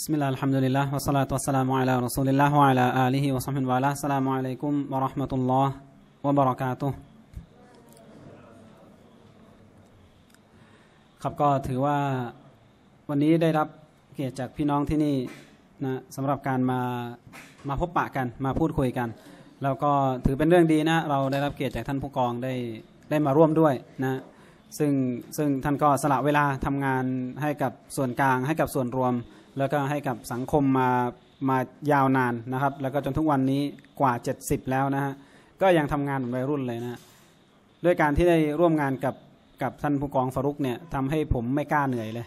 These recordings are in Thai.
بسم الله الحمد لله والصلاة والسلام على رسول الله وعلى آله وصحبه وعلى السلام عليكم ورحمة الله وبركاته ครับก็ถือว่าวันนี้ได้รับเกียรติจากพี่น้องที่นี่นะสำหรับการมามาพบปะกัน มาพูดคุยกัน แล้วก็ถือเป็นเรื่องดีนะ เราได้รับเกียรติจากท่านผู้กองได้ได้มาร่วมด้วยนะซึ่งซึ่งท่านก็สละเวลาทำงานให้กับส่วนกลาง ให้กับส่วนรวมแล้วก็ให้กับสังคมมามายาวนานนะครับ แล้วก็จนทุกวันนี้กว่า 70 แล้วนะฮะก็ยังทำงานเหมือนวัยรุ่นเลยนะ ด้วยการที่ได้ร่วมงานกับกับท่านผู้กองฟารุกเนี่ยทำให้ผมไม่กล้าเหนื่อยเลย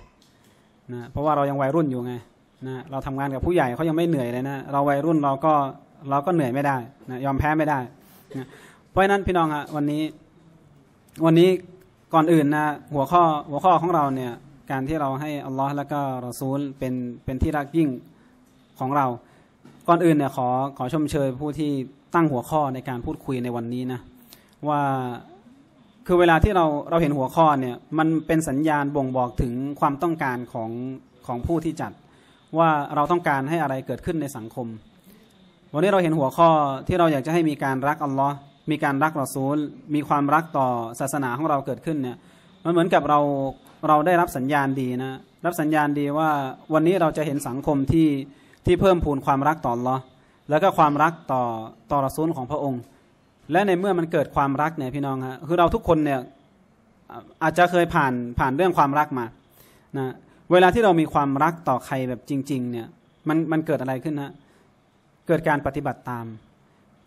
นะเพราะว่าเรายังวัยรุ่นอยู่ไงนะเราทำงานกับผู้ใหญ่เขายังไม่เหนื่อยเลยนะเราวัยรุ่นเราก็เราก็เหนื่อยไม่ได้นะยอมแพ้ไม่ได้นะเพราะฉะนั้นพี่น้องฮะวันนี้วันนี้ก่อนอื่นนะหัวข้อหัวข้อของเราเนี่ยการที่เราให้อัลลอฮ์แล้วก็รอซูลเป็นเป็นที่รักยิ่งของเรา ก่อนอื่นเนี่ยขอขอชมเชยผู้ที่ตั้งหัวข้อในการพูดคุยในวันนี้นะว่าคือเวลาที่เราเราเห็นหัวข้อเนี่ยมันเป็นสัญญาณบ่งบอกถึงความต้องการของของผู้ที่จัด ว่าเราต้องการให้อะไรเกิดขึ้นในสังคม วันนี้เราเห็นหัวข้อที่เราอยากจะให้มีการรักอัลลอฮ์มีการรักรอซูลมีความรักต่อศาสนาของเราเกิดขึ้นเนี่ยมันเหมือนกับเราเราได้รับสัญญาณดีนะ รับสัญญาณดีว่าวันนี้เราจะเห็นสังคมที่ที่เพิ่มพูนความรักต่อลอแล้วก็ความรักต่อต่อรสูลของพระองค์ และในเมื่อมันเกิดความรักเนี่ยพี่น้องฮะคือเราทุกคนเนี่ยอาจจะเคยผ่านผ่านเรื่องความรักมานะเวลาที่เรามีความรักต่อใครแบบจริงๆเนี่ย มันมันเกิดอะไรขึ้นนะ เกิดการปฏิบัติตาม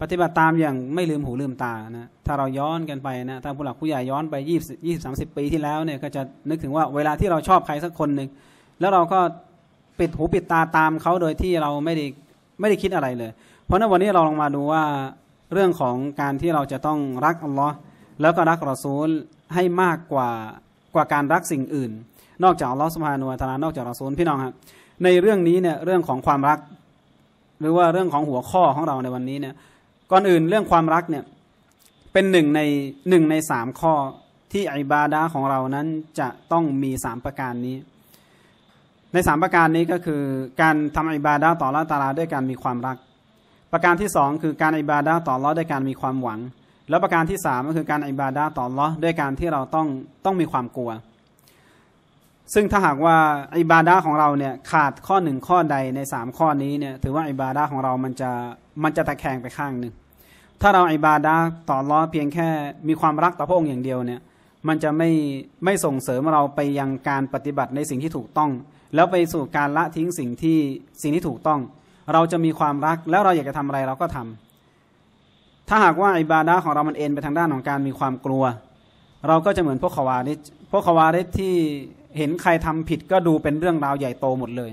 ปฏิบัติตามอย่างไม่ลืมหูลืมตา นะ ถ้าเราย้อนกันไปนะ ถ้าผู้หลักผู้ใหญ่ย้อนไปยี่สิบสามสิบปีที่แล้ว เนี่ย ก็จะนึกถึงว่าเวลาที่เราชอบใครสักคนหนึ่ง แล้วเราก็ปิดหูปิดตาตามเขาโดยที่เราไม่ได้ไม่ได้คิดอะไรเลย เพราะนั้นวันนี้เราลองมาดูว่าเรื่องของการที่เราจะต้องรักอัลลอฮ์แล้วก็รักรอซูล ให้มากกว่ากว่าการรักสิ่งอื่น นอกจากอัลลอฮ์สุภาานุวาตาานอกจากรอซูลพี่น้องครับในเรื่องนี้เนี่ย เรื่องของความรัก หรือว่าเรื่องของหัวข้อของเราในวันนี้เนี่ยก่อนอื่นเรื่องความรักเนี่ยเป็นหนึ่งในหนึ่งในสามข้อที่อิบาดาของเรานั้นจะต้องมีสามประการนี้ ในสามประการนี้ก็คือการทำอิบาดาต่อละตาลาด้วยการมีความรัก ประการที่สองคือการอิบาดาต่อละด้วยการมีความหวัง แล้วประการที่สามก็คือการอิบาดาต่อละด้วยการที่เราต้องต้องมีความกลัว ซึ่งถ้าหากว่าอิบาดาของเราเนี่ยขาดข้อหนึ่งข้อใดในสามข้อนี้เนี่ยถือว่าอิบาดาของเรามันจะมันจะตะแคงไปข้างหนึ่งถ้าเราอิบาดาต่อล้อเพียงแค่มีความรักต่อพระองค์อย่างเดียวเนี่ยมันจะไม่ไม่ส่งเสริมเราไปยังการปฏิบัติในสิ่งที่ถูกต้อง แล้วไปสู่การละทิ้งสิ่งที่สิ่งที่ถูกต้อง เราจะมีความรักแล้วเราอยากจะทำอะไรเราก็ทำ ถ้าหากว่าอิบาดาของเรามันเอ็นไปทางด้านของการมีความกลัว เราก็จะเหมือนพวกขวาริพวกขวาริที่เห็นใครทำผิดก็ดูเป็นเรื่องราวใหญ่โตหมดเลย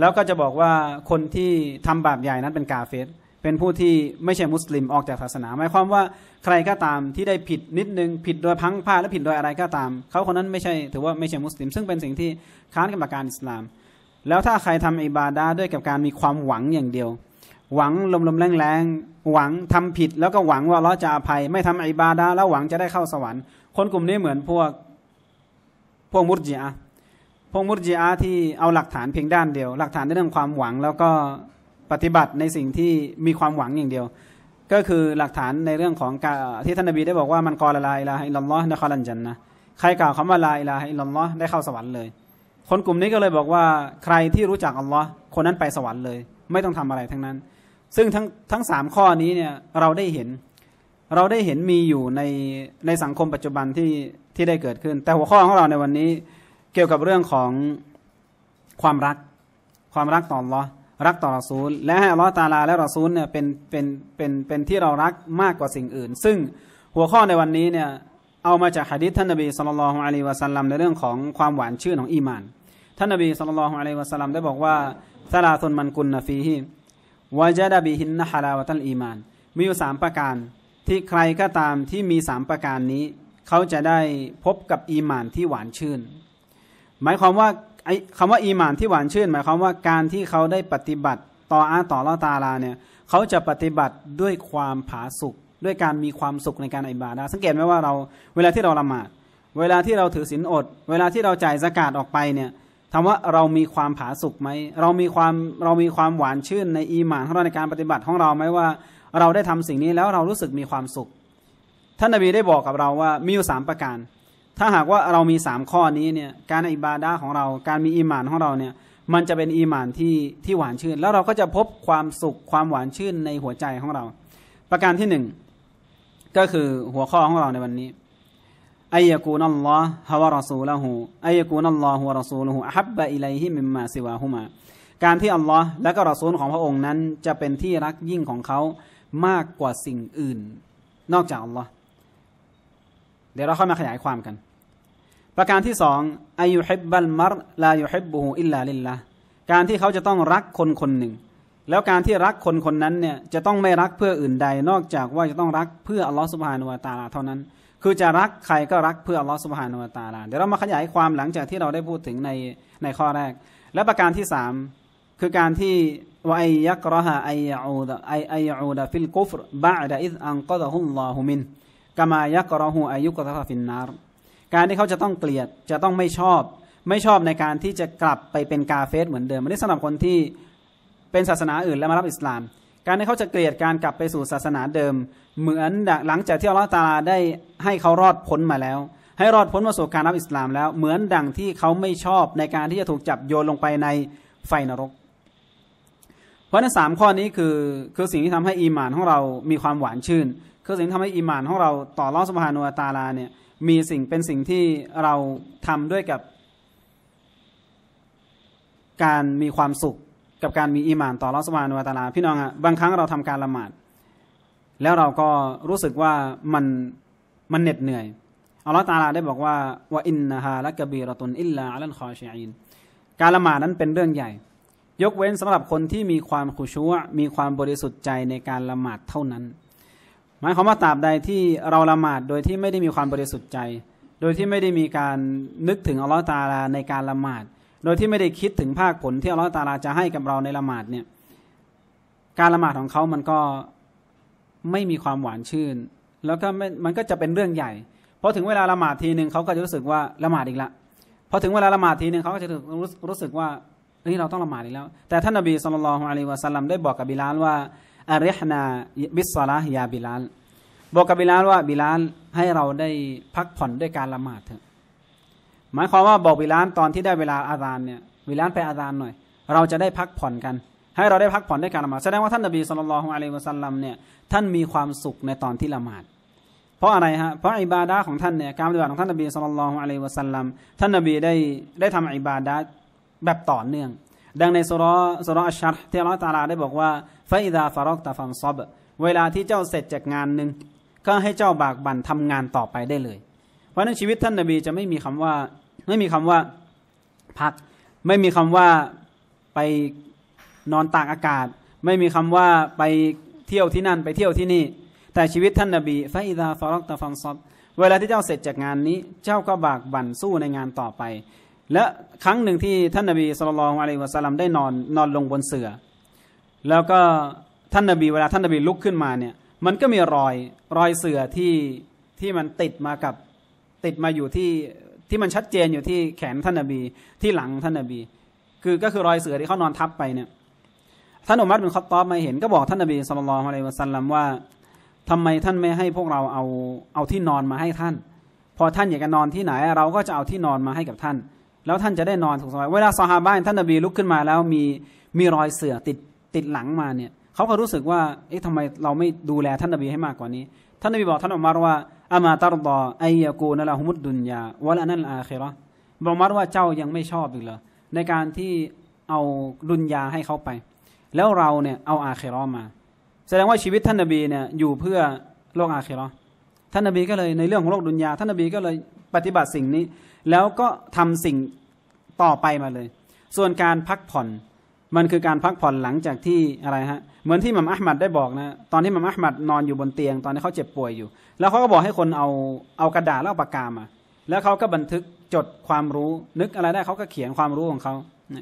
แล้วก็จะบอกว่าคนที่ทำบาปใหญ่นั้นเป็นกาเฟสเป็นผู้ที่ไม่ใช่มุสลิมออกจากศาสนา หมายความว่าใครก็ตามที่ได้ผิดนิดนึง ผิดโดยพังผ้าและผิดโดยอะไรก็ตาม เขาคนนั้นไม่ใช่ถือว่าไม่ใช่มุสลิมซึ่งเป็นสิ่งที่ค้านกับหลักการอิสลาม แล้วถ้าใครทำอิบาดาด้วยกับการมีความหวังอย่างเดียว หวังลมๆแรงๆหวังทำผิดแล้วก็หวังว่าเราจะอภัยไม่ทำอิบาดาแล้วหวังจะได้เข้าสวรรค์ คนกลุ่มนี้เหมือนพวกพวกมุสลิอพวกมุสลิอที่เอาหลักฐานเพียงด้านเดียวหลักฐานในเรื่องความหวังแล้วก็ปฏิบัติในสิ่งที่มีความหวังอย่างเดียว ก็คือหลักฐานในเรื่องของที่ท่านนบี ได้บอกว่า มันกอละลายลาฮิลลอห์นะคอลันจันนะใครกล่าวคำว่าลาอิลาฮิลลอห์ได้เข้าสวรรค์เลยคนกลุ่มนี้ก็เลยบอกว่า ใครที่รู้จักอัลลอฮ์คนนั้นไปสวรรค์เลยไม่ต้องทำอะไรทั้งนั้น ซึ่งทั้งทั้งสามข้อนี้เนี่ยเราได้เห็นเราได้เห็นมีอยู่ในในสังคมปัจจุบันที่ที่ได้เกิดขึ้น แต่หัวข้อของเราในวันนี้เกี่ยวกับเรื่องของความรักความรักต่ออัลลอฮ์รักต่อรอซูลและให้อัลลอฮ์ตาลาและรอซูลเนี่ยเป็นเป็นเป็นเป็นที่เรารักมากกว่าสิ่งอื่น ซึ่งหัวข้อในวันนี้เนี่ย เอามาจากฮะดิษท่านนบีสุลต่านละอะลีวะสัลลัมในเรื่องของความหวานชื่นของอีมานท่านนบีสุลต่านละอะลีวะสัลลัมได้บอกว่าซาลาตุนมันกุนนฟีฮิวะจัดบีฮินนะฮาราวะตันอีมาน มีอยู่สามประการ ที่ใครก็ตามที่มีสามประการนี้ เขาจะได้พบกับอีมานที่หวานชื่น หมายความว่าไอ้คำว่าอีหมานที่หวานชื่น หมายความว่าการที่เขาได้ปฏิบัติต่ออาต่อละตาลาเนี่ยเขาจะปฏิบัติด้วยความผาสุก ด้วยการมีความสุขในการอิบาดาสังเกตไหมว่าเราเวลาที่เราละหมาดเวลาที่เราถือศีลอด เวลาที่เราจ่ายสกาดออกไปเนี่ยถามว่าเรามีความผาสุกไหมเรามีความเรามีความหวานชื่น ในอีหมานของเราในการปฏิบัติของเราไหมว่าเราได้ทำสิ่งนี้แล้วเรารู้สึกมีความสุข ท่านนบีได้บอกกับเราว่ามีอยู่สามประการถ้าหากว่าเรามีสามข้อนี้เนี่ย การอิบาดาของเราการมีอิมานของเราเนี่ย มันจะเป็นอิมานที่ที่หวานชื่น แล้วเราก็จะพบความสุขความหวานชื่นในหัวใจของเรา ประการที่หนึ่งก็คือหัวข้อของเราในวันนี้อายกูนัลลอฮ์ฮวะรอซูละหูอายกูนัลลอฮ์ฮวะรอซูละูฮับบะอิไลฮิมิมมาซิวาฮุมา การที่อัลลอฮ์และก็รอซูลของพระองค์นั้น จะเป็นที่รักยิ่งของเขามากกว่าสิ่งอื่น นอกจากอัลลอฮ์เดี๋ยวเราค่อยมาขยายความกันประการที่สองอายุฮิบบัลมารลายุฮิบบูอิลลาลิลละการที่เขาจะต้องรักคนคนหนึ่ง แล้วการที่รักคนคนนั้นเนี่ยจะต้องไม่รักเพื่ออื่นใด นอกจากว่าจะต้องรักเพื่ออัลลอฮฺสุบฮานุวาตาลาเท่านั้น คือจะรักใครก็รักเพื่ออัลลอฮฺสุบฮานุวาตาลาเดี๋ยวเรามาขยายความหลังจากที่เราได้พูดถึงในในข้อแรก และประการที่สามคือการที่วัายักรหะไอยาูดะไอไอยูดะฟิลกุฟรบะดะอิดอังกัตะฮุลลอฮุมินกามายักรหูอายุกะตะฟินนารการที่เขาจะต้องเกลียดจะต้องไม่ชอบไม่ชอบในการที่จะกลับไปเป็นกาเฟสเหมือนเดิมอันนี้สำหรับคนที่เป็นศาสนาอื่นแล้วมารับอิสลาม การที่เขาจะเกลียดการกลับไปสู่ศาสนาเดิม เหมือนหลังจากที่อัลลอฮฺตาลาได้ให้เขารอดพ้นมาแล้ว ให้รอดพ้นมาสู่การรับอิสลาม แล้วเหมือนดังที่เขาไม่ชอบในการที่จะถูกจับโยนลงไปในไฟนรก เพราะในสามข้อนี้คือ คือ สิ่งที่ทำให้อีหมานของเรามีความหวานชื่นคือสิ่งที่ทำให้อีหมานของเราต่อรอดสมภานุตาลาเนี่ยมีสิ่งเป็นสิ่งที่เราทำด้วยกับ การมีความสุขกับการมีอีหมานต่อรัศมานุวัตาลาพี่น้องอะบางครั้งเราทำการละหมาด แล้วเราก็รู้สึกว่ามันมันเหน็ดเหนื่อยอัลลอฮฺตาลาได้บอกว่าว่าอินนาฮาละกบีรตุนอิลลาอัลันคอชัยอินการละหมาดนั้นเป็นเรื่องใหญ่ ยกเว้นสำหรับคนที่มีความขุชัวมีความบริสุทธิ์ใจในการละหมาดเท่านั้นหมายความว่าตราบใดที่เราละหมาดโดยที่ไม่ได้มีความบริสุทธิ์ใจโดยที่ไม่ได้มีการนึกถึงอัลลอฮฺตาลาในการละหมาดโดยที่ไม่ได้คิดถึงภาคผลที่อัลลอฮฺตาลาจะให้กับเราในละหมาดเนี่ยการละหมาดของเขามันก็ไม่มีความหวานชื่น แล้วก็มันก็จะเป็นเรื่องใหญ่พอถึงเวลาละหมาดทีหนึ่งเขาก็จะรู้สึกว่าละหมาดอีกละพอถึงเวลาละหมาดทีหนึ่งเขาก็จะรู้สึกว่านี่เราต้องละหมาดอีกแล้ว แต่ท่านับีสุลต่านของอะลัยวะสัลลัมได้บอกกับบิลานว่าอาริฮนาบิสซาลยาบิลานบอกกับบิลานว่าบิลานให้เราได้พักผ่อนด้วยการละหมาดเถอะหมายความว่าบอกบิลานตอนที่ได้เวลาอาจานเนี่ยบิลานไปอาจานหน่อย เราจะได้พักผ่อนกัน ให้เราได้พักผ่อนด้วยการละหมาดแสดงว่าท่านนบีสุลต่านละงอะลัยวะสัลลัมเนี่ยท่านมีความสุขในตอนที่ละหมาด เพราะอะไรฮะเพราะอิบาดะของท่านเนี่ยการปฏิบัติของท่านนบีสุลต่านละงอะลัยวะสัลลัมท่านนบีได้ได้ทำอิบาดะแบบต่อเนื่อง ดังในสุรสุรอัชชัดที่อัลลอฮฺตาลาได้บอกว่าฟอิดาฟารอกตาฟังซอบเวลาที่เจ้าเสร็จจากงานหนึ่งก็ให้เจ้าบากบั่นทำงานต่อไปได้เลย เพราะนั้นชีวิตท่านนาบีจะไม่มีคำว่าไม่มีคำว่าพักไม่มีคำว่าไปนอนตากอากาศ ไม่มีคำว่าไปเที่ยวที่นั่นไปเที่ยวที่นี่แต่ชีวิตท่านนาบีฟอิดาฟารอกตาฟังซอบเวลาที่เจ้าเสร็จจากงานนี้ เจ้าก็บากบั่นสู้ในงานต่อไป และครั้งหนึ่งที่ท่านนาบีสุลต่านอะลัยวะสัลลัมได้นอนนอนลงบนเสือ่อแล้วก็ท่านนบีเวลาท่านนบีลุกขึ้นมาเนี่ยมันก็มีรอยรอยเสือที่ที่มันติดมากับ ติดมาอยู่ที่ที่มันชัดเจนอยู่ที่แขนท่านนบีที่หลังท่านนบี คือก็คือรอยเสือที่เขานอนทับไปเนี่ยท่านอุมัดเป็นคอตอบมาเห็นก็บอกท่านนบีสุลต่านอะไรวะสันลัมว่าทำไมท่านไม่ให้พวกเราเอาเอาที่นอนมาให้ท่าน พอท่านอยากจะนอนที่ไหน เราก็จะเอาที่นอนมาให้กับท่าน แล้วท่านจะได้นอนถูกสบายเวลาซาฮาบ้านท่านนบีลุกขึ้นมาแล้วมีมีรอยเสือติดติดหลังมาเนี่ยเขาก็รู้สึกว่า เอ๊ะทำไมเราไม่ดูแลท่านนบีให้มากกว่านี้ ท่านนบีบอกท่านอุมารว่าอามาตารดอไอยากูนละฮุมุดดุนยาวะละนั่นอาเครอบอกมารว่าเจ้ายังไม่ชอบอีกเหรอในการที่เอาดุนยาให้เขาไป แล้วเราเนี่ยเอาอาเครอมา แสดงว่าชีวิตท่านนบีเนี่ยอยู่เพื่อโลกอาเครอท่านนบีก็เลยในเรื่องของโลกดุนยาท่านนบีก็เลยปฏิบัติสิ่งนี้ แล้วก็ทำสิ่งต่อไปมาเลย ส่วนการพักผ่อนมันคือการพักผ่อนหลังจากที่อะไรฮะ เหมือนที่มัมอัลมัดได้บอกนะ ตอนที่มัมอัลมัดนอนอยู่บนเตียงตอนที่เขาเจ็บป่วยอยู่ แล้วเขาก็บอกให้คนเอาเอากระดาษแล้วเอาปากกามาแล้วเขาก็บันทึกจดความรู้ นึกอะไรได้เขาก็เขียนความรู้ของเขา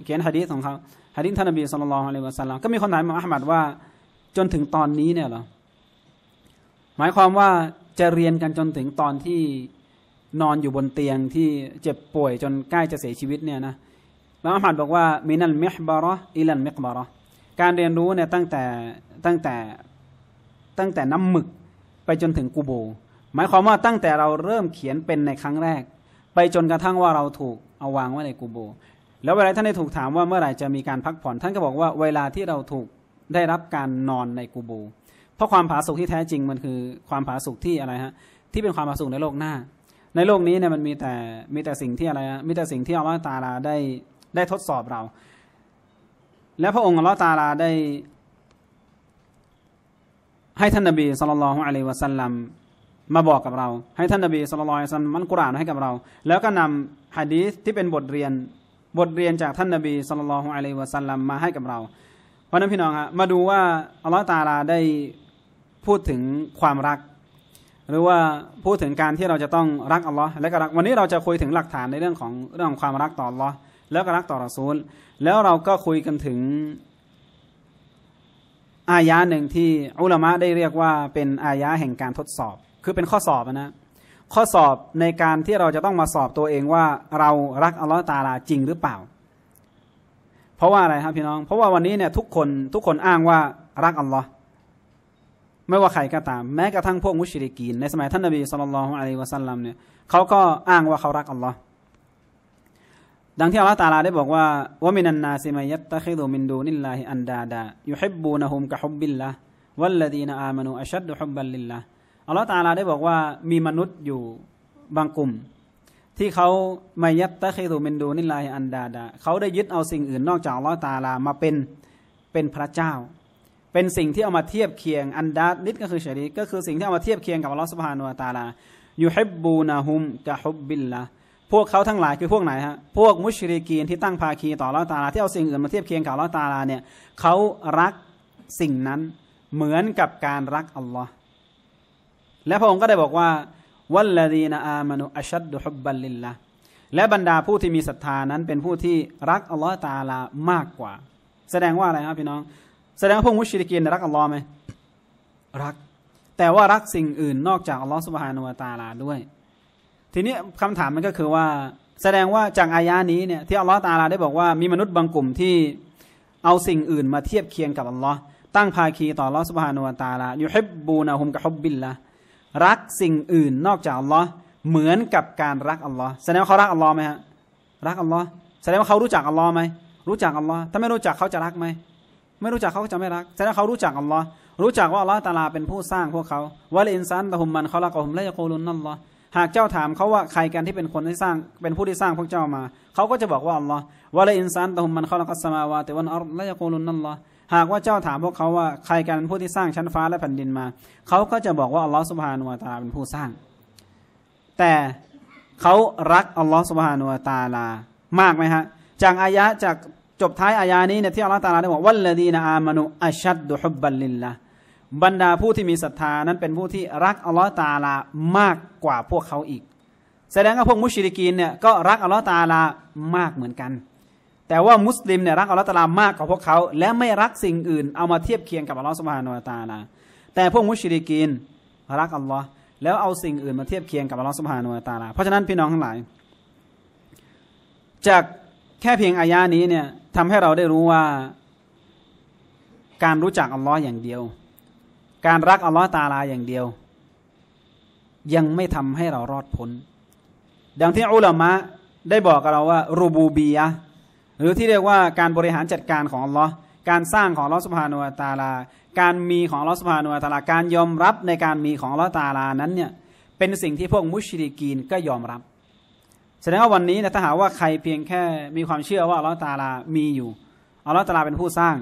เขียนฮะดีษของเขาฮะดีษท่านอับดุลสาลอฮ์อะลัยวะสัลลัมก็มีคนถามมัมอัลมัดว่า จนถึงตอนนี้เนี่ยหรอ หมายความว่าจะเรียนกันจนถึงตอนที่นอนอยู่บนเตียงที่เจ็บป่วยจนใกล้จะเสียชีวิตเนี่ยนะบาอัลฮัดบอกว่ามินันมิฮบาระอิลันมิกบาระการเรียนรู้เนี่ยตั้งแต่ตั้งแต่ตั้งแต่น้ำหมึกไปจนถึงกูโบหมายความว่าตั้งแต่เราเริ่มเขียนเป็นในครั้งแรก ไปจนกระทั่งว่าเราถูก เอาวางไว้ในกูโบแล้วเวลาท่านได้ถูกถามว่าเมื่อไหร่จะมีการพักผ่อนท่านก็บอกว่าเวลาที่เราถูกได้รับการนอนในกูโบเพราะความผาสุกที่แท้จริงมันคือความผาสุกที่อะไรฮะที่เป็นความผาสุกในโลกหน้า ในโลกนี้เนี่ยมันมีแต่มีแต่สิ่งที่อะไรฮะมีแต่สิ่งที่อัลลอฮฺตาลาได้ได้ทดสอบเรา และพระองค์อัลลอฮตาลาได้ให้ท่านนบีสุลต่านละฮ์อะลัยวะสัลลัมมาบอกกับเรา ให้ท่านนบีสุลต่านลสัมมันกุรานให้กับเรา แล้วก็นำฮะดีษที่เป็นบทเรียนบทเรียนจากท่านนบีสุลต่านละฮ์อะลัยวะสัลลัมมาให้กับเรา เพราะนั้นพี่น้องฮะมาดูว่าอัลลอฮฺตาลาได้พูดถึงความรัก หรือว่าพูดถึงการที่เราจะต้องรักอัลลอฮ์และก็รัก วันนี้เราจะคุยถึงหลักฐานในเรื่องของเรื่องของความรักต่ออัลลอฮ์แล้วก็รักต่อรอซูลแล้วเราก็คุยกันถึงอายะหนึ่งที่อุลามะได้เรียกว่าเป็นอายะแห่งการทดสอบ คือเป็นข้อสอบนะ ข้อสอบในการที่เราจะต้องมาสอบตัวเองว่าเรารักอัลลอฮ์ตาลาจริงหรือเปล่า เพราะว่าอะไรครับพี่น้อง เพราะว่าวันนี้เนี่ยทุกคนทุกคนอ้างว่ารักอัลลอฮ์ไม่ว่าใครก็ตาม แม้กระทั่งพวกมุชริกีนในสมัยท่านนบีสุลต่านละฮ์อะลัยวะสัลลัมเนี่ยเขาก็อ้างว่าเขารักอัลลอฮ์ดังที่อัลลอฮฺตาลาได้บอกว่าว่ามินันนาซิมายัตตะคิดุมินดูนิลลาฮิอันดาดายุฮิบบูนะฮุมกะฮุบบิลละวัลลดีนอามานูอัชัดดุฮุบบัลลิลละอัลลอฮฺตาลาได้บอกว่ามีมนุษย์อยู่บางกลุ่ม ที่เขามายัตตะคิดุมินดูนิลลาฮิอันดาดาเขาได้ยึดเอาสิ่งอื่นนอกจากอัลลอฮฺตาลามาเป็นเป็นพระเจ้า เป็นสิ่งที่เอามาเทียบเคียงอันดาดนิดก็คือเฉลีก็คือสิ่งที่เอามาเทียบเคียงกับอัลลอฮฺสุบฮานุอัตาลายุฮิบบูนะฮุมกะฮุบบิลละพวกเขาทั้งหลายคือพวกไหนฮะ พวกมุชริกีนที่ตั้งภาคีต่อละตาลา ที่เอาสิ่งอื่นมาเทียบเคียงกับละตาลาเนี่ย เขารักสิ่งนั้นเหมือนกับการรักอัลลอฮ์และพระองค์ก็ได้บอกว่า วัลลดีนอามานุอัชัดดุฮุบบัลลิลละ และบรรดาผู้ที่มีศรัทธานั้นเป็นผู้ที่รักอัลลอฮ์ตาลามากกว่า แสดงว่าอะไรครับพี่น้อง แสดงว่าพวกมุชริกีนรักอัลลอฮ์ไหมรัก แต่ว่ารักสิ่งอื่นนอกจากอัลลอฮ์สุบฮานุวาตาลาด้วยทีนี้คำถามมันก็คือว่า แสดงว่าจากอายานี้เนี่ยที่อัลลอฮ์ตาลาได้บอกว่ามีมนุษย์บางกลุ่มที่ เอาสิ่งอื่นมาเทียบเคียงกับอัลลอฮ์ตั้งภาคีต่ออัลลอฮ์สุบฮานุวาตาลาอยู่ฮหบบูนาฮุมกับฮุบบิลละรักสิ่งอื่นนอกจากอัลลอฮ์เหมือนกับการรักอัลลอฮ์แสดงว่าเขารักอัลลอฮ์ไหมฮะรักอัลลอฮ์แสดงว่าเขารู้จักอัลลอฮ์ไหมรู้จักอัลลอฮ์ถ้าไม่รู้จักเขาจะรักไหม ไม่รู้จักเขาจะไม่รัก แสดงเขารู้จักอัลลอฮ์รู้จักว่าอัลลอฮ์ตาลาเป็นผู้สร้างพวกเขาวะลินซันตะฮุมมัน เขาละกอฮุมและยะกลุนนัลลอฮ์หากเจ้าถามเขาว่าใครกันที่เป็นคนที่สร้างเป็นผู้ที่สร้างพวกเจ้ามาเขาก็จะบอกว่าอัลลอฮ์วะลอินซานตะฮุมมันเขาละกสมาวาแต่วันอัลละยะกูลุนนั่นละหากว่าเจ้าถามพวกเขาว่าใครกันผู้ที่สร้างชั้นฟ้าและแผ่นดินมาเขาก็จะบอกว่าอัลลอฮ์สุบฮานุวาตาเป็นผู้สร้างแต่เขารักอัลลอฮ์สุบฮานุวาตาลา มากไหมฮะ จากอายะจากจบท้ายอายานี้เนี่ยที่อัลลอฮ์ตาลาได้บอกวัละดีนอามานุอัชัดดุฮุบบัลลิลละบรรดาผู้ที่มีศรัทธานั้น เป็นผู้ที่รักอัลลอฮ์ตาลา มากกว่าพวกเขาอีก แสดงว่าพวกมุชริกีนเนี่ยก็รักอัลลอฮ์ตาลา มากเหมือนกัน แต่ว่ามุสลิมเนี่ยรักอัลลอฮ์ตาลา มากกว่าพวกเขา และไม่รักสิ่งอื่นเอามาเทียบเคียงกับอัลลอฮ์สุบฮานาตาลาแต่พวกมุชริกีนรักอัลลอฮ์แล้วเอาสิ่งอื่นมาเทียบเคียงกับอัลลอฮ์สุบฮานาตาลาเพราะฉะนั้นพี่น้องทั้งหลายจากแค่เพียงอายานี้เนี่ยทำให้เราได้รู้ว่าการรู้จักอัลลอฮ์อย่างเดียวการรักอัลลอฮ์ตาลาอย่างเดียว ยังไม่ทำให้เรารอดพ้นดังที่อุลามะได้บอกกับเราว่ารูบูบียะหรือที่เรียกว่าการบริหารจัดการของอัลลอฮ์การสร้างของลอสภานุตาลาการมีของลอสภานุตาลาการยอมรับในการมีของลอตาลานั้นเนี่ย เป็นสิ่งที่พวกมุชริกีนก็ยอมรับแสดงว่าวันนี้นะถ้าหาว่าใครเพียงแค่มีความเชื่อว่าลอตาลามีอยู่อัลลอฮ์ตาลาเป็นผู้สร้าง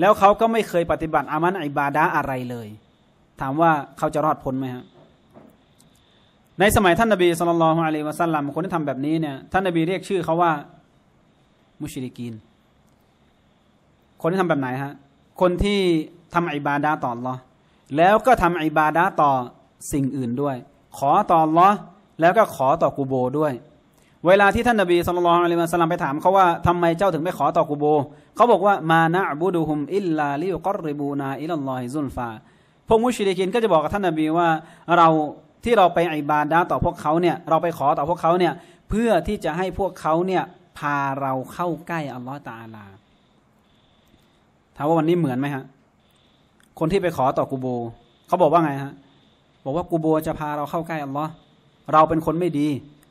แล้วเขาก็ไม่เคยปฏิบัติอามันอิบาดาอะไรเลย ถามว่าเขาจะรอดพ้นไหมฮะในสมัยท่านนบีสุลต่านอะลัยวะสัลลัมคนที่ทำแบบนี้เนี่ยท่านนบี เรียกชื่อเขาว่ามุชริกีน คนที่ทำแบบไหนฮะ คนที่ทำอิบาดาต่อหรอแล้วก็ทำอิบาดาต่อสิ่งอื่นด้วย ขอต่อหรอแล้วก็ขอต่อกูโบด้วย เวลาที่ท่านนบีสุลต่านอะลัยวะสัลลัมไปถามเขาว่าทำไมเจ้าถึงไม่ขอต่อกูโบเขาบอกว่ามานะบูดูฮุมอิลลาลิยกอริบูนาอิลลอฮิซุนฟา พวก มุชริกินก็จะบอกกับท่านนบีว่า เราที่เราไปอิบาดาต่อพวกเขาเนี่ยเราไปขอต่อพวกเขาเนี่ย เพื่อที่จะให้พวกเขาเนี่ย พาเราเข้าใกล้อัลลอฮ์ตาลาถามว่าวันนี้เหมือนไหมฮะ คนที่ไปขอต่อกูโบ เขาบอกว่าไงฮะ บอกว่ากูโบจะพาเราเข้าใกล้อัลลอฮ์เราเป็นคนไม่ดี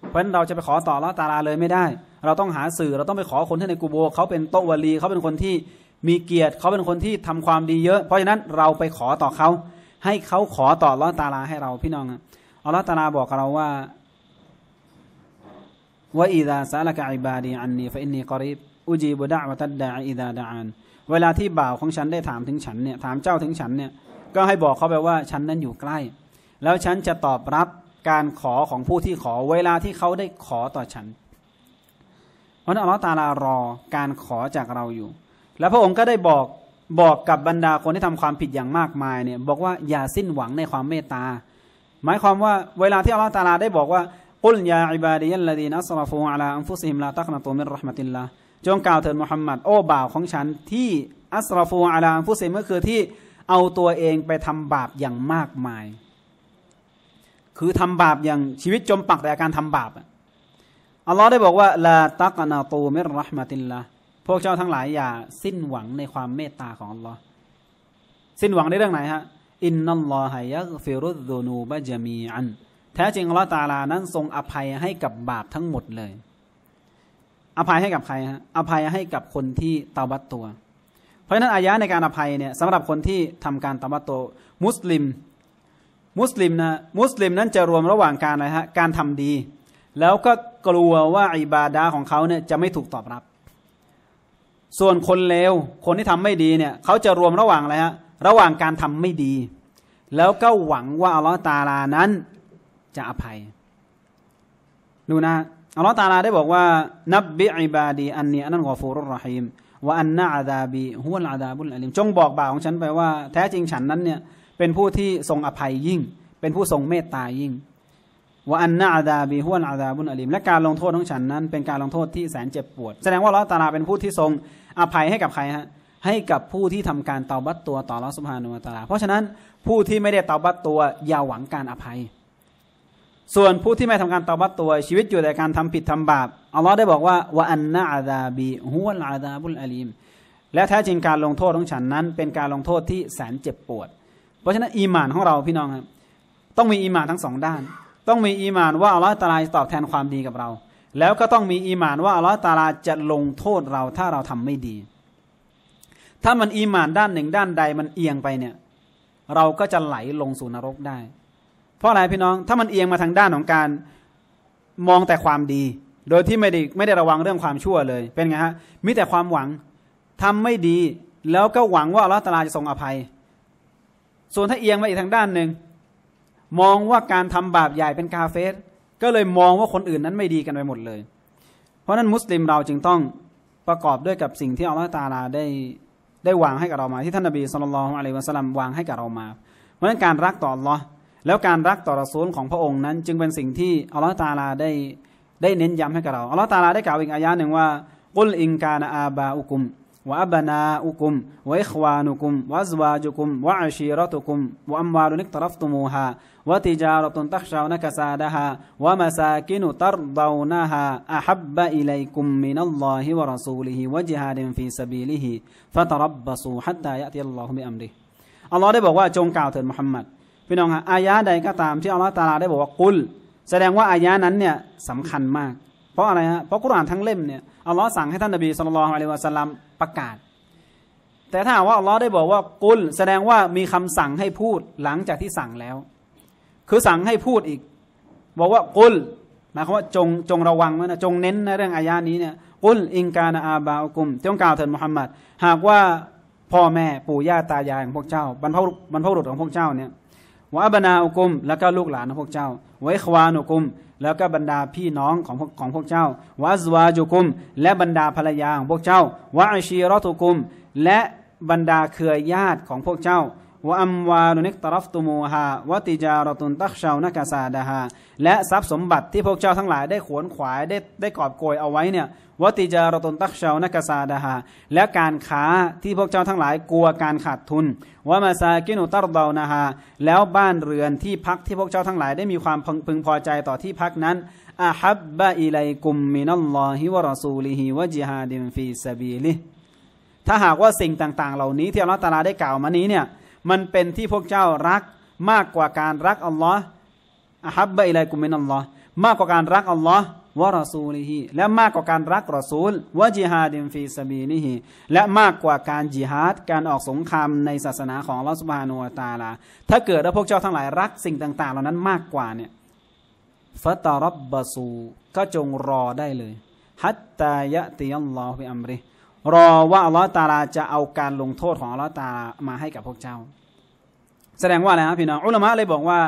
เพราะฉะนั้นเราจะไปขอต่ออัลลอฮ์ตาลาเลยไม่ได้เราต้องหาสื่อเราต้องไปขอคนที่ในกูโบเขาเป็นโตวลีเขาเป็นคนที่มีเกียรติ เขาเป็นคนที่ทำความดีเยอะ เพราะฉะนั้นเราไปขอต่อเขา ให้เขาขอต่อลอตาลาให้เราพี่น้องอัลลอฮฺตาลาบอกกับเราว่าว่าอิดาซาลกะอิบาดีอันนีฟะอินนีกอริบอุจีบุดะวะตัดดาอิดาดานเวลาที่บ่าวของฉันได้ถามถึงฉันเนี่ย ถามเจ้าถึงฉันเนี่ย ก็ให้บอกเขาไปว่าฉันนั้นอยู่ใกล้ แล้วฉันจะตอบรับการขอของผู้ที่ขอ เวลาที่เขาได้ขอต่อฉันราะนั้นอัลลอฮฺตาลา รอการขอจากเราอยู่ แล้วพระองค์ก็ได้บอกบอกกับบรรดาคนที่ทำความผิดอย่างมากมายเนี่ยบอกว่าอย่าสิ้นหวังในความเมตตา หมายความว่าเวลาที่อัลลอฮฺตาลาได้บอกว่าอุลยาอิบาดียัลลดีนัสลาฟูอัลาอัมฟุซิมลาตักนาตูมิรหมตินละจงกล่าวเถิดมุฮัมมัดโอ้บ่าวของฉันที่อัสราฟูอัลาอัมฟุซิมก็คือที่เอาตัวเองไปทำบาปอย่างมากมาย คือทำบาปอย่างชีวิตจมปักแต่การทำบาปอะอัลลอฮ์ได้บอกว่าลาตักนาตูเมรรชมาตินละพวกเจ้าทั้งหลายอย่าสิ้นหวังในความเมตตาของอัลลอฮ์สิ้นหวังในเรื่องไหนฮะ อินนัลลอฮัยักฟิรุดูนูบะจามีอัน แท้จริงอัลลอฮ์ตาลา นั้นทรงอภัยให้กับบาปทั้งหมดเลย อภัยให้กับใครฮะ อภัยให้กับคนที่ตาบัตตัว เพราะฉะนั้น อายะในการอภัยเนี่ยสำหรับคนที่ทำการตาบัตตัว มุสลิม มุสลิมนะ มุสลิมนั้นจะรวมระหว่างการอะไรฮะ การทำดี แล้วก็กลัวว่าอิบาดาของเขาเนี่ยจะไม่ถูกตอบรับ ส่วนคนเลวคนที่ทำไม่ดีเนี่ยเขาจะรวมระหว่างอะไรฮะระหว่างการทำไม่ดี แล้วก็หวังว่าอัลลอฮ์ตาลานั้นจะอภัยดูนะอัลลอฮ์ตาลาได้บอกว่านับบิอิบาดี อันนี้อันนั้นกอฟูรุรรหิมว่าอันนาอาดาบีฮุวลอาดาบุลอาลิมจงบอกบ่าวของฉันไปว่าแท้จริงฉันนั้นเนี่ยเป็นผู้ที่ทรงอภัยยิ่ง เป็นผู้ทรงเมตตายิ่งว่าอันนาอาดาบีห้วนอาดาบุนอลิมและการลงโทษของฉันนั้นเป็นการลงโทษที่แสนเจ็บปวด แสดงว่าลาตาลาเป็นผู้ที่ทรงอภัยให้กับใครฮะให้กับผู้ที่ทำการเตาบัตตัว ต่อลัสุภานุตาลา เพราะฉะนั้นผู้ที่ไม่ได้เตาบัตตัวอย่าหวังการอภัย ส่วนผู้ที่ไม่ทำการเตาบัตตัวชีวิตอยู่แต่การทำผิดทำบาปอัลลอฮ์ได้บอกว่าว่าอันนาอาดาบีห้วนอาดาบุนอลิมและแท้จริงการลงโทษของฉันนั้น เป็นการลงโทษที่แสนเจ็บปวด เพราะฉะนั้นอีหมานของเราพี่น้องครับต้องมีอีหมานทั้งสองด้านต้องมีอีมานว่าอัลลอฮฺตาลาตอบแทนความดีกับเรา แล้วก็ต้องมีอีมานว่าอัลลอฮฺตาลาจะลงโทษเราถ้าเราทำไม่ดี ถ้ามันอีมานด้านหนึ่งด้านใดมันเอียงไปเนี่ย เราก็จะไหลลงสู่นรกได้ เพราะอะไรพี่น้อง ถ้ามันเอียงมาทางด้านของการมองแต่ความดี โดยที่ไม่ได้ไม่ได้ระวังเรื่องความชั่วเลยเป็นไงฮะมีแต่ความหวังทำไม่ดี แล้วก็หวังว่าอัลลอฮฺตาลาจะทรงอภัยส่วนถ้าเอียงมาอีกทางด้านหนึ่งมองว่าการทำบาปใหญ่เป็นกาเฟสก็เลยมองว่าคนอื่นนั้นไม่ดีกันไปหมดเลยเพราะนั้นมุสลิมเราจึงต้องประกอบด้วยกับสิ่งที่อัลลอฮฺตาลาได้ได้วางให้กับเรามาที่ท่านนบีสุลต่านอะลัยวะสลัมวางให้กับเรามา เพราะฉะนั้นการรักต่ออัลลอฮ์แล้วการรักต่อรสซูลของพระองค์นั้น จึงเป็นสิ่งที่อัลลอฮฺตาลาได้ได้เน้นย้ำให้กับเราอัลลอฮฺตาลาได้กล่าวอีกอายะหนึ่งว่ากุลอิงกาณอาบาอุกุม وأبناؤكم وإخوانكم وأزواجكم وعشيرتكم وأموال اقترفتموها وتجارة تخشون كسادها ومساكن ترضونها أحب إليكم من الله ورسوله وجهاد في سبيله فتربصوا حتى يأتي الله بأمره الله دي بغوا جون محمد في نوعها آياء دي كتام تي الله تعالى دي بغوا سيدان وا آياء سمخن ماك เพราะอะไรฮะเพราะกุรอานทั้งเล่มเนี่ยอัลลอฮ์สั่งให้ท่านนบีสุลต่านอะลัยวะสัลลัมประกาศ แต่ถ้าว่าอัลลอฮ์ได้บอกว่ากุลแสดงว่ามีคำสั่งให้พูดหลังจากที่สั่งแล้ว คือสั่งให้พูดอีกบอกว่ากุลหมายความว่าจงจงระวังนะจงเน้นในเรื่องอายานี้เนี่ยกุลอิงกาอาบาอุกุมจงกล่าวเถิดมุฮัมมัดหากว่าพ่อแม่ปู่ย่าตายายของพวกเจ้าบรรพบรรพบุรุษของพวกเจ้าเนี่ยวะบนาอุกุมแล้วก็ลูกหลานของพวกเจ้าไว้ควานุกุมแล้วก็บรรดาพี่น้องของของพวกเจ้าวาสวาจุคุม และบรรดาภรรยาของพวกเจ้าวาอชีรอตุคุม และบรรดาเครือญาติของพวกเจ้าวอัมวาลุนิกตรฟตุมูฮาวติจารตุนตักชาวนักซาดาฮาและทรัพย์สมบัติที่พวกเจ้าทั้งหลายได้ขวนขวายได้ได้กอบโกยเอาไว้เนี่ยวติจารตุนตักชาวนักซาดาฮาและการค้าที่พวกเจ้าทั้งหลายกลัวการขาดทุนวามาซากินุตรดานาฮาแล้วบ้านเรือนที่พักที่พวกเจ้าทั้งหลายได้มีความพึงพอใจต่อที่พักนั้นอาฮับบะอิไลกุมมินัลลอฮิวะรอซูลิฮิวะจิฮาดิมฟีซาบีลิถ้าหากว่าสิ่งต่างๆเหล่านี้ที่อัลลอฮฺตาลาได้กล่าวมานี้เนี่ยมันเป็นที่พวกเจ้ารักมากกว่าการรักอัลลอฮ์อะฮับบะอิลกุมินอัลลอฮ์มากกว่าการรักอัลลอฮ์วะรอซูลีฮีและมากกว่าการรักรอซูลวะจิฮาดิมฟีสบีนีฮีและมากกว่าการจิฮาด การออกสงครามในศาสนาของลอสบานูตาลาถ้าเกิดว่าพวกเจ้าทั้งหลายรักสิ่งต่างๆเหล่านั้นมากกว่าเนี่ยฟัตารับบะซูก็จงรอได้เลย ฮัตตายะติยัลลอฮิอัมริรอว่าอัลลอฮ์ตาลาจะเอาการลงโทษของอัลลอฮ์ตาลามาให้กับพวกเจ้าแสดงว่าอะไรครับพี่น้องอุลามะเลยบอกว่า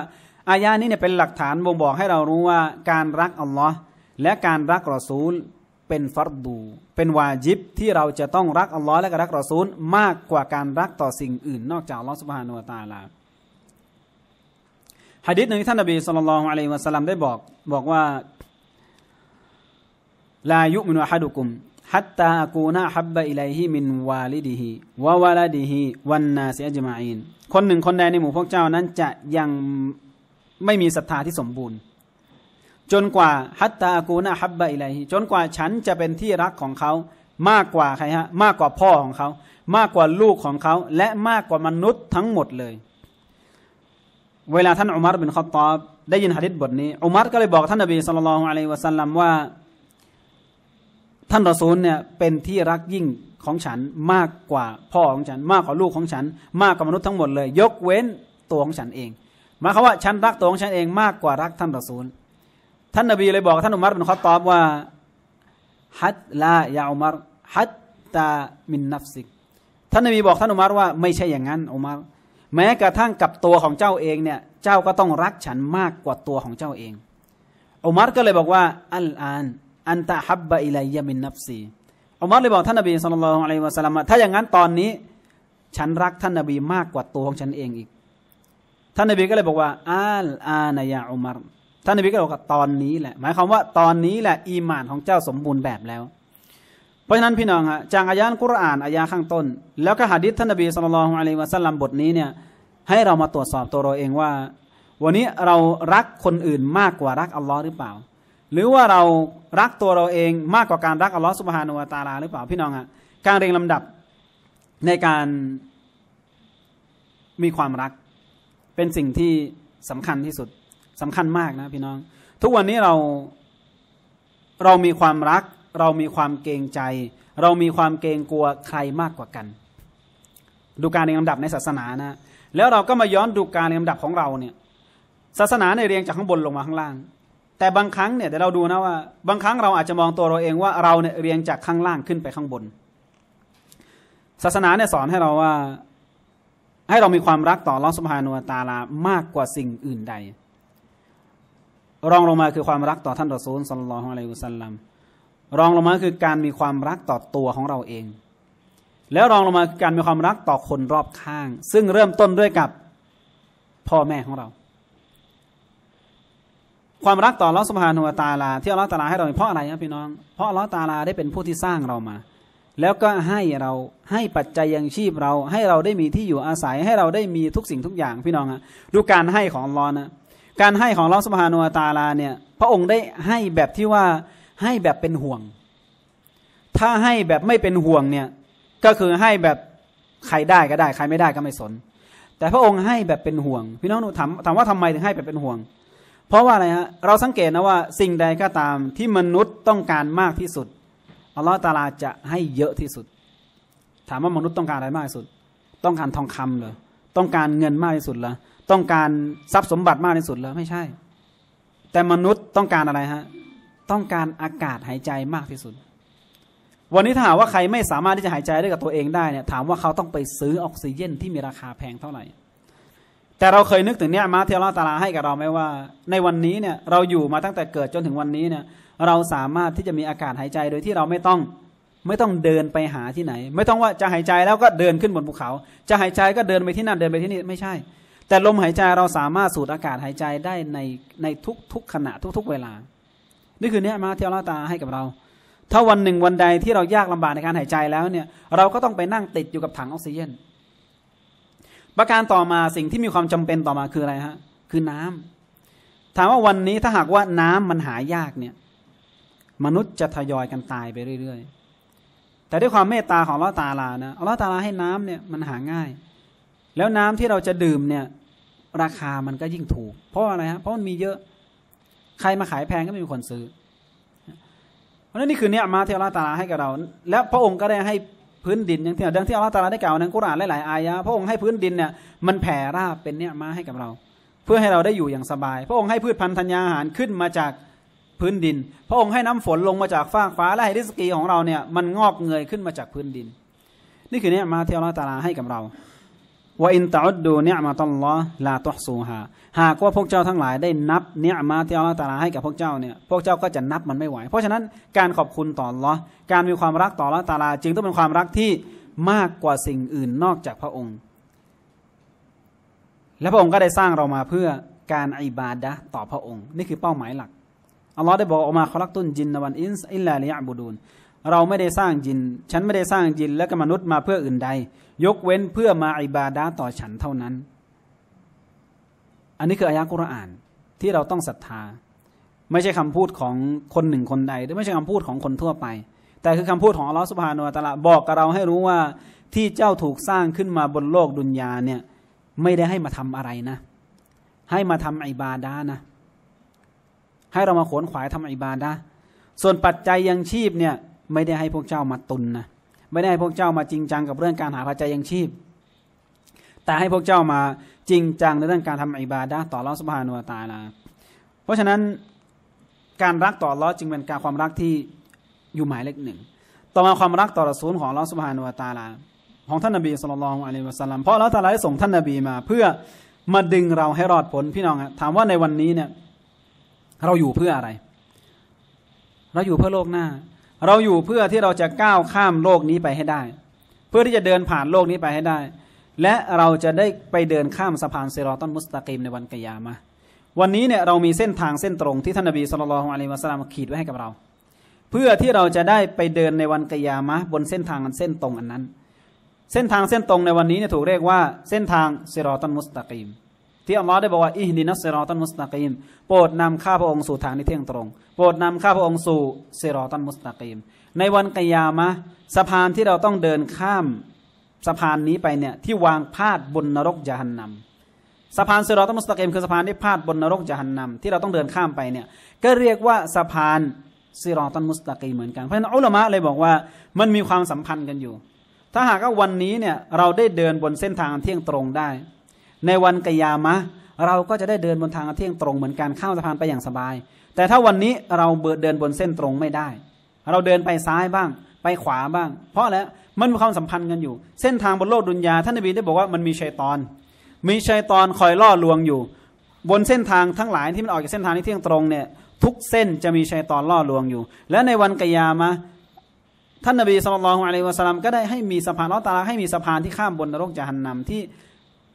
อายานี้เนี่ยเป็นหลักฐานบ่งบอกให้เรารู้ว่าการรักอัลลอฮ์และการรักรอซูลเป็นฟัรดู เป็นวาจิบที่เราจะต้องรักอัลลอฮ์และรักรอซูล มากกว่าการรักต่อสิ่งอื่นนอกจากอัลลอฮ์สุบฮานุตาลาฮะดิษหนึ่งท่านนบีสุลต่านอะลัยวะสัลลัมได้บอก บอกว่าลายุมินุฮะดุกุมฮัตตาอากูนาฮับบะอิไลฮิมินวาลิดิฮิวาวาลาดิฮิวันนาเสียจมาอินคนหนึ่งคนใดในหมู่พวกเจ้านั้นจะยังไม่มีศรัทธาที่สมบูรณ์ จนกว่าฮัตตากูนาฮับบะอิไลฮิจนกว่าฉันจะเป็นที่รักของเขามากกว่าใครฮะมากกว่าพ่อของเขา มากกว่าลูกของเขา และมากกว่ามนุษย์ทั้งหมดเลย เวลาท่านอุมารบินขอตอบได้ยินฮะดิษบทนี้อุมารก็เลยบอกท่านนบีสุลต่านอะลัยวะสัลลัมว่าท่านรอซูลเนี่ยเป็นที่รักยิ่งของฉันมากกว่าพ่อของฉัน มากกว่าลูกของฉัน มากกว่ามนุษย์ทั้งหมดเลย ยกเว้นตัวของฉันเองหมายความว่าฉันรักตัวของฉันเองมากกว่ารักท่านรอซูล ท่านนบีเลยบอกท่านอุมัรเป็นข้อตอบว่าฮัตลายาอุมัรฮัตตามินนัฟซิก ท่านนบีบอกท่านอุมัรว่าไม่ใช่อย่างนั้นอุมัรแม้กระทั่งกับตัวของเจ้าเองเนี่ยเจ้าก็ต้องรักฉันมากกว่าตัวของเจ้าเองอุมัรก็เลยบอกว่าอัลอานอันตะฮับบะอิไลยามินนับซีอุมัรเลยบอกท่านนบีสุลต่านอะไรวะสัลลัมถ้าอย่างนั้นตอนนี้ ฉันรักท่านนบีมากกว่าตัวของฉันเองอีก ท่านนบีก็เลยบอกว่าอัลอานายาอุมารท่านนบีก็บอกว่าตอนนี้แหละ หมายความว่าตอนนี้แหละอีหมานของเจ้าสมบูรณ์แบบแล้ว เพราะฉะนั้นพี่น้องฮะจากอายานกุรอานอายาข้างต้น แล้วก็หะดิษท่านนบีสุลต่านอะไรวะสัลลัมบทนี้เนี่ยให้เรามาตรวจสอบตัวเราเองว่าวันนี้เรารักคนอื่นมากกว่ารักอัลลอฮ์หรือเปล่าหรือว่าเรารักตัวเราเองมากกว่าการรักอัลลอฮฺสุบฮานุวาตาลาหรือเปล่าพี่น้องอะการเรียงลำดับในการมีความรักเป็นสิ่งที่สำคัญที่สุดสำคัญมากนะพี่น้อง ทุกวันนี้เราเรามีความรัก เรามีความเกรงใจ เรามีความเกรงกลัวใครมากกว่ากัน ดูการเรียงลำดับในศาสนานะ แล้วเราก็มาย้อนดูการเรียงลำดับของเราเนี่ย ศาสนาในเรียงจากข้างบนลงมาข้างล่างแต่บางครั้งเนี่ยเดี๋ยวเราดูนะว่าบางครั้งเราอาจจะมองตัวเราเองว่าเราเนี่ยเรียงจากข้างล่างขึ้นไปข้างบน ศาสนาเนี่ยสอนให้เราว่าให้เรามีความรักต่อลอสุภานุตาลามากกว่าสิ่งอื่นใด รองลงมาคือความรักต่อท่านต่อซูลสัลลัลของอะไรอุสัลลัมรองลงมาคือการมีความรักต่อตัวของเราเอง แล้วรองลงมาคือการมีความรักต่อคนรอบข้าง ซึ่งเริ่มต้นด้วยกับพ่อแม่ของเราความรักต่อลอสุภาโนตาลาที่ลอาตาลาให้เราเพราะอะไรครับพี่น้องเพราะลอาตาลาได้เป็นผู้ที่สร้างเรามา แล้วก็ให้เราให้ปัจจัยยังชีพเราให้เราได้มีที่อยู่อาศัยให้เราได้มีทุกสิ่งทุกอย่างพี่น้องฮะดูการให้ของลอนะ การให้ของลอสุภาโนตาลาเนี่ย พระองค์ได้ให้แบบที่ว่าให้แบบเป็นห่วง ถ้าให้แบบไม่เป็นห่วงเนี่ยก็คือให้แบบใครได้ก็ได้ ใครไม่ได้ก็ไม่สน แต่พระองค์ให้แบบเป็นห่วงพี่น้องหนูถามถามว่าทำไมถึงให้แบบเป็นห่วงเพราะว่าอะไรฮะเราสังเกตนะว่าสิ่งใดก็ตามที่มนุษย์ต้องการมากที่สุดอัลลอฮฺตาลาจะให้เยอะที่สุด ถามว่ามนุษย์ต้องการอะไรมากที่สุด ต้องการทองคำเหรอต้องการเงินมากที่สุดเหรอต้องการทรัพย์สมบัติมากที่สุดเหรอไม่ใช่ แต่มนุษย์ต้องการอะไรฮะต้องการอากาศหายใจมากที่สุด วันนี้ถ้าหากว่าใครไม่สามารถที่จะหายใจได้กับตัวเองได้เนี่ย ถามว่าเขาต้องไปซื้อออกซิเจนที่มีราคาแพงเท่าไหร่แต่เราเคยนึกถึงเนี่ยมาที่อัลลอฮฺตาลาให้กับเราไหมว่า ในวันนี้เนี่ยเราอยู่มาตั้งแต่เกิดจนถึงวันนี้เนี่ย เราสามารถที่จะมีอากาศหายใจโดยที่เราไม่ต้องไม่ต้องเดินไปหาที่ไหน ไม่ต้องว่าจะหายใจแล้วก็เดินขึ้นบนภูเขา จะหายใจก็เดินไปที่นั่นเดินไปที่นี่ไม่ใช่ แต่ลมหายใจเราสามารถสูดอากาศหายใจได้ในในทุกทุกขณะ ทุกๆ เวลานี่คือเนี่ยมาที่อัลลอฮฺตาให้กับเรา ถ้าวันหนึ่งวันใดที่เรายากลำบากในการหายใจแล้วเนี่ย เราก็ต้องไปนั่งติดอยู่กับถังออกซิเจนประการต่อมาสิ่งที่มีความจำเป็นต่อมาคืออะไรฮะคือน้ำ ถามว่าวันนี้ถ้าหากว่าน้ำมันหายากเนี่ย มนุษย์จะทยอยกันตายไปเรื่อย ๆ แต่ด้วยความเมตตาของลอตาลานะลอตาลาให้น้ำเนี่ยมันหาง่าย แล้วน้ำที่เราจะดื่มเนี่ย ราคามันก็ยิ่งถูกเพราะอะไรฮะเพราะมันมีเยอะใครมาขายแพงก็ไม่มีคนซื้อ เพราะนั่นนี่คือเนี่ยมาเทลราตาลาให้กับเรา แล้วพระองค์ก็ได้ให้พื้นดินอย่างที่ดังที่อัลลอฮฺตาลาได้กล่าวในกุรอานหลายๆอายะพระองค์ให้พื้นดินเนี่ยมันแผ่ราบเป็นเนี่ยมาให้กับเรา เพื่อให้เราได้อยู่อย่างสบาย พระองค์ให้พืชพันธุ์ธัญญาหารขึ้นมาจากพื้นดิน พระองค์ให้น้ำฝนลงมาจากฟากฟ้าและให้ริสกีของเราเนี่ยมันงอกเงยขึ้นมาจากพื้นดิน นี่คือเนี่ยมาที่อัลลอฮฺตาลาให้กับเราว่าอินตาอุดดูเนี่ยมาตลอลาตอสูหาหากว่าพวกเจ้าทั้งหลายได้นับเนี่ยมาที่อัลลอฮฺตาลาให้กับพวกเจ้าเนี่ยพวกเจ้าก็จะนับมันไม่ไหว เพราะฉะนั้นการขอบคุณต่ออัลอการมีความรักต่ออัลลอฮฺตาลาจึงต้องเป็นความรักที่มากกว่าสิ่งอื่นนอกจากพระองค์ และพระองค์ก็ได้สร้างเรามาเพื่อการอิบาดะต่อพระองค์นี่คือเป้าหมายหลักอัลลอฮ์ได้บอกออกมาขอลักตุนจินนวันอินส์อิลลาลิยะบูดูนเราไม่ได้สร้างจิน ฉันไม่ได้สร้างจินและก็มนุษย์มาเพื่ออื่นใดยกเว้นเพื่อมาอิบาดาต่อฉันเท่านั้น อันนี้คืออายะกุรอานที่เราต้องศรัทธาไม่ใช่คำพูดของคนหนึ่งคนใดหรือไม่ใช่คำพูดของคนทั่วไป แต่คือคำพูดของอัลลอฮฺสุบฮานุอัตละบอกกับเราให้รู้ว่าที่เจ้าถูกสร้างขึ้นมาบนโลกดุนยาเนี่ย ไม่ได้ให้มาทำอะไรนะ ให้มาทำอิบาดานะ ให้เรามาขวนขวายทำอิบาดาส่วนปัจจัยยังชีพเนี่ย ไม่ได้ให้พวกเจ้ามาตุนนะไม่ได้ให้พวกเจ้ามาจริงจังกับเรื่องการหาปัจจัยยังชีพ แต่ให้พวกเจ้ามาจริงจังในเรื่องการทำอิบาดะต่อรอสุภานุตาลา เพราะฉะนั้นการรักต่อรอจึงเป็นการความรักที่อยู่หมายเลขหนึ่ง ต่อมาความรักต่อรศูลของรอสุภานุตาลาของท่านนบีสุลต่านอัลลอฮฺสัลลัม เพราะรัศมลาได้ส่งท่านนบีมา เพื่อมาดึงเราให้รอดผลพี่น้อง ถามว่าในวันนี้เนี่ย เราอยู่เพื่ออะไร เราอยู่เพื่อโลกหน้าเราอยู่เพื่อที่เราจะก้าวข้ามโลกนี้ไปให้ได้ เพื่อที่จะเดินผ่านโลกนี้ไปให้ได้ และเราจะได้ไปเดินข้ามสะพานเซรอตันมุสตากิมในวันกยามะวันนี้เนี่ยเรามีเส้นทางเส้นตรงที่ท่านนบีสุลต่านของอะลัยมะสลามขีดไว้ให้กับเรา เพื่อที่เราจะได้ไปเดินในวันกยามะบนเส้นทางอันเส้นตรงอันนั้น เส้นทางเส้นตรงในวันนี้เนี่ยถูกเรียกว่าเส้นทางเซรอตันมุสตากิมที่อัลลอฮ์ได้บอกว่าอิฮดินัสเซรอตันมุสตากีมโปรดนำข้าพระองค์สู่ทางที่เที่ยงตรงโปรดนำข้าพระองค์สู่เซรอตันมุสตากีม ในวันกิยามะสะพานที่เราต้องเดินข้าม สะพานนี้ไปเนี่ยที่วางพาดบนนรกยะหันนำสะพานเซรอตันมุสตากีมคือสะพานที่พาดบนนรกยะหันนำที่เราต้องเดินข้ามไปเนี่ยก็เรียกว่าสะพานเซรอตันมุสตากีเหมือนกัน เพราะฉะนั้นอัลลอมะเลยบอกว่ามันมีความสัมพันธ์กันอยู่ ถ้าหากว่าวันนี้เนี่ยเราได้เดินบนเส้นทางเที่ยงตรงได้ในวันกยามะเราก็จะได้เดินบนทางเที่ยงตรง เหมือนการข้ามสะพานไปอย่างสบาย แต่ถ้าวันนี้เราเบิดเดินบนเส้นตรงไม่ได้ เราเดินไปซ้ายบ้างไปขวาบ้าง เพราะแล้วมันมีความสัมพันธ์กันอยู่ เส้นทางบนโลกดุนยาท่านนบีได้บอกว่ามันมีชัยตอน มีชัยตอนคอยล่อลวงอยู่ บนเส้นทางทั้งหลายที่มันออกจากเส้นทางที่เที่ยงตรงเนี่ย ทุกเส้นจะมีชัยตอนล่อลวงอยู่ และในวันกยามะท่านนบีสุลต่านของอะลัยวะสัลามก็ได้ให้มีสะพานลอตาลาให้มีสะพานที่ข้ามบนนรกจะหันนำที่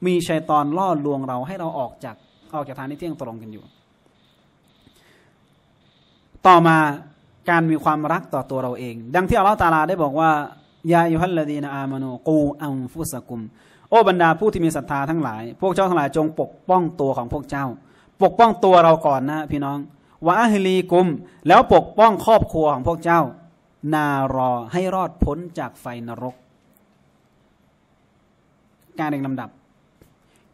มีชัยตอนล่อลวงเราให้เราออกจาก ออกจากทางที่เที่ยงตรงกันอยู่ ต่อมาการมีความรักต่อตัวเราเอง ดังที่อัลลอฮฺตาลาได้บอกว่ายาอิฮัลลดีนอามานูกูอัมฟุสกุมโอ้บรรดาผู้ที่มีศรัทธาทั้งหลายพวกเจ้าทั้งหลายจงปกป้องตัวของพวกเจ้า ปกป้องตัวเราก่อนนะ พี่น้องวะฮิลีกุม แล้วปกป้องครอบครัวของพวกเจ้า นารอให้รอดพ้นจากไฟนรก การเรียงลำดับ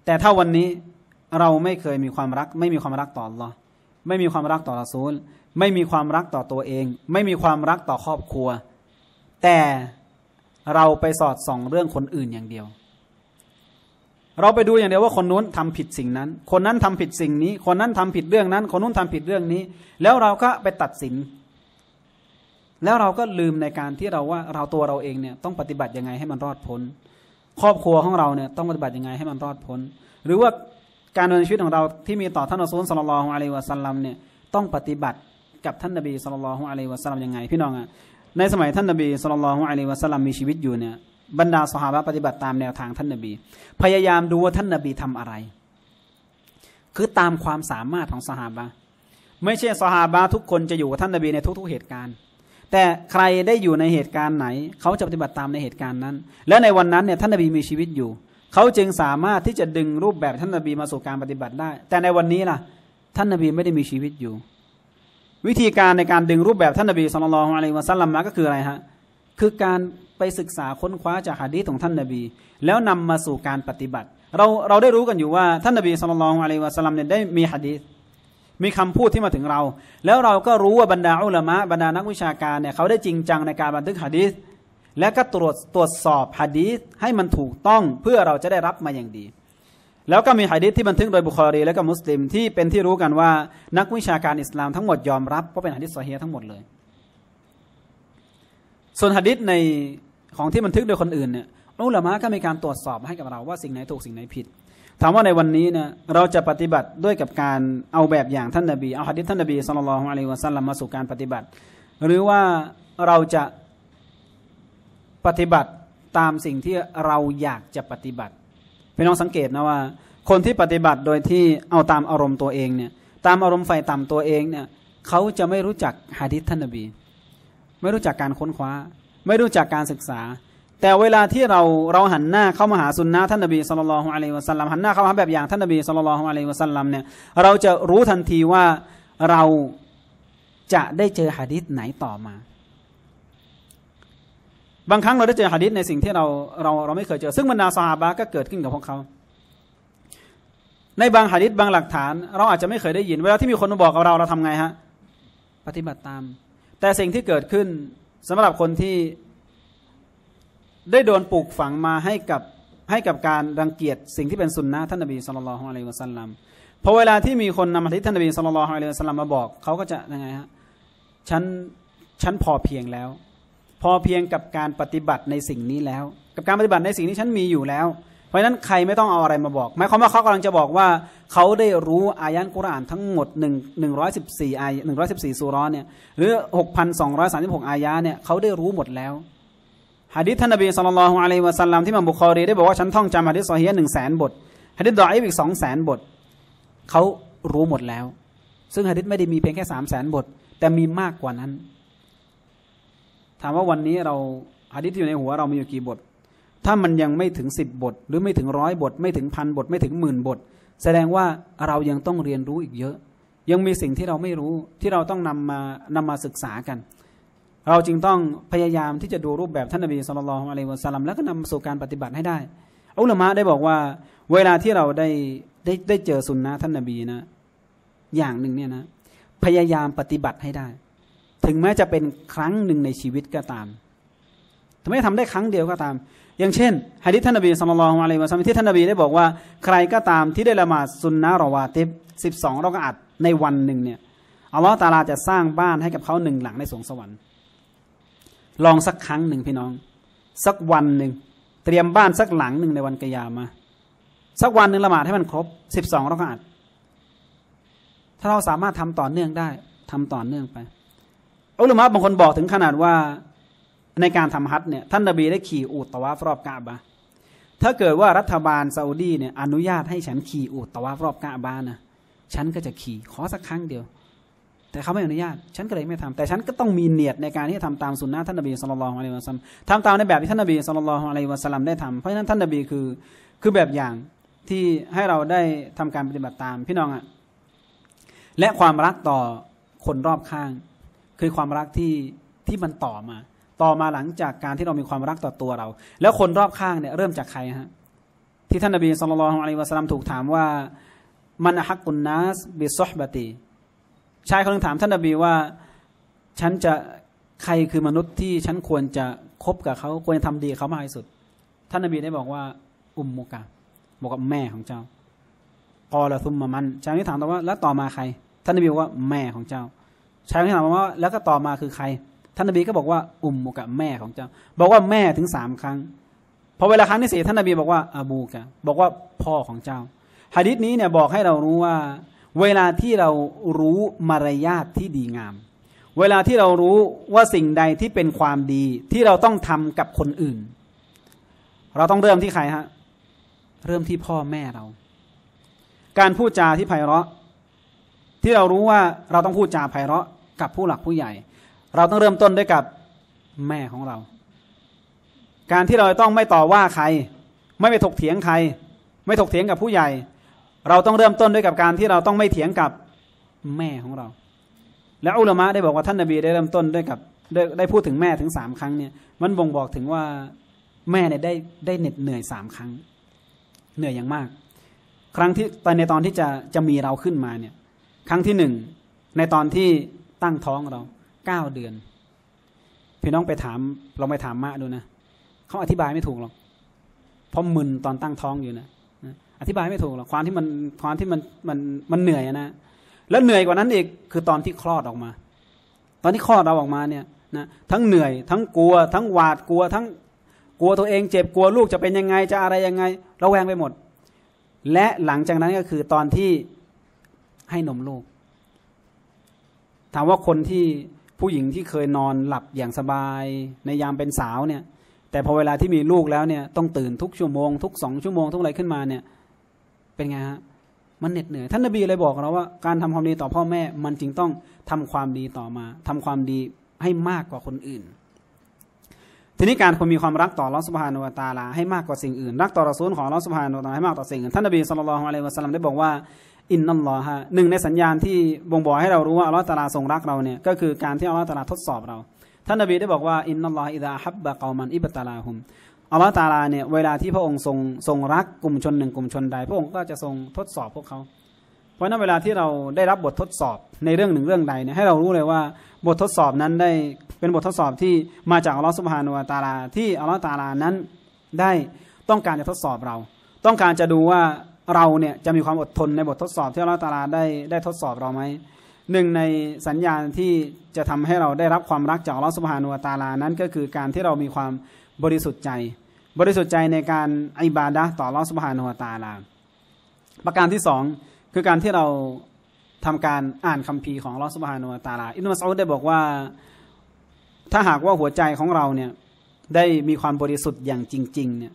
แต่ถ้าวันนี้เราไม่เคยมีความรัก ไม่มีความรักต่อหรอไม่มีความรักต่อละซูลไม่มีความรักต่อตัวเอง ไม่มีความรักต่อครอบครัว แต่เราไปสอดส่องเรื่องคนอื่นอย่างเดียว เราไปดูอย่างเดียวว่าคนนู้นทำผิดสิ่งนั้น คนนั้นทำผิดสิ่งนี้ คนนั้นทำผิดเรื่องนั้น คนนู้นทำผิดเรื่องนี้ แล้วเราก็ไปตัดสิน แล้วเราก็ลืมในการที่เราว่าเราตัวเราเองเนี่ยต้องปฏิบัติยังไง ให้มันรอดพ้นครอบครัวของเราเนี่ยต้องปฏิบัติยังไงให้มันรอดพ้น หรือว่าการดำเนินชีวิตของเราที่มีต่อท่านอัลอุลสลลัลของอะลัยวะสัลลัมเนี่ยต้องปฏิบัติกับท่านนบีสลลัลของอะลัยวะสัลลัมยังไง พี่น้องอ่ะในสมัยท่านนบีสลลัลของอะลัยวะสัลลัมมีชีวิตอยู่เนี่ยบรรดาสหายปฏิบัติตามแนวทางท่านนบีพยายามดูว่าท่านนบีทำอะไร คือตามความสามารถของสหายไม่ใช่สหายทุกคนจะอยู่กับท่านนบีในทุก ๆเหตุการณ์แต่ใครได้อยู่ในเหตุการณ์ไหนเขาจะปฏิบัติตามในเหตุการณ์นั้น และในวันนั้นเนี่ยท่านนบีมีชีวิตอยู่ เขาจึงสามารถที่จะดึงรูปแบบท่านนบีมาสู่การปฏิบัติได้ แต่ในวันนี้ล่ะท่านนบีไม่ได้มีชีวิตอยู่ วิธีการในการดึงรูปแบบท่านนบีสุลต่านอะลัยวะซัลลัมมาก็คืออะไรฮะคือการไปศึกษาค้นคว้าจากฮะดีษของท่านนบี แล้วนำมาสู่การปฏิบัติ เราเราได้รู้กันอยู่ว่าท่านนบีสุลต่านอะลัยวะซัลลัมเนี่ยได้มีฮะดีษมีคำพูดที่มาถึงเรา แล้วเราก็รู้ว่าบรรดาอุลามะบรรดานักวิชาการเนี่ยเขาได้จริงจังในการบันทึกหะดีษและก็ตรวจตรวจสอบหะดีษให้มันถูกต้องเพื่อเราจะได้รับมาอย่างดี แล้วก็มีหะดีษที่บันทึกโดยบุคอรีและก็มุสลิมที่เป็นที่รู้กันว่านักวิชาการอิสลามทั้งหมดยอมรับว่าเป็นหะดีษซอฮีทั้งหมดเลย ส่วนหะดีษในของที่บันทึกโดยคนอื่นเนี่ยอุลามะก็มีการตรวจสอบให้กับเราว่า สิ่งไหนถูกสิ่งไหนผิดถามว่าในวันนี้เนี่ยเราจะปฏิบัติด้วยกับการเอาแบบอย่างท่านนาบีเอาฮะดิษท่านนาบีสุลต่านละฮอะลัวะสัลลัมมาสู่การปฏิบัติ หรือว่าเราจะปฏิบัติตามสิ่งที่เราอยากจะปฏิบัติพี่น้องสังเกตนะว่า คนที่ปฏิบัติโดยที่เอาตามอารมณ์ตัวเองเนี่ย ตามอารมณ์ไฟต่ำตัวเองเนี่ยเขาจะไม่รู้จักฮะดิษท่านนาบีไม่รู้จักการค้นคว้า ไม่รู้จักการศึกษาแต่เวลาที่เราเราหันหน้าเข้ามาหาสุนนะท่านนบีสุลต่านของอะลัยวะสัลลัมหันหน้าเข้ามาแบบอย่างท่านนบีสุลต่านของอะลัยวะสัลลัมเนี่ยเราจะรู้ทันทีว่าเราจะได้เจอหะดิษไหนต่อมา บางครั้งเราได้เจอหะดิษในสิ่งที่เรา เราเราไม่เคยเจอ ซึ่งบรรดาซาบะก็เกิดขึ้นกับพวกเขา ในบางหะดิษบางหลักฐานเราอาจจะไม่เคยได้ยินเวลาที่มีคนมาบอกกับเราเราทำไงฮะปฏิบัติตาม แต่สิ่งที่เกิดขึ้นสำหรับคนที่ได้โดนปลูกฝังมาให้กับให้กับการรังเกียจสิ่งที่เป็นสุนนะท่านนบีสุลต่านละฮ์อะลัยฮุวะสัลลัมพอเวลาที่มีคนนำมาที่ท่านนบีสุลต่านละฮ์อะลัยฮุวะสัลลัมมาบอก เขาก็จะยังไงฮะฉันฉันพอเพียงแล้ว พอเพียงกับการปฏิบัติในสิ่งนี้แล้ว กับการปฏิบัติในสิ่งที่ฉันมีอยู่แล้ว เพราะฉะนั้นใครไม่ต้องเอาอะไรมาบอกหมายความว่าเขากำลังจะบอกว่าเขาได้รู้อายันกุรอานทั้งหมดหหนนึึ่ง่งร้อยสสิบี่อายหนึ่งร้อยสิบสี่ซูร้อนเนี่ยหรือิบหกอายะเนี่ยเขาได้รู้หมดแล้วฮะดิษท่านนบีสุลต่านละฮ์อะลัยวะสัลลัมที่มาบุคอรีได้บอกว่าฉันท่องจำฮะดิษซอฮีหนึ่งแสนบทฮะดิษดออีฟอีกสองแสนบท เขารู้หมดแล้ว ซึ่งฮะดิษไม่ได้มีเพียงแค่สามแสนบท แต่มีมากกว่านั้น ถามว่าวันนี้เราฮะดิษอยู่ในหัวเรามีอยู่กี่บท ถ้ามันยังไม่ถึงสิบบทหรือไม่ถึงร้อยบท ไม่ถึงพันบทไม่ถึงหมื่นบท แสดงว่าเรายังต้องเรียนรู้อีกเยอะ ยังมีสิ่งที่เราไม่รู้ที่เราต้องนำมานำมาศึกษากันเราจึงต้องพยายามที่จะดูรูปแบบท่านนบีสุลต่านอะลัยวะสัลลัมแล้วก็นำสู่การปฏิบัติให้ได้ อุลามะได้บอกว่าเวลาที่เราได้ได้ได้เจอสุนนะท่านนบีนะอย่างหนึ่งเนี่ยนะ พยายามปฏิบัติให้ได้ ถึงแม้จะเป็นครั้งหนึ่งในชีวิตก็ตามทำไม่ทำได้ครั้งเดียวก็ตาม อย่างเช่นฮะดิษท่านนบีสุลต่านอะลัยวะสัลลัมที่ท่านนบีได้บอกว่า ใครก็ตามที่ได้ละหมาดสุนนะรอวาติบสิบสองรากอัดในวันหนึ่งเนี่ยอัลลอฮฺตาลาจะสร้างบ้านให้กับเขาหนึ่งหลังในสวงสวรรค์ลองสักครั้งหนึ่งพี่น้อง สักวันหนึ่งเตรียมบ้านสักหลังหนึ่งในวันกยามาสักวันหนึ่งละหมาดให้มันครบสิบสองรักอาดถ้าเราสามารถทำต่อเนื่องได้ ทำต่อเนื่องไป อุลมะบางคนบอกถึงขนาดว่าในการทำฮัทเนี่ย ท่านนบีได้ขี่อูตตะวาฟรอบกาบะ ถ้าเกิดว่ารัฐบาลซาอุดีเนี่ยอนุญาตให้ฉันขี่อูตตะวาฟรอบกาบะนะฉันก็จะขี่ขอสักครั้งเดียวแต่เขาไม่อนุญาต ฉันก็เลยไม่ทำ แต่ฉันก็ต้องมีเนียดในการ ที่จะทำตามสุนนะท่านนบีสุลต่านอะลัยวะซัลลัมทำตามในแบบที่ท่านนบีสุลต่านอะลัยวะซัลลัมได้ทำเพราะฉะนั้นท่านนบีคือคือแบบอย่างที่ให้เราได้ทำการปฏิบัติตาม พี่น้องอะ และความรักต่อคนรอบข้าง คือความรักที่ที่มันต่อมา ต่อมาหลังจากการที่เรามีความรักต่อตัวเรา แล้วคนรอบข้างเนี่ยเริ่มจากใครฮะที่ท่านนบีสุลต่านอะลัยวะซัลลัมถูกถามว่ามันฮักกุนนัสบิซฮบะตีชายคนนึงถามท่านนบีว่าฉันจะใครคือมนุษย์ที่ฉันควรจะคบกับเขาควรจะทำดีเขามากที่สุด ท่านนบีได้บอกว่า อุมมุกะ บอกกับแม่ของเจ้าพอละซุมมามันชายนี้ถามต่อว่าแล้วต่อมาใคร ท่านนบีบอกว่าแม่ของเจ้าชายนี้ถามว่าแล้วก็ต่อมาคือใคร ท่านนบีก็บอกว่าอุมมุกะแม่ของเจ้า บอกว่าแม่ถึงสามครั้งพอเวลาครั้งที่สี่ท่านนบีบอกว่าอาบูกะ บอกว่าพ่อของเจ้าฮะดิษนี้เนี่ยบอกให้เรารู้ว่าเวลาที่เรารู้มารยาทที่ดีงาม เวลาที่เรารู้ว่าสิ่งใดที่เป็นความดีที่เราต้องทำกับคนอื่น เราต้องเริ่มที่ใครฮะ เริ่มที่พ่อแม่เรา การพูดจาที่ไพเราะ ที่เรารู้ว่าเราต้องพูดจาไพเราะกับผู้หลักผู้ใหญ่ เราต้องเริ่มต้นด้วยกับแม่ของเรา การที่เราต้องไม่ต่อว่าใคร ไม่ไปถกเถียงใคร ไม่ถกเถียงกับผู้ใหญ่เราต้องเริ่มต้นด้วยกับการที่เราต้องไม่เถียงกับแม่ของเรา แล้วอุลมะได้บอกว่าท่านนบีได้เริ่มต้นด้วยกับ ได้พูดถึงแม่ถึงสามครั้งเนี่ย มันบ่งบอกถึงว่าแม่เนี่ยได้ได้เหน็ดเหนื่อยสามครั้ง เหนื่อยอย่างมาก ครั้งที่ตอนในตอนที่จะจะมีเราขึ้นมาเนี่ย ครั้งที่หนึ่ง ในตอนที่ตั้งท้องเราเก้าเดือนพี่น้องไปถามลองไปถามมะดูนะเขาอธิบายไม่ถูกหรอกเพราะมึนตอนตั้งท้องอยู่นะอธิบายไม่ถูกหรอกความที่มันความที่มันมันมันเหนื่อยนะแล้วเหนื่อยกว่านั้นอีกคือตอนที่คลอดออกมา ตอนที่คลอดเราออกมาเนี่ยนะทั้งเหนื่อย ทั้งกลัวทั้งหวาดกลัว ทั้งกลัวตัวเอง เจ็บกลัวลูกจะเป็นยังไง จะอะไรยังไงเราแวงไปหมด และหลังจากนั้นก็คือตอนที่ให้นมลูก ถามว่าคนที่ผู้หญิงที่เคยนอนหลับอย่างสบาย ในยามเป็นสาวเนี่ย แต่พอเวลาที่มีลูกแล้วเนี่ยต้องตื่นทุกชั่วโมงทุกสองชั่วโมงทุกอะไรขึ้นมาเนี่ยเป็นไงฮะมันเหน็ดเหนื่อยท่านนบีเลยบอกเราว่าการทำความดีต่อพ่อแม่ มันจึงต้องทำความดีต่อมา ทำความดีให้มากกว่าคนอื่น ทีนี้การคนมีความรักต่อรัสุภานุวตาลาให้มากกว่าสิ่งอื่น รักต่อรัศมีของรัสุภานุวตาลาให้มากต่อสิ่งอื่นท่านนบีสุลต่านอะไรวะสัลัมได้บอกว่า อินนัลลอฮะหนึ่งในสัญญาณที่บ่งบอกให้เรารู้ว่าอัลลอฮฺตาลาทรงรักเราเนี่ยก็คือการที่อัลลอฮฺตาลาทดสอบ เรา ท่านนบีได้บอกว่าอินนัลลอฮ์อิดะฮับบะกอมันอิบตาลาฮุมอัลลอฮตาลาเนี่ยเวลาที่พระองค์ทรงทรงรักกลุ่มชนหนึ่ง กลุ่มชนใดพระองค์ก็จะทรงทดสอบพวกเขา เพราะนั้นเวลาที่เราได้รับบททดสอบในเรื่องหนึ่งเรื่องใดเนี่ยให้เรารู้เลยว่าบททดสอบนั้นได้เป็นบททดสอบที่มาจากอัลลอฮฺสุบฮานุตาลาที่อัลลอฮฺตาลานั้นได้ต้องการจะทดสอบเรา ต้องการจะดูว่าเราเนี่ยจะมีความอดทนในบททดสอบ ที่อัลลอฮฺตาลาได้ได้ทดสอบเราไหมหนึ่งในสัญญาณที่จะทำให้เราได้รับความรักจากอัลลอฮฺสุบฮานุตาลานั้นก็คือการที่เรามีความบริสุทธิ์ใจบริสุทธิ์ใจในการอิบาดะต่อรอสุภฮานหัวตาลาประการที่สองคือการที่เราทำการอ่านคัมภีร์ของรอสุภฮานหัวตาลาอินุมัสอุดได้บอกว่าถ้าหากว่าหัวใจของเราเนี่ยได้มีความบริสุทธิ์อย่างจริงๆเนี่ย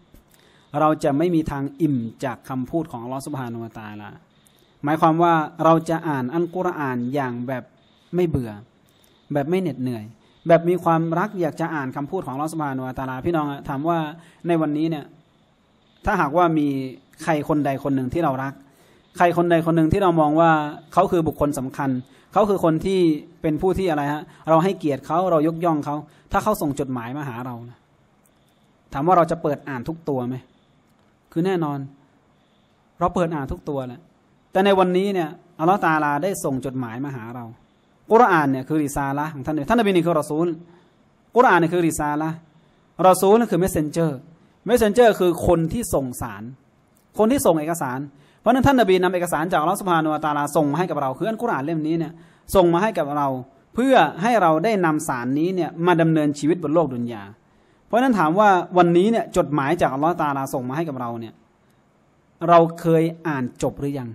เราจะไม่มีทางอิ่มจากคำพูดของรอสุภฮานหัวตาลาหมายความว่าเราจะอ่านอัลกุรอานอย่างแบบไม่เบื่อ แบบไม่เหน็ดเหนื่อยแบบมีความรักอยากจะอ่านคำพูดของลอสบานวตาลา พี่น้องถามว่าในวันนี้เนี่ย ถ้าหากว่ามีใครคนใดคนหนึ่งที่เรารัก ใครคนใดคนหนึ่งที่เรามองว่าเขาคือบุคคลสำคัญ เขาคือคนที่เป็นผู้ที่อะไรฮะ เราให้เกียรติเขาเรายกย่องเขา ถ้าเขาส่งจดหมายมาหาเรานะถามว่าเราจะเปิดอ่านทุกตัวไหมคือแน่นอน เราเปิดอ่านทุกตัวแหละแต่ในวันนี้เนี่ยอัลลอฮฺตาลาได้ส่งจดหมายมาหาเรากุรอานเนี่ยคือริซาละของท่านท่านนบีนี่คือรอซูลกุรอานเนี่ยคือริซาละรอซูลนั่นคือเมสเซนเจอร์เมสเซนเจอร์คือคนที่ส่งสารคนที่ส่งเอกสารเพราะนั้นท่านนบีนำเอกสารจากัลอสพานุอัตาลาส่งมาให้กับเราคืออันกุรอานเล่มนี้เนี่ยส่งมาให้กับเรา เพื่อให้เราได้นำสารนี้เนี่ย มาดำเนินชีวิตบนโลกดุนยาเพราะนั้นถามว่าวันนี้เนี่ย จดหมายจากอัลลอฮ์ตาลาส่งมาให้กับเราเนี่ย เราเคยอ่านจบหรือยัง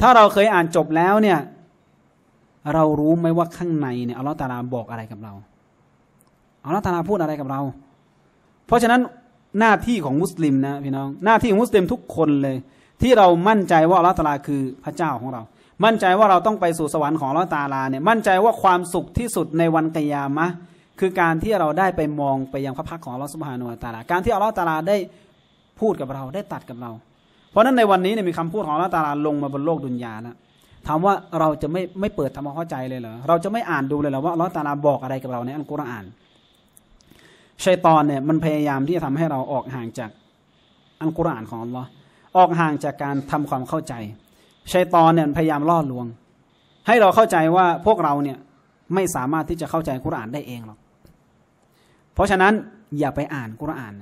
ถ้าเราเคยอ่านจบแล้วเนี่ยเรารู้ไหมว่าข้างในเนี่ยอัลลอฮฺตาลาบอกอะไรกับเราอัลลอฮฺตาลาพูดอะไรกับเรา เพราะฉะนั้นหน้าที่ของมุสลิมนะพี่น้องหน้าที่ของมุสลิมทุกคนเลย ที่เรามั่นใจว่าอัลลอฮฺตาลาคือพระเจ้าของเรา มั่นใจว่าเราต้องไปสู่สวรรค์ของอัลลอฮฺตาลาเนี่ย มั่นใจว่าความสุขที่สุดในวันกิยามะคือการที่เราได้ไปมองไปยังพระพักของอัลลอฮฺสุบฮานุอัตาลาการที่อัลลอฮฺตาลาได้พูดกับเรา ได้ตัดกับเรา เพราะนั้นในวันนี้เนี่ยมีคำพูดของอัลลอฮฺตาลาลงมาบนโลกดุนยาแล้วถามว่าเราจะไม่ไม่เปิดทำความเข้าใจเลยเหรอเราจะไม่อ่านดูเลยเหรอว่าอัลลอฮฺตาลาบอกอะไรกับเราในอัลกุรอาน ชัยตอนเนี่ยมันพยายามที่จะทำให้เราออกห่างจากอัลกุรอานของอัลลอฮ์ออกห่างจากการทำความเข้าใจ ชัยตอนเนี่ยพยายามล่อลวง ให้เราเข้าใจว่าพวกเราเนี่ยไม่สามารถที่จะเข้าใจกุรอานได้เองหรอก เพราะฉะนั้นอย่าไปอ่านกุรอาน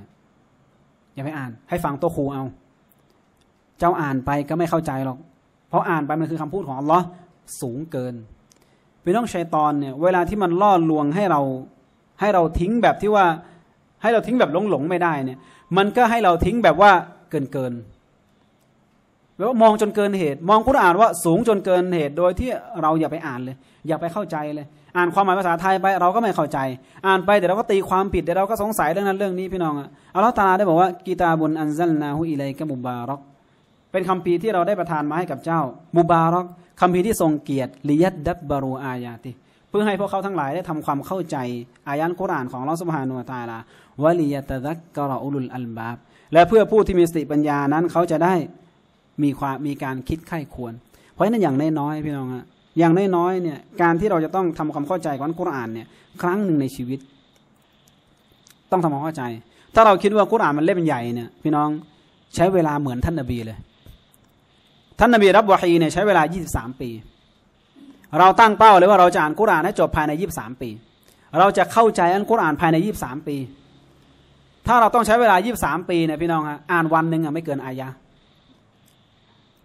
อย่าไปอ่านให้ฟังตัวครูเอา เจ้าอ่านไปก็ไม่เข้าใจหรอกพราะอ่านไปมันคือคำพูดของอัลลอฮ์สูงเกิน พี่น้องชัยตอนเนี่ยเวลาที่มันล่อลวงให้เรา ให้เราทิ้งแบบที่ว่า ให้เราทิ้งแบบหลงหลงไม่ได้เนี่ย มันก็ให้เราทิ้งแบบว่าเกินเกินแล้วมองจนเกินเหตุ มองคุณอ่านว่าสูงจนเกินเหตุโดยที่เราอย่าไปอ่านเลย อย่าไปเข้าใจเลย อ่านความหมายภาษาไทยไปเราก็ไม่เข้าใจ อ่านไปเดี๋ยวเราก็ตีความผิด เดี๋ยวเราก็สงสัยเรื่องนั้นเรื่องนี้พี่น้องอะเอาแล้วตาได้บอกว่ากีตาบุญอันซัลนาหูอิเลกะมุบารอกเป็นคำพีที่เราได้ประทานมาให้กับเจ้ามุบารักคำพีที่ทรงเกียรติลิยัดดับบารูอายาติเพื่อให้พวกเขาทั้งหลายได้ทำความเข้าใจอายันกุรานของลอสุบฮานุตาลาวลียตะดักกรอุลุลอัลบาบและเพื่อผู้ที่มีสติปัญญานั้นเขาจะได้มีความมีการคิดไข้ควร เพราะฉะนั้นอย่างน้อยๆพี่น้องฮะอย่างน้อยๆเนี่ย การที่เราจะต้องทำความเข้าใจกับกุรานเนี่ย ครั้งหนึ่งในชีวิต ต้องทำความเข้าใจ ถ้าเราคิดว่ากุรานมันเล่มใหญ่เนี่ย พี่น้องใช้เวลาเหมือนท่านนบีเลยท่านนบีรับวะฮีเนี่ยใช้เวลา 23 ปี เราตั้งเป้าเลยว่าเราจะอ่านกุรานให้จบภายใน 23 ปี เราจะเข้าใจอันกุรานภายใน 23 ปี ถ้าเราต้องใช้เวลา 23 ปีเนี่ยพี่น้องฮะอ่านวันหนึ่งอ่ะไม่เกินอายะ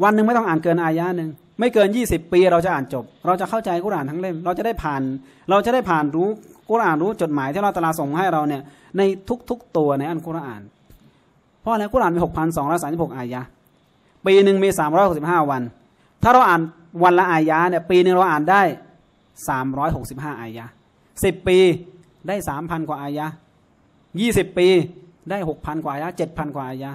วันหนึ่งไม่ต้องอ่านเกินอายะหนึ่ง ไม่เกิน 20 ปี เราจะอ่านจบ เราจะเข้าใจกุรานทั้งเล่ม เราจะได้ผ่าน เราจะได้ผ่านรู้กุรานรู้จดหมาย ที่เราตลาส่งให้เราเนี่ย ในทุกๆตัวในอันกุราน เพราะอะไรกุรานมี 6,236อายะปีหนึ่งมีสามร้อยหกสิบห้าวัน ถ้าเราอ่านวันละอายะเนี่ย ปีหนึ่งเราอ่านได้สามร้อยหกสิบห้าอายะสิบปีได้สามพันกว่าอายะยี่สิบปีได้หกพันกว่าอายะเจ็ดพันกว่าอายะ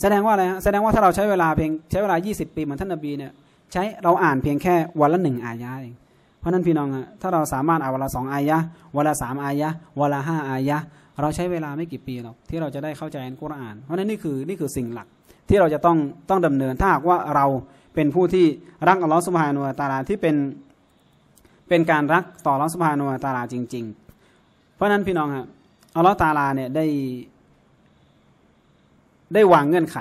แสดงว่าอะไรฮะแสดงว่าถ้าเราใช้เวลาเพียงใช้เวลา 20 ปี เหมือนท่านอบีเนี่ยใช้เราอ่านเพียงแค่วันละหนึ่งอายะเองเพราะนั้นพี่น้องะถ้าเราสามารถอ่านวันละสองอายะวันละสามอายะวันละห้าอายะ เราใช้เวลาไม่กี่ปีหรอกที่เราจะได้เข้าใจอันกุรอาน เพราะนั้นนี่คือนี่คือสิ่งหลักที่เราจะต้องต้องดำเนิน ถ้าหากว่าเราเป็นผู้ที่รักอัลลอฮฺสุบฮานุอัตาลาที่เป็นเป็นการรักต่ออัลลอฮฺสุบฮานุอัตาลาจริงๆ เพราะฉะนั้นพี่น้องฮะอัลลอฮฺตาลาเนี่ยได้ได้วางเงื่อนไข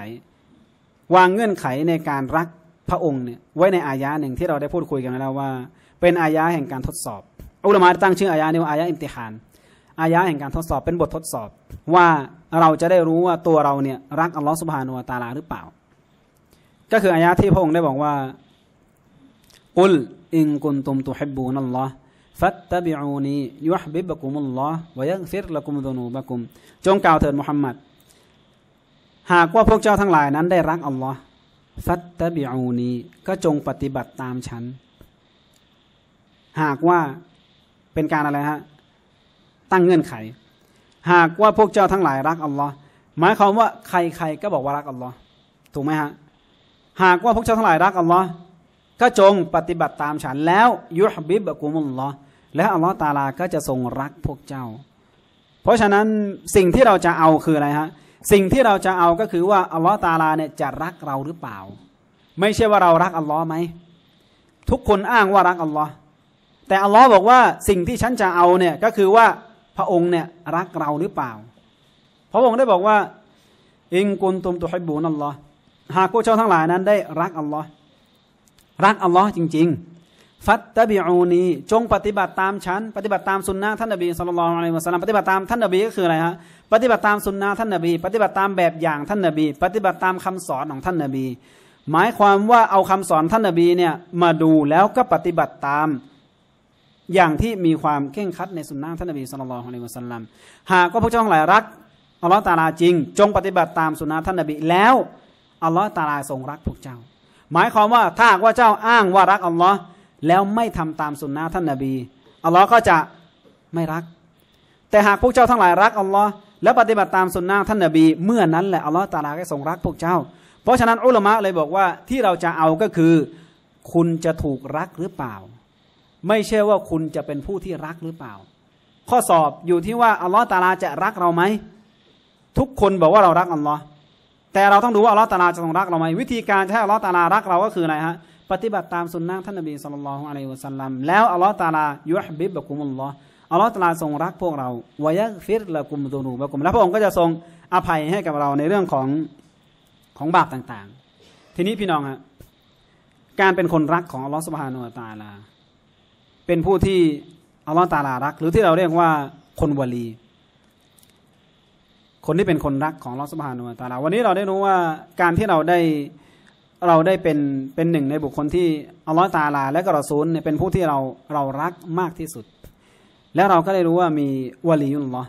วางเงื่อนไขในการรักพระองค์เนี่ยไว้ในอายะหนึ่งที่เราได้พูดคุยกันแล้วว่า เป็นอายะแห่งการทดสอบอุลามะตั้งชื่ออายะนี้ว่าอายะอิมติฮานอายะแห่งการทดสอบ เป็นบททดสอบ ว่าเราจะได้รู้ว่าตัวเราเนี่ย รัก อัลลอฮฺสุบฮานุวตาลา หรือเปล่า ก็คืออายะที่พระองค์ได้บอกว่าอุล อิงกุนตุมตุฮิบูนัลลอฮฺฟัตตบิอูนียุฮบิบกุมุลลอฮฺวยังฟิรละกุมดุนูบะกุม จงกล่าวเถิดมุฮัมมัดหากว่าพวกเจ้าทั้งหลาย นั้น ได้รักอัลลอฮฟัตตบิอูนีก็จงปฏิบัติตามฉัน หากว่าเป็นการอะไรฮะตั้งเงื่อนไข หากว่าพวกเจ้าทั้งหลายรักอัลลอฮ์หมายความว่าใครๆก็บอกว่ารักอัลลอฮ์ถูกไหมฮะหากว่าพวกเจ้าทั้งหลายรักอัลลอฮ์ก็จงปฏิบัติตามฉันแล้วยุฮบิบกุมุลลอฮ์และอัลลอฮ์ตาลาก็จะทรงรักพวกเจ้า เพราะฉะนั้นสิ่งที่เราจะเอาคืออะไรฮะสิ่งที่เราจะเอาก็คือว่าอัลลอฮ์ตาลาเนี่ยจะรักเราหรือเปล่า ไม่ใช่ว่าเรารักอัลลอฮ์ไหมทุกคนอ้างว่ารักอัลลอฮ์แต่อัลลอฮ์บอกว่า สิ่งที่ฉันจะเอาเนี่ยก็คือว่าพระองค์เนี่ยรักเราหรือเปล่า พระองค์ได้บอกว่า อิงกุลตุมตุฮิบูนัลลอฮ์หากพวกเจ้าทั้งหลายนั้นได้รักอัลลอฮ์รักอัลลอฮ์จริง ๆ ฟัตตะบิอูนีจงปฏิบัติตามฉัน ปฏิบัติตามสุนนะท่านนบีสุลต่านอะไรมาสลามปฏิบัติตามท่านนบีก็คืออะไรฮะปฏิบัติตามสุนนะท่านนบีปฏิบัติตามแบบอย่างท่านนบี ปฏิบัติตามคำสอนของท่านนบี หมายความว่าเอาคำสอนท่านนบีเนี่ยมาดูแล้วก็ปฏิบัติตามอย่างที่มีความเข่งคัดในสุนนะท่านนบีสุลต่านของอิมุสลัม หากว่าพวกเจ้าทั้งหลายรักอัลลอฮ์ตาลาจริง จงปฏิบัติตามสุนนะท่านนบีแล้วอัลลอฮ์ตาลาทรงรักพวกเจ้า หมายความว่า ถ้าว่าเจ้าอ้างว่ารักอัลลอฮ์แล้วไม่ทำตามสุนนะท่านนบีอัลลอฮ์ก็จะไม่รัก แต่หากพวกเจ้าทั้งหลายรักอัลลอฮ์และปฏิบัติตามสุนนะท่านนบี เมื่อนั้นแหละอัลลอฮ์ตาลาก็ทรงรักพวกเจ้า เพราะฉะนั้นอุลามะเลยบอกว่าที่เราจะเอาก็คือคุณจะถูกรักหรือเปล่าไม่ใช่ว่าคุณจะเป็นผู้ที่รักหรือเปล่า ข้อสอบอยู่ที่ว่าอัลลอฮ์ตาลาจะรักเราไหม ทุกคนบอกว่าเรารักอัลลอฮ์แต่เราต้องดูว่าอัลลอฮ์ตาลาจะทรงรักเราไหมวิธีการที่อัลลอฮ์ตาลารักเราก็คืออะไรฮะ ปฏิบัติตามสุนนะท่านนบีสุลต่านของอะลัยฮุสลัมแล้วอัลลอฮ์ตาลายุฮบิบบะกุมุลลอฮ์อัลลอฮ์ตาลาทรงรักพวกเราวายะฟิรละกุมตูนูบะกุมและพระองค์ก็จะทรงอภัยให้กับเราในเรื่องของของบาปต่าง ๆ ทีนี้พี่น้องฮะ การเป็นคนรักของอัลลอฮ์สุบฮานุอัตาลาเป็นผู้ที่อัลลอฮฺตาลารัก หรือที่เราเรียกว่าคนวลี คนที่เป็นคนรักของลอสบานุตาลาวันนี้เราได้รู้ว่าการที่เราได้เราได้เป็นเป็นหนึ่งในบุคคลที่อัลลอฮฺตาลา และกระซูลเนี่ยเป็นผู้ที่เราเรารักมากที่สุด และเราก็ได้รู้ว่ามีวลียุหรอ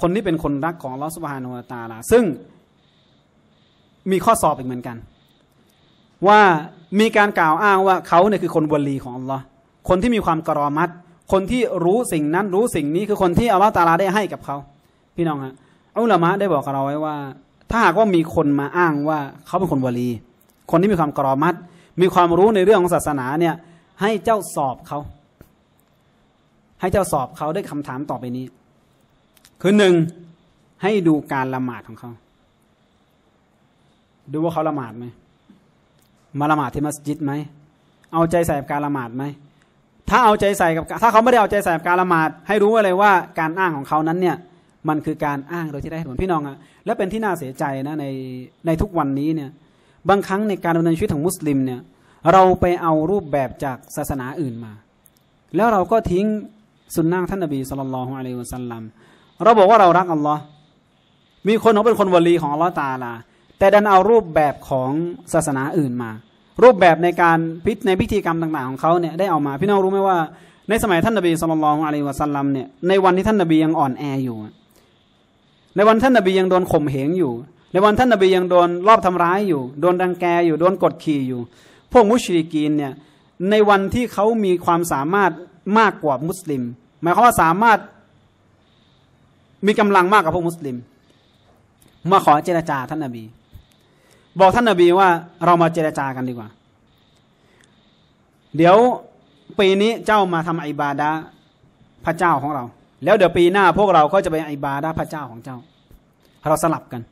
คนที่เป็นคนรักของลอสบานุตาลา ซึ่ง มีข้อสอบอีกเหมือนกัน ว่ามีการกล่าวอ้างว่าเขาเนี่ยคือคนวลีของอัลลอฮ์คนที่มีความกรอมัด คนที่รู้สิ่งนั้นรู้สิ่งนี้คือคนที่อาวตาลาได้ให้กับเขา พี่น้องฮะอุลามะได้บอกกับเราไว้ว่า ถ้าหากว่ามีคนมาอ้างว่า เขาเป็นคนวลี คนที่มีความกรอมัด มีความรู้ในเรื่องของศาสนาเนี่ย ให้เจ้าสอบเขา ให้เจ้าสอบเขาด้วยคำถามต่อไปนี้ คือหนึ่งให้ดูการละหมาดของเขา ดูว่าเขาละหมาดไหมมาละหมาดที่มัสยิดไหมเอาใจใส่การละหมาดไหมถ้าเอาใจใส่กับ ถ้าเขาไม่ได้เอาใจใส่กับการละหมาดให้รู้อะไรว่าการอ้างของเขานั้นเนี่ยมันคือการอ้างโดยที่ได้เหผลพี่น้องอะและเป็นที่น่าเสียใจนะในในทุกวันนี้เนี่ย บางครั้งในการดำเนินชีวิตของมุสลิมเนี่ย เราไปเอารูปแบบจากศาสนาอื่นมา แล้วเราก็ทิ้งสุนนะท่านนบีสุลต่านของอะลัยฮุสัลลัมเราบอกว่าเรารักอัลลอฮ์มีคนเขาเป็นคนวลีของอัลลอฮ์ตาลาแต่ดันเอารูปแบบของศาสนาอื่นมารูปแบบในการพิในพิธีกรรมต่างๆ ของเขาเนี่ยได้เอามา พี่น้องรู้ไหมว่าในสมัยท่านนบีสุลต่านอะลัยวะสัลลัมเนี่ยในวันที่ท่านนบียังอ่อนแออยู่ ในวันท่านนบียังโดนข่มเหงอยู่ ในวันท่านนบียังโดนรอบทำร้ายอยู่โดนดังแกอยู่โดนกดขี่อยู่ พวกมุชริกีนเนี่ยในวันที่เขามีความสามารถมากกว่ามุสลิม หมายความว่าสามารถมีกำลังมากกว่าพวกมุสลิมมาขอเจรจาท่านนบีบอกท่านนาบีว่า เรามาเจรจากันดีกว่า เดี๋ยวปีนี้เจ้ามาทำอิบาดาพระเจ้าของเรา แล้วเดี๋ยวปีหน้าพวกเราก็จะไปอิบาดาพระเจ้าของเจ้า เราสลับกัน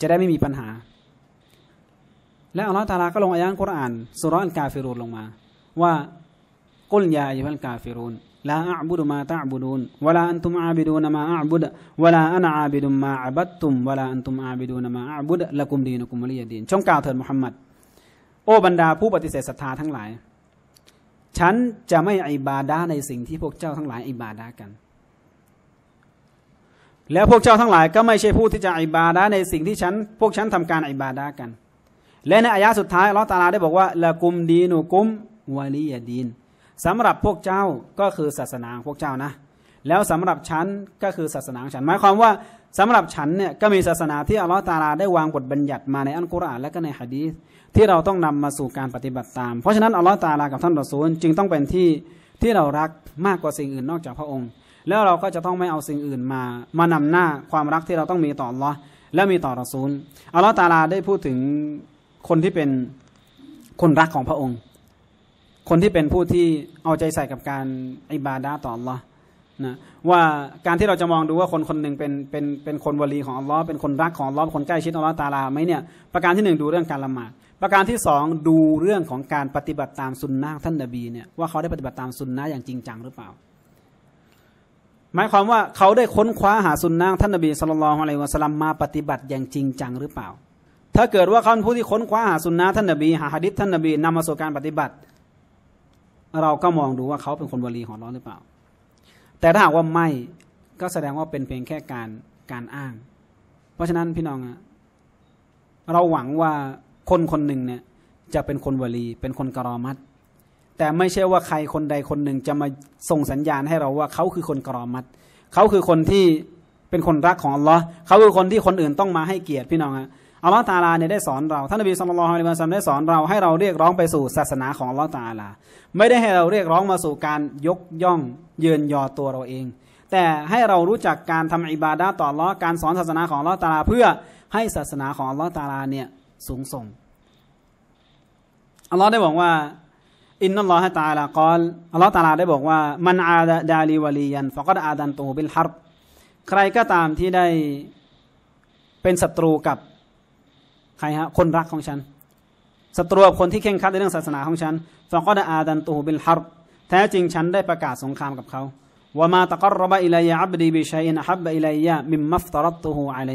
จะได้ไม่มีปัญหา และอัลลอฮฺตาลาก็ลงอายะห์กุรอานสุรอัลกาฟิรูนลงมา ว่ากุลยาอิบัลกาฟิรูน لا أعبد ุ ا تعبدون و ل ุนม ت า ع ا ด د น ن ما أعبد ولا า ن ا عابد ما عبدتم ولا أنتم عابدون ما أ ع ุ د لكم دينكم و ดีนช่องกล่าวเถิดมุฮัมมัดโอ้บรรดาผู้ปฏิเสธศรัทธาทั้งหลาย ฉันจะไม่อิบาดาในสิ่งที่พวกเจ้าทั้งหลายอิบาดากัน แล้วพวกเจ้าทั้งหลาย ก็ไม่ใช่ผู้ที่จะอิบาดาในสิ่งที่ฉัน พวกฉันทำการอิบาดากัน และในอายะสุดท้ายลอตาลาได้บอกว่าละกุมดีนุกุมวลียดีนสำหรับพวกเจ้าก็คือศาสนาพวกเจ้านะแล้วสำหรับฉันก็คือศาสนาฉัน หมายความว่าสำหรับฉันเนี่ยก็มีศาสนาที่อัลลอฮฺตาลาได้วางกฎบัญญัติมาในอัลกุรอานและก็ในฮะดีษที่เราต้องนำมาสู่การปฏิบัติตามเพราะฉะนั้นอัลลอฮฺตาลากับท่านรอซูลจึงต้องเป็นที่ที่เรารักมากกว่าสิ่งอื่นนอกจากพระองค์ แล้วเราก็จะต้องไม่เอาสิ่งอื่นมา มานำหน้าความรักที่เราต้องมีต่ออัลลอฮ์และมีต่อรอซูลอัลลอฮฺตาลาได้พูดถึงคนที่เป็นคนรักของพระองค์คนที่เป็นผู้ที่เอาใจใส่กับการอิบาดาต่ออัลลอฮ์นะว่าการที่เราจะมองดูว่าคนคนหนึ่งเป็นเป็นเป็นคนวลี ของอัลลอฮ์เป็นคนรักของอัลลอฮ์คนใกล้ชิดอัลลอฮ์ตาลาไหมเนี่ยประการที่หนึ่งดูเรื่องการละหมาดประการที่สองดูเรื่องของการปฏิบัติตามสุนนะท่านนบีเนี่ยว่าเขาได้ปฏิบัติตามสุนนะอย่างจริงจังหรือเปล่า หมายความว่าเขาได้ค้นคว้าหาสุนนะท่านนบีสุลต่านอะไรวะสลัมมาปฏิบัติอย่างจริงจังหรือเปล่า ถ้าเกิดว่าเขาเป็นผู้ที่ค้นคว้าหาสุนนะท่านนบีหาฮะดิษท่านนบีนำมาสู่การปฏิบัติเราก็มองดูว่าเขาเป็นคนวลีของ้อนหรือเปล่า แต่ถ้าหากว่าไม่ก็แสดงว่าเป็นเพียงแค่การการอ้าง เพราะฉะนั้นพี่น้องเราหวังว่าคนคนหนึ่งเนี่ย จะเป็นคนวลี เป็นคนกรอมัด แต่ไม่ใช่ว่าใครคนใดคนหนึ่งจะมาส่งสัญญาณให้เราว่า เขาคือคนกรอมัดเขาคือคนที่เป็นคนรักของอัลลอฮ์เขาคือคนที่คนอื่นต้องมาให้เกียรติพี่น้องอะอัลลอฮ์ตาลาเนี่ยได้สอนเรา ท่านนบีสุลต่านอัลลอฮมได้สอนเราให้เราเรียกร้องไปสู่ศาสนาของอัลลอฮ์ตาลา ไม่ได้ให้เราเรียกร้องมาสู่การยกย่องเยือนยอตัวเราเอง แต่ให้เรารู้จักการทำอิบาดาต่อล้อการสอนศาสนาของอัลลอฮ์ตาลาเพื่อให้ศาสนาของอัลลอฮ์ตาลาเนี่ยสูงส่งอัลลอฮ์ได้บอกว่า อินนัลลอฮะตาลากอลอัลลอฮ์ตาลาได้บอกว่า มันอาดาลีวลียันฟะกัดอาดันตูบิลฮารบใครก็ตามที่ได้เป็นศัตรูกับใครฮะ คนรักของฉันศัตรูคนที่เข่งคัดในเรื่องศาสนาของฉันฟังก็ได้อาดันตูบิลฮัรบแท้จริงฉันได้ประกาศสงครามกับเขาว่ามาตะกรบะอิลัยอับดีบิชัยนะฮับอิลยามิมมัฟตรัตตูฮูอะไร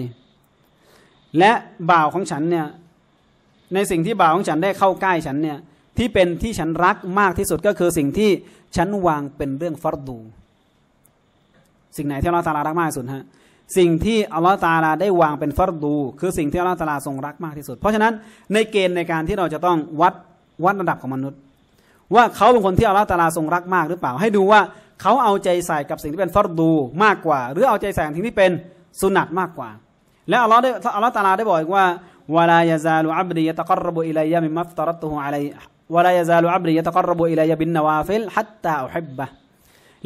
และบ่าวของฉันเนี่ยในสิ่งที่บ่าวของฉันได้เข้าใกล้ฉันเนี่ย ที่เป็นที่ฉันรักมากที่สุดก็คือสิ่งที่ฉันวางเป็นเรื่องฟัรดูสิ่งไหนที่เราตาลารักมากสุดฮะสิ่งที่อัลลอฮฺตาลาได้วางเป็นฟัรดู คือสิ่งที่อัลลอฮฺตาลาทรงรักมากที่สุด เพราะฉะนั้นในเกณฑ์ในการที่เราจะต้องวัดวัดระดับของมนุษย์ ว่าเขาเป็นคนที่อัลลอฮฺตาลาทรงรักมากหรือเปล่าให้ดูว่าเขาเอาใจใส่กับสิ่งที่เป็นฟัรดูมากกว่า หรือเอาใจใส่กับสิ่งที่เป็นสุนัตมากกว่า แล้วอัลลอฮฺได้อัลลอฮฺตาลาได้บอกอีกว่าวลายซาลูอับดียะตะกรบุอิลัยยะมิมัฟตรัตุฮุอะลัยวลายซาลูอับดียะตะกรรบุอิลัยยะบินนวาฟิลฮัตตาอุฮิบบะ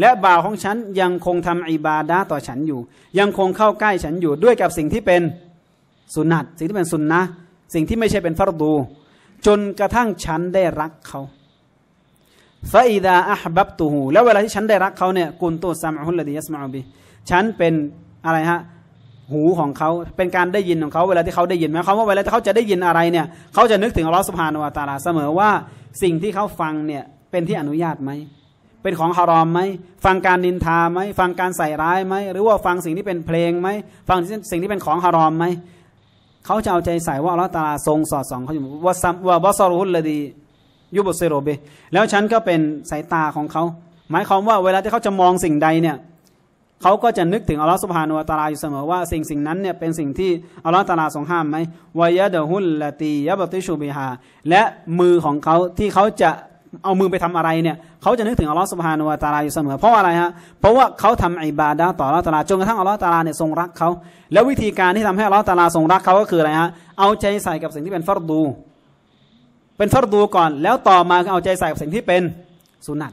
และบ่าวของฉันยังคงทำอิบาดาต่อฉันอยู่ ยังคงเข้าใกล้ฉันอยู่ด้วยกับสิ่งที่เป็นสุนัต สิ่งที่เป็นสุนนะสิ่งที่ไม่ใช่เป็นฟารดู จนกระทั่งฉันได้รักเขาฟาอิดาอัฮบับตูหูแล้วเวลาที่ฉันได้รักเขาเนี่ยกุนตูซามฮุลลดียัสมาอบีฉันเป็นอะไรฮะหูของเขาเป็นการได้ยินของเขาเวลาที่เขาได้ยินไหมเขาว่าเวลาที่เขาจะได้ยินอะไรเนี่ยเขาจะนึกถึงอัลลอฮฺสุบฮานวาตาลาเสมอว่าสิ่งที่เขาฟังเนี่ยเป็นที่อนุญาตไหมเป็นของฮารอมไหมฟังการนินทาไหมฟังการใส่ร้ายไหมหรือว่าฟังสิ่งที่เป็นเพลงไหมฟังสิ่งที่เป็นของฮารอมไหมเขาจะเอาใจใส่ว่าอัลลอฮฺตาลาทรงสอดส่องเขาอยู่ว่าซัมว่าบอสรุฮุลละดี ยุบุซโรเบแล้วฉันก็เป็นสายตาของเขาหมายความว่า เวลาที่เขาจะมองสิ่งใดเนี่ย เขาก็จะนึกถึงอัลลอฮฺสุบฮานุอัตลาอยู่เสมอว่าสิ่งสิ่งนั้นเนี่ยเป็นสิ่งที่อัลลอฮฺตาลาทรงห้ามไหมวายะเดหุลละตียะบติชูบิฮาและมือของเขาที่เขาจะเอามือไปทำอะไรเนี่ย เขาจะนึกถึงอัลลอฮ์สุบฮานุวาตาลาอยู่เสมอเพราะอะไรฮะเพราะว่าเขาทำอิบาดะต่ออัลลอฮตาลาจนกระทั่งอัลลอฮ์ตาลาเนี่ยทรงรักเขา แล้ววิธีการที่ทำให้อัลลอฮ์ตาลาทรงรักเขาก็คืออะไรฮะเอาใจใส่กับสิ่งที่เป็นฟัรดู เป็นฟัรดูก่อน แล้วต่อมาก็เอาใจใส่กับสิ่งที่เป็นสุนัต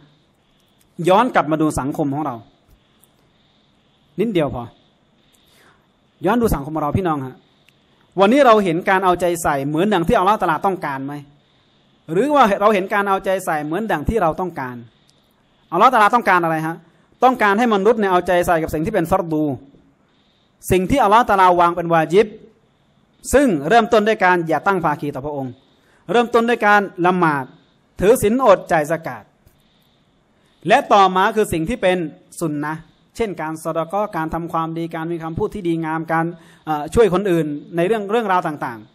ย้อนกลับมาดูสังคมของเรา นิดเดียวพอย้อนดูสังคมของเราพี่น้องฮะ วันนี้เราเห็นการเอาใจใส่เหมือนดังที่อัลลอฮ์ตาลาต้องการไหมหรือว่าเราเห็นการเอาใจใส่เหมือนดังที่เราต้องการเอาล้อตาลาต้องการอะไรฮะต้องการให้มนุษย์เนี่ยเอาใจใส่กับสิ่งที่เป็นฟรดู สิ่งที่อัลลอฮฺตาลาวางเป็นวาจิบ ซึ่งเริ่มต้นด้วยการอย่าตั้งภาคีต่อพระองค์ เริ่มต้นด้วยการละหมาดถือศีลอดใจสกาดและต่อมาคือสิ่งที่เป็นสุนนะเช่นการสดก็การทำความดีการมีคำพูดที่ดีงามการช่วยคนอื่นในเรื่องเรื่องราวต่างๆ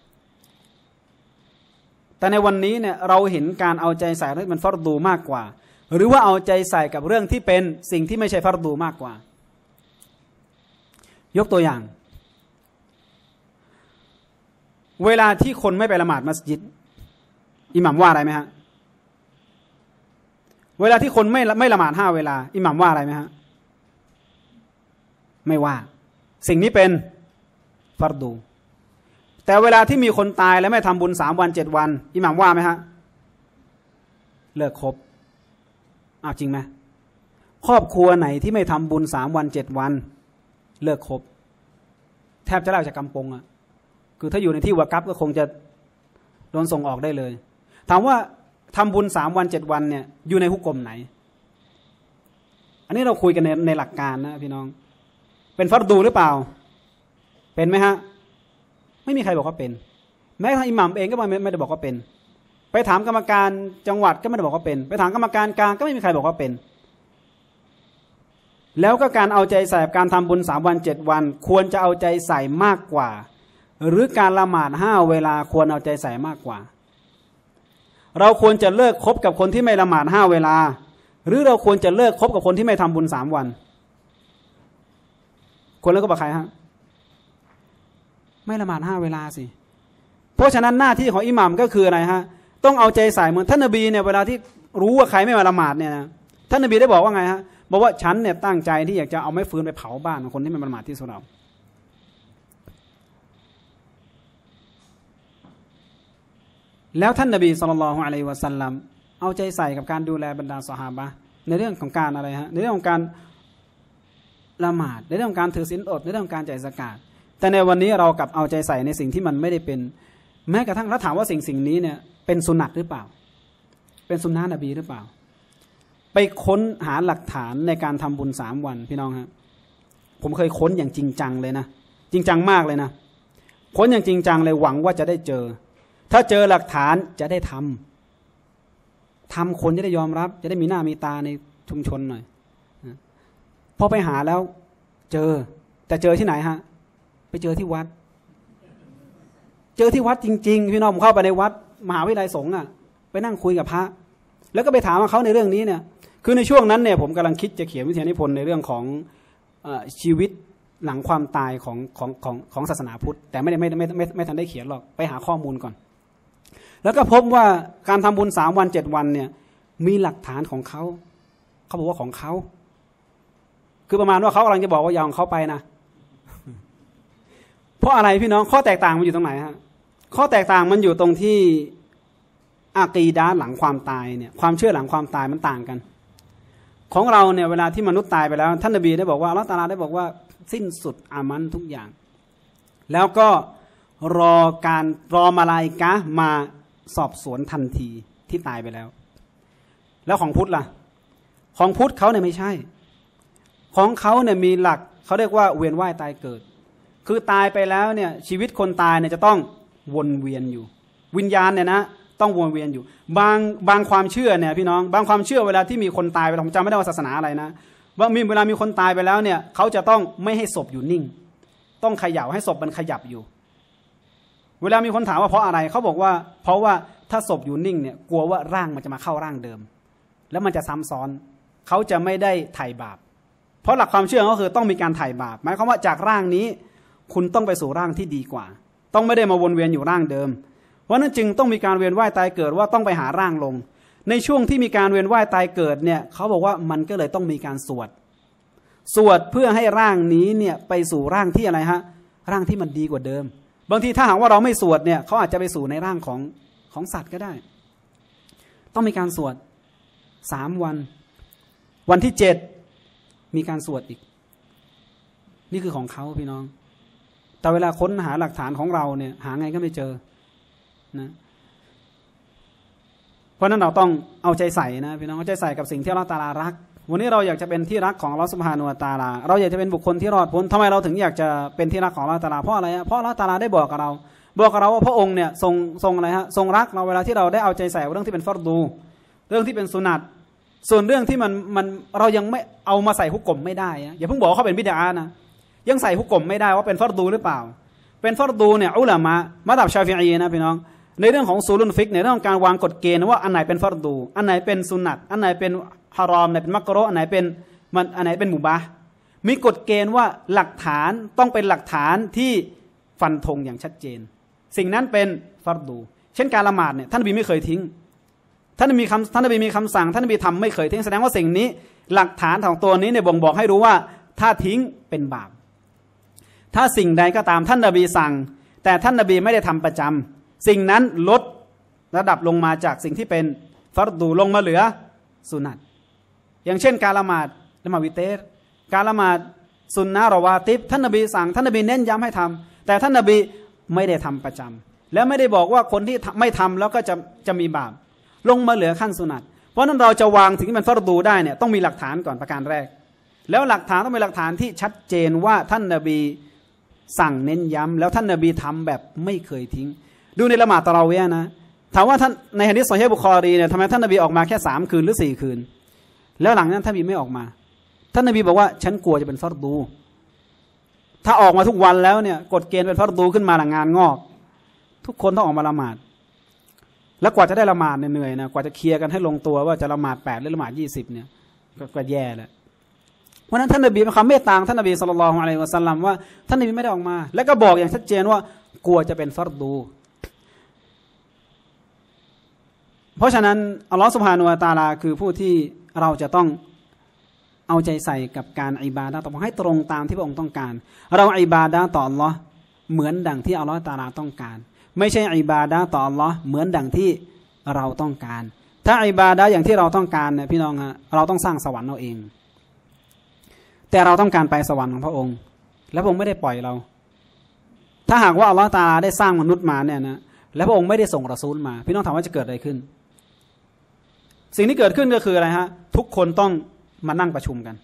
แต่ในวันนี้เนี่ยเราเห็นการเอาใจใส่เรื่องมันฟัรดูมากกว่า หรือว่าเอาใจใส่กับเรื่องที่เป็นสิ่งที่ไม่ใช่ฟัรดูมากกว่า ยกตัวอย่าง เวลาที่คนไม่ไปละหมาดมัสยิดอิหมัมว่าอะไรไหมฮะเวลาที่คนไม่ไม่ละหมาดห้าเวลาอิหมัมว่าอะไรไหมฮะไม่ว่า สิ่งนี้เป็นฟัรดูแต่เวลาที่มีคนตายแล้วไม่ทำบุญสามวันเจ็ดวันอิหมันว่าไหมฮะ เลิกครบอ้าวจริงไหมครอบครัวไหนที่ไม่ทำบุญสามวันเจ็ดวัน เลิกครบ แทบจะเล่าจากกำปงอะ่ะ คือถ้าอยู่ในที่วากับก็คงจะโดนส่งออกได้เลย ถามว่าทำบุญสามวันเจ็ดวันเนี่ยอยู่ในหุกกลมไหน อันนี้เราคุยกันในในหลักการนะพี่น้อง เป็นฟัดดูหรือเปล่า เป็นไหมฮะไม่มีใครบอกว่าเป็น แม้ทางอิหมัมเองก็ไม่ได้บอกว่าเป็น ไปถามกรรมการจังหวัดก็ไม่ได้บอกว่าเป็น ไปถามกรรมการกลางก็ไม่มีใครบอกว่าเป็น แล้วก็การเอาใจใส่การทำบุญสามวันเจ็ดวัน ควรจะเอาใจใส่มากกว่า หรือการละหมาดห้าเวลาควรเอาใจใส่มากกว่า เราควรจะเลิกคบกับคนที่ไม่ละหมาดห้าเวลา หรือเราควรจะเลิกคบกับคนที่ไม่ทำบุญสามวันควรเลิกกับใครฮะไม่ละหมาดห้าเวลา สิ เพราะฉะนั้นหน้าที่ของอิหมัมก็คืออะไรฮะ ต้องเอาใจใส่เหมือนท่านนบีเนี่ยเวลาที่รู้ว่าใครไม่มาละหมาดเนี่ยนะท่านนบีได้บอกว่าไงฮะ บอกว่าฉันเนี่ยตั้งใจที่อยากจะเอาไม้ฟืนไปเผาบ้านของคนที่ไม่ละหมาดที่สุดเราแล้วท่านนบีสุลต่านของอะลัยวะสัลลัมเอาใจใส่กับการดูแลบรรดาสหายในเรื่องของการอะไรฮะ ในเรื่องของการละหมาด ในเรื่องของการถือศีลอด ในเรื่องของการจ่ายสกาดแต่ในวันนี้เรากลับเอาใจใส่ในสิ่งที่มันไม่ได้เป็น แม้กระทั่งถ้าถามว่าสิ่งสิ่งนี้เนี่ย เป็นสุนัตหรือเปล่า เป็นสุนนะนบีหรือเปล่า ไปค้นหาหลักฐานในการทำบุญสามวัน พี่น้องับผมเคยค้นอย่างจริงจังเลยนะจริงจังมากเลยนะ ค้นอย่างจริงจังเลยหวังว่าจะได้เจอ ถ้าเจอหลักฐานจะได้ทำ ทำคนจะได้ยอมรับ จะได้มีหน้ามีตาในชุมชนหน่อยพอไปหาแล้ว เจอแต่เจอที่ไหนฮะไปเจอที่วัด เจอที่วัดจริง ๆ พี่น้องผมเข้าไปในวัดมหาวิทยาลัยสงฆ์อ่ะ ไปนั่งคุยกับพระ แล้วก็ไปถามเขาในเรื่องนี้เนี่ย คือในช่วงนั้นเนี่ยผมกำลังคิดจะเขียนวิทยานิพนธ์ในเรื่องของอชีวิตหลังความตายของของของของศาสนาพุทธ แต่ไม่ได้ไม่ไม่ไม่ไม่ทันได้เขียนหรอก ไปหาข้อมูลก่อน แล้วก็พบว่าการทำบุญสามวันเจ็ดวันเนี่ย มีหลักฐานของเขาเขาบอกว่าของเขาคือประมาณว่าเขากำลังจะบอกว่าอย่างเขาไปนะเพราะอะไรพี่น้อง ข้อแตกต่างมันอยู่ตรงไหนฮะ ข้อแตกต่างมันอยู่ตรงที่อากีดาหลังความตายเนี่ย ความเชื่อหลังความตายมันต่างกัน ของเราเนี่ยเวลาที่มนุษย์ตายไปแล้ว ท่านนบีได้บอกว่าอัลลอฮฺตาลาได้บอกว่าสิ้นสุดอามันทุกอย่าง แล้วก็รอการรอมาลายกะมาสอบสวนทันทีที่ตายไปแล้ว แล้วของพุทธล่ะ ของพุทธเขาเนี่ยไม่ใช่ ของเขาเนี่ยมีหลักเขาเรียกว่าเวียนว่ายตายเกิดคือตายไปแล้วเนี่ยชีวิตคนตายเนี่ยจะต้องวนเวียนอยู่ วิญญาณเนี่ยนะ ต้องวนเวียนอยู่ บางบางความเชื่อเนี่ยพี่น้อง บางความเชื่อเวลาที่มีคนตายไปผมจำไม่ได้ว่าศาสนาอะไรนะว่ามีเวลามีคนตายไปแล้วเนี่ยเขาจะต้องไม่ให้ศพอยู่นิ่ง ต้องขย่าให้ศพมันขยับอยู่ เวลามีคนถามว่าเพราะอะไรเขาบอกว่า เพราะว่าถ้าศพอยู่นิ่งเนี่ย กลัวว่าร่างมันจะมาเข้าร่างเดิม แล้วมันจะซ้ำซ้อน เขาจะไม่ได้ไถ่บาป เพราะหลักความเชื่อก็คือต้องมีการไถ่บาป หมายความว่าจากร่างนี้คุณต้องไปสู่ร่างที่ดีกว่า ต้องไม่ได้มาวนเวียนอยู่ร่างเดิม เพราะนั้นจึงต้องมีการเวียนว่ายตายเกิดว่าต้องไปหาร่างลง ในช่วงที่มีการเวียนว่ายตายเกิดเนี่ยเขาบอกว่ามันก็เลยต้องมีการสวด สวดเพื่อให้ร่างนี้เนี่ยไปสู่ร่างที่อะไรฮะ ร่างที่มันดีกว่าเดิม บางทีถ้าหากว่าเราไม่สวดเนี่ยเขาอาจจะไปสู่ในร่างของของสัตว์ก็ได้ ต้องมีการสวด สามวัน วันที่เจ็ดมีการสวดอีก นี่คือของเขาพี่น้องแต่เวลาค้นหาหลักฐานของเราเนี่ยหาไงก็ไม่เจอนะเพราะนั้นเราต้องเอาใจใส่นะพี่น้องเอาใจใส่กับสิ่งที่เราตาลารักวันนี้เราอยากจะเป็นที่รักของเราสุภาโนตาลาเราอยากจะเป็นบุคคลที่รอดพ้นทำไมเราถึง อยากจะเป็นที่รักของเราตาลาเพราะอะไรเพราะเราตาลาได้บอกกับเราบอกกับเราว่าพระองค์เนี่ยทรงทรงอะไรฮะทรงรัก เราเวลาที่เราได้เอาใจใส่เรื่องที่เป็นฟอร์ดู เรื่องที่เป็นสุนัตส่วนเรื่องที่มันมันเรายังไม่เอามาใส่หุกกลมไม่ได้ อย่าเพิ่งบอกเขาเป็นบิดานะยังใส่ฮุกกลมไม่ได้ว่าเป็นฟอรดูหรือเปล่า เป็นฟอรดูเนี่ยอุลามะมาดับชาฟิอีนะพี่น้อง ในเรื่องของซูลุนฟิกในเรื่ององการวางกฎเกณฑ์ว่าอันไหนเป็นฟอรดู อันไหนเป็นสุนัตอันไหนเป็นฮารอมอันไหนเป็นมักรออันไหนเป็นมัน อันไหนเป็นมุบะมีกฎเกณฑ์ว่าหลักฐานต้องเป็นหลักฐานที่ฟันธงอย่างชัดเจน สิ่งนั้นเป็นฟอรดู เช่นการละหมาดเนี่ยท่านบีไม่เคยทิ้ง ท่านมบีคำท่านบีมีคำสั่ง ท่านบีทำไม่เคยทิ้งแสดงว่าสิ่งนี้หลักฐานของตัวนี้เนี่ยบ่งบอกให้รู้ว่าถ้าทิ้งเป็นบาปถ้าสิ่งใดก็ตามท่านนบีสั่ง แต่ท่านนบีไม่ได้ทำประจำ สิ่งนั้นลดระดับลงมาจากสิ่งที่เป็นฟารดูลงมาเหลือสุนัตอย่างเช่นการละหมาดละหมาวิเตสการละหมาดสุนนะรอวาติบท่านนบีสั่ง ท่านนบีเน้นย้ำให้ทำ แต่ท่านนบีไม่ได้ทำประจำ และไม่ได้บอกว่าคนที่ไม่ทำแล้วก็จะจะมีบาปลงมาเหลือขั้นสุนัตเพราะนั้นเราจะวางสิ่งที่มันฟารดูได้เนี่ยต้องมีหลักฐานก่อนประการแรก แล้วหลักฐานต้องเป็นหลักฐานที่ชัดเจนว่าท่านนบีสั่งเน้นย้ำแล้วท่านนบีทำแบบไม่เคยทิ้ง ดูในละหมาดตะเราเวยนะ ถามว่าท่าน ในฮะดิสสอเฮบุคอรีเนี่ยทำไมท่านนบีออกมาแค่สามคืน หรือสี่คืน แล้วหลังนั้นท่านนบีไม่ออกมาท่านนบีบอกว่า ฉันกลัวจะเป็นฟอรดู ถ้าออกมาทุกวันแล้วเนี่ยกฎเกณฑ์เป็นฟอรดูขึ้นมาหลังงานงอก ทุกคนต้องออกมาละหมาด แล้วกว่าจะได้ละหมาดเนี่ยเหนื่อยนะกว่าจะเคลียร์กันให้ลงตัวว่าจะละหมาดแปดหรือละหมาดยี่สิบเนี่ยก็แย่แล้วพราะนั้นท่านนบีมีควคำเมตตาท่านนบีสุลต่านอะไรวะสัลลัมว่าท่านนบีไม่ได้ออกมา แล้วก็บอกอย่างชัดเจนว่ากลัวจะเป็นฟัรดู เพราะฉะนั้นอัลลอฮฺสุภาโนอัตตาลาคือผู้ที่เราจะต้องเอาใจใส่กับการอิบาดาต้องให้ตรงตามที่พระองค์ต้องการ เราอิบาดาต่ออัลลอฮ์เหมือนดังที่อัลลอฮ์ตาลาต้องการ ไม่ใช่อิบาดาต่ออัลลอฮ์เหมือนดังที่เราต้องการ ถ้าอิบาดาอย่างที่เราต้องการเนี่ยพี่น้องฮะเราต้องสร้างสวรรค์เราเองแต่เราต้องการไปสวรรค์ของพระองค์ แล้วพระองค์ไม่ได้ปล่อยเรา ถ้าหากว่าอัลลอฮฺตาลาได้สร้างมนุษย์มาเนี่ยนะ แล้วพระองค์ไม่ได้ส่งรอซูลมา พี่น้องถามว่าจะเกิดอะไรขึ้น สิ่งที่เกิดขึ้นก็คืออะไรฮะทุกคนต้องมานั่งประชุมกัน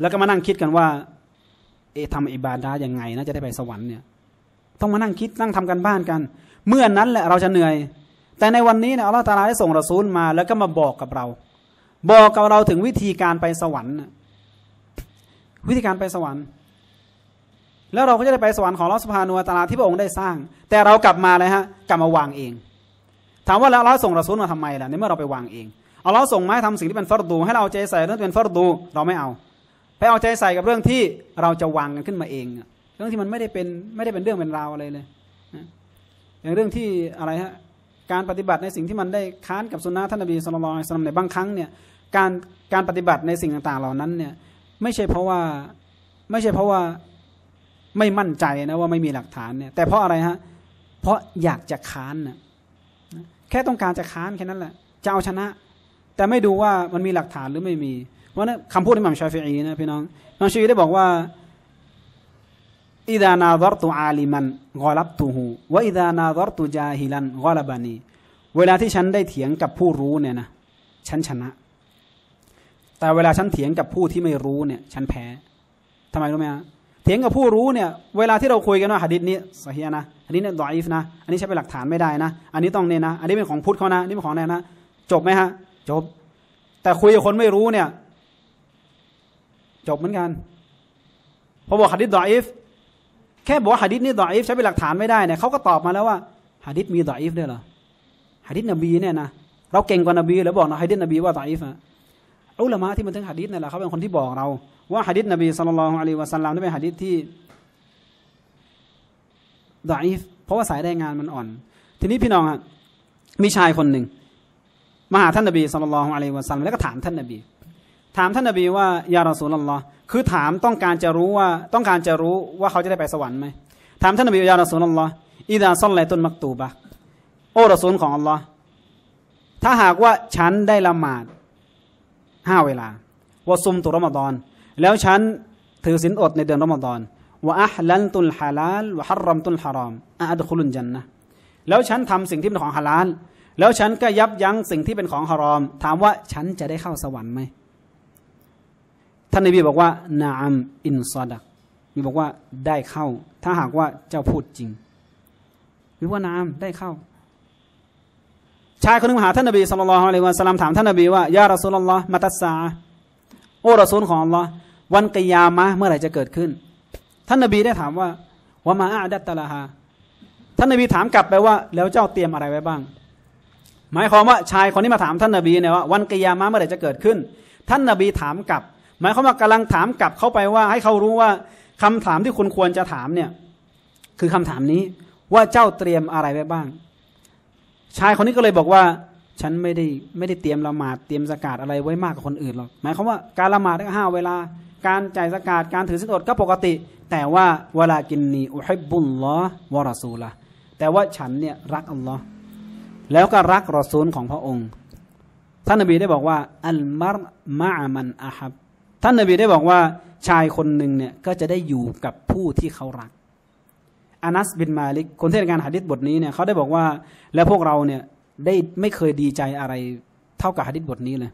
แล้วก็มานั่งคิดกันว่า เอทำอิบาดาอย่างไงนะจะได้ไปสวรรค์เนี่ยต้องมานั่งคิดนั่งทำกันบ้านกัน เมื่อนนั้นแหละเราจะเหนื่อยแต่ในวันนี้เนี่ยอัลลอฮฺตาลาได้ส่งรอซูลมา แล้วก็มาบอกกับเรา บอกกับเราถึงวิธีการไปสวรรค์วิธีการไปสวรรค์ แล้วเราก็จะได้ไปสวรรค์ของลอสพานัวตาลาที่พระองค์ได้สร้าง แต่เรากลับมาเลยฮะ กลับมาวางเอง ถามว่าแล้วเราส่งระซูลมาทำไมล่ะในเมื่อเราไปวางเองเอาเราส่งไม้ทำสิ่งที่เป็นฟอรดูให้เราใจใส่เรื่องเป็นฟอรดูเราไม่เอาไปเอาใจใส่กับเรื่องที่เราจะวางกันขึ้นมาเองเรื่องที่มันไม่ได้เป็นไม่ได้เป็นเรื่องเป็นราวอะไรเลยอย่างเรื่องที่อะไรฮะการปฏิบัติในสิ่งที่มันได้ค้านกับสุนนะท่านอบีสุลต่านในบางครั้งเนี่ยการการปฏิบัติในสิ่งต่างๆเหล่านั้นเนี่ยไม่ใช่เพราะว่าไม่ใช่เพราะว่าไม่มั่นใจนะ ว่าไม่มีหลักฐานเนี่ย แต่เพราะอะไรฮะ เพราะอยากจะค้านนะแค่ต้องการจะค้านแค่นั้นแหละจะเอาชนะ แต่ไม่ดูว่ามันมีหลักฐานหรือไม่มีเพราะนั้นคำพูดของมัมชาฟีนะพี่น้องมัมชาฟีได้บอกว่าอิดานาดรตุอาลีมัน กอลับตูหูว่าอิดานาดรตุจาฮิลัน กอลบานีเวลาที่ฉันได้เถียงกับผู้รู้เนี่ยนะฉันชนะแต่เวลาฉันเถียงกับผู้ที่ไม่รู้เนี่ย ฉันแพ้ทำไมรู้ไหมฮะเถียงกับผู้รู้เนี่ยเวลาที่เราคุยกันว่าหะดิษนี้สเฮียนะอันนี้เนี่ยดออีฟนะ อันนี้ใช้เป็นหลักฐานไม่ได้นะ อันนี้ต้องเนี่ยนะ อันนี้เป็นของพุทธเขานะนี่เป็นของแนนะจบไหมฮะจบ แต่คุยกับคนไม่รู้เนี่ย จบเหมือนกันพอบอกหะดิษดออีฟแค่บอกว่าหะดิษนี่ดออีฟใช้เป็นหลักฐานไม่ได้เนี่ยเขาก็ตอบมาแล้วว่าหะดิษมีดออีฟด้วยเหรอหะดิษนบีเนี่ยนะเราเก่งกว่านบีแล้วบอกนะหะดิษนบีว่าดออีฟอะอุลามะที่บันทึกหะดิษนั่นแหละเขาเป็นคนที่บอกเราว่าหะดิษนบีสุลต่านละอะลัยวะสัลลัมนี่เป็นหะดิษที่ดอีฟเพราะว่าสายรายงานมันอ่อน ทีนี้พี่น้องะมีชายคนหนึ่งมาหาท่านนบีสุลต่านละอะลัยวะสัลลัมแล้วก็ถามท่านนบี ถามท่านนบีว่า ยารอสุลลอฮ์คือถามต้องการจะรู้ว่าต้องการจะรู้ว่าเขาจะได้ไปสวรรค์ไหมถามท่านนบียารอสุลลอฮ์อิดาซอนไลตุนมักตูบะ โอ้รอสูลของอัลลอฮ์ถ้าหากว่าฉันได้ละหมาดห้าเวลาวาซุมตุรอมฎอน แล้วฉันถือศีลอดในเดือนรอมฎอนวะอัลลันตุลฮาลาลวะฮัรรัมตุลฮารอมอัดคุลุนจันนะ แล้วฉันทำสิ่งที่เป็นของฮาลาล แล้วฉันก็ยับยั้งสิ่งที่เป็นของฮารอม ถามว่าฉันจะได้เข้าสวรรค์ไหม ท่านนบีบอกว่านาอัมอินซอดักมีบอกว่าได้เข้า ถ้าหากว่าเจ้าพูดจริงมีว่านาอัมได้เข้าชายคนนึงมาหาท่านนบีสุลต่านละฮ์เลยวะสลามถาม ท่านนบีว่ายารอซูลลอฮ์มัตัสซาโอรอซูลของอัลลอฮ์วันกิยามะเมื่อไหร่จะเกิดขึ้น ท่านนบีได้ถามว่าวะมาอาดัตตะลาฮาท่านนบีถามกลับไปว่า แล้วเจ้าเตรียมอะไรไว้บ้างหมายความว่าชายคนนี้มาถามท่านนบีเนี่ยว่า วันกิยามะเมื่อไหร่จะเกิดขึ้น ท่านนบีถามกลับ หมายความว่ากำลังถามกลับเข้าไปว่า ให้เขารู้ว่าคำถามที่คุณควรจะถามเนี่ย คือคำถามนี้ว่าเจ้าเตรียมอะไรไว้บ้างชายคนนี้ก็เลยบอกว่าฉันไม่ได้ไม่ได้เตรียมละหมาดเตรียมสกาดอะไรไว้มากกว่าคนอื่นหรอกหมายความว่าการละหมาดก็้ห้าเวลาการจ่ายสกาดการถือสินอดก็ปกติ แต่ว่าเวลากินนีอุฮิบุลลอวะรอซูละแต่ว่าฉันเนี่ยรักอัลลอฮ์แล้วก็รักรอซูลของพระองค์ ท่านนบีได้บอกว่า อัลมารมามันอาฮับท่านนบีได้บอกว่าชายคนหนึ่งเนี่ยก็จะได้อยู่กับผู้ที่เขารักอานัสบินมาลิกคนที่ใาการหะดิษบทนี้เนี่ยเขาได้บอกว่า แล้วพวกเราเนี่ยได้ไม่เคยดีใจอะไรเท่ากับหะดิษบทนี้เลย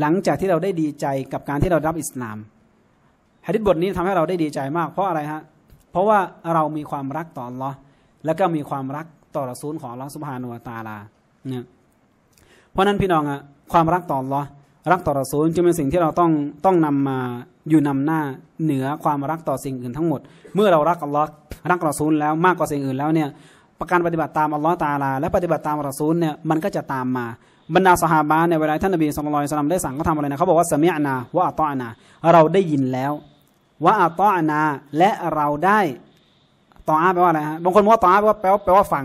หลังจากที่เราได้ดีใจกับการที่เรารับอิสลามหะดิษบทนี้ทำให้เราได้ดีใจมากเพราะอะไรฮะเพราะว่าเรามีความรักต่อลอแล้วก็มีความรักต่อรสูลของลอสุภานุวตาลาเนี่ย เพราะนั้นพี่น้องอะความรักต่อลอรักต่อรสูลจึงเป็นสิ่งที่เราต้องต้องนำมาอยู่นำหน้าเหนือความรักต่อสิ่งอื่นทั้งหมด เมื่อเรารักอัลลอฮ์รักรอซูลแล้วมากกว่าสิ่งอื่นแล้วเนี่ยประการปฏิบัติตามอัลลอฮ์ตาลาและปฏิบัติตามรอซูลเนี่ยมันก็จะตามมาบรรดาสหายในเวลาท่านอับีสุลต่านสลามได้สั่งเขาทำอะไรนะเขาบอกว่าสมิอานาวะอัตอนาเราได้ยินแล้ววะอัตอนาและเราได้ตออาแปลว่าอะไรฮะบางคนว่าตออาแปลว่าแปลว่าฟัง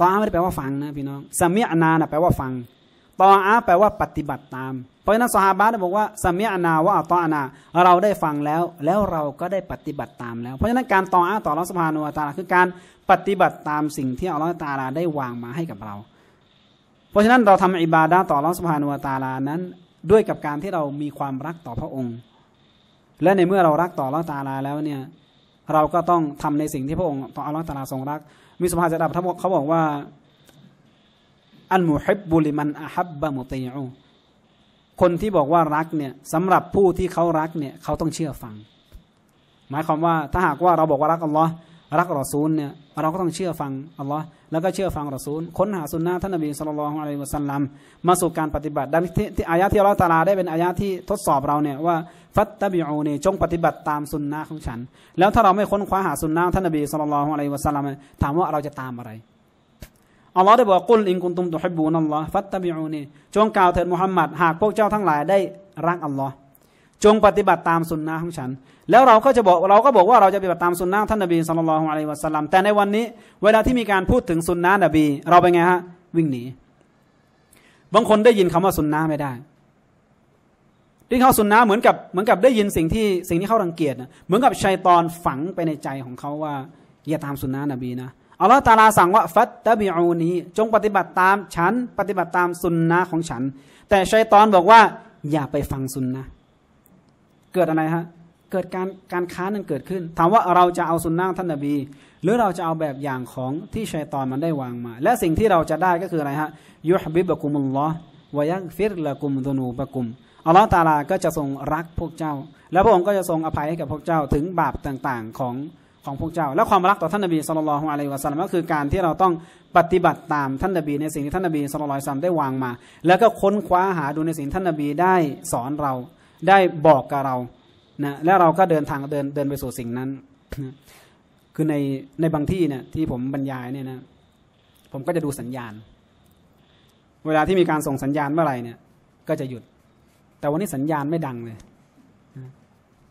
ตออาไม่ได้แปลว่าฟังนะพี่น้องสมิอานานะแปลว่าฟังตออาแปลว่าปฏิบัติตาม เพราะนั้นสหาบาตบอกว่าสมิอนาว่าตออานาเราได้ฟังแล้ว แล้วเราก็ได้ปฏิบัติตามแล้วเพราะฉะนั้นการตออาต่อรัศมานุตาลาคือการปฏิบัติตามสิ่งที่อัลลอฮฺตาลาได้วางมาให้กับเรา เพราะฉะนั้นเราทำอิบาดาต่อรัศมานุตาลานั้น ด้วยกับการที่เรามีความรักต่อพระองค์ และในเมื่อเรารักต่อรัตาลาแล้วเนี่ย เราก็ต้องทำในสิ่งที่พระองค์ ต่ออัลลอฮฺตาลาทรงรัก มีสภาจะดับเขาบอกว่าอันมูฮิบบุลิมันอาฮับบะมุตยอูคนที่บอกว่ารักเนี่ยสำหรับผู้ที่เขารักเนี่ยเขาต้องเชื่อฟัง หมายความว่าถ้าหากว่าเราบอกว่ารักอัลลอฮ์รักรอซูลเนี่ยเราก็ต้องเชื่อฟังอัลลอฮ์แล้วก็เชื่อฟังรอซูลค้นหาสุนนะท่านนบีสุลต่านของอะลัยฮุสลัมมาสู่การปฏิบัติดังที่ที่อายะที่เราตาลาได้เป็นอายะที่ทดสอบเราเนี่ยว่าฟัตตบิอูเนี่ยจงปฏิบัติตามสุนนะของฉัน แล้วถ้าเราไม่ค้นคว้าหาสุนนะท่านนบีสุลต่านของอะลัยฮุสลัมถามว่าเราจะตามอะไรอัลลอฮ์ได้บอกกุลอิงกุนตุมตุฮิบูนัลลอฮ์ฟัตตะบิอูนีจงกล่าวเถิดมุฮัมมัดหากพวกเจ้าทั้งหลายได้รักอัลลอฮ์จงปฏิบัติตามสุนนะของฉัน แล้วเราก็จะบอกเราก็บอกว่า เราจะปฏิบัติตามสุนนะท่านนบีสุลต่านละฮ์อะลัยวะสัลลัมแต่ในวันนี้ เวลาที่มีการพูดถึงสุนนะนบี เราเป็นไงฮะ วิ่งหนีบางคนได้ยินคำว่าสุนนะไม่ได้ที่เขาสุนนะเหมือนกับเหมือนกับได้ยินสิ่งที่สิ่งที่เขารังเกียจนะเหมือนกับชัยตอนฝังไปในใจของเขาว่าอย่าตามสุนนะนบีนะอัลลอฮฺตาลาสั่งว่าฟัตตะบิอูนี้จงปฏิบัติตามฉันปฏิบัติตามสุนนะของฉัน แต่ชัยตอนบอกว่าอย่าไปฟังสุนนะเกิดอะไรฮะเกิดการการค้านั้นเกิดขึ้น ถามว่าเราจะเอาสุนนะท่านนบีหรือเราจะเอาแบบอย่างของที่ชัยตอนมันได้วางมา และสิ่งที่เราจะได้ก็คืออะไรฮะยุฮบิบะกุมุลลอฮ์วยักฟิรละกุมตุนูบะกุมอัลลอฮ์ตาลา ก็จะทรงรักพวกเจ้า และพระองค์ก็จะทรงอภัยให้กับพวกเจ้าถึงบาปต่าง ๆของของพวกเจ้าและความรักต่อท่านนบีสุลต่านของอะลัยวะสัลลัมก็คือการที่เราต้องปฏิบัติตามท่านนบีในสิ่งที่ท่านนบีสุลต่านได้วางมา แล้วก็ค้นคว้าหาดูในสิ่งท่านนบีได้สอนเราได้บอกกับเรานะและเราก็เดินทางเดินเดินไปสู่สิ่งนั้น คือในในบางที่เนี่ยที่ผมบรรยายเนี่ยนะ ผมก็จะดูสัญญาณ เวลาที่มีการส่งสัญญาณเมื่อไหร่เนี่ย ก็จะหยุดแต่วันนี้สัญญาณไม่ดังเลย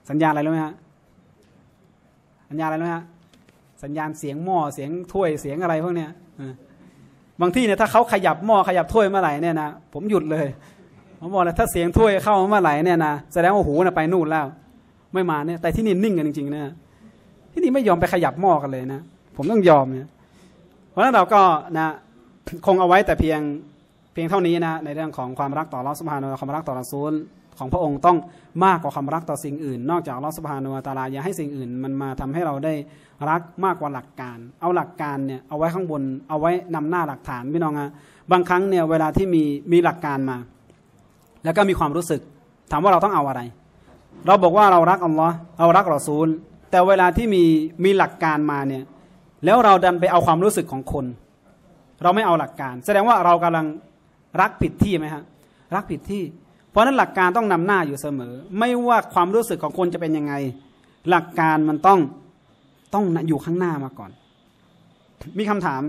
สัญญาณอะไรรู้ไหมฮะัญญาอะไรนะฮะสัญญาณเสียงหม้อเสียงถ้วยเสียงอะไรพวกเนี้ยบางที่เนี่ยถ้าเขาขยับหม้อขยับถ้วยเมื่อไหร่เนี่ยนะผมหยุดเลยผมบอกเลยถ้าเสียงถ้วยเข้าเมื่อไหร่เนี่ยนะแสดงว่าหูนะไปนู่นแล้ว ไม่มาเนี่ยแต่ที่นี่นิ่งกันจริงๆนะที่นี่ไม่ยอมไปขยับหม้อกันเลยนะผมต้องยอมเนี่ยเพราะฉะนั้นเราก็นะ คงเอาไว้แต่เพียงเพียงเท่านี้นะในเรื่องของความรักต่อรัศสุภาความรักต่อรัศมีของพระองค์ต้องมากกว่าความรักต่อสิ่งอื่น นอกจากลอสพานุตาลาอย่าให้สิ่งอื่นมันมาทำให้เราได้รักมากกว่าหลักการ เอาหลักการเนี่ยเอาไว้ข้างบน เอาไว้นำหน้าหลักฐานพี่น้องอะบางครั้งเนี่ยเวลาที่มีมีหลักการมา แล้วก็มีความรู้สึก ถามว่าเราต้องเอาอะไร เราบอกว่าเรารักอัลลอฮ์เรารักรอซูลแต่เวลาที่มีมีหลักการมาเนี่ยแล้วเราดันไปเอาความรู้สึกของคน เราไม่เอาหลักการ แสดงว่าเรากำลังรักผิดที่ไหมฮะรักผิดที่เพราะนั้นหลักการต้องนำหน้าอยู่เสมอ ไม่ว่าความรู้สึกของคนจะเป็นยังไง หลักการมันต้องต้องอยู่ข้างหน้ามาก่อน มีคำถาม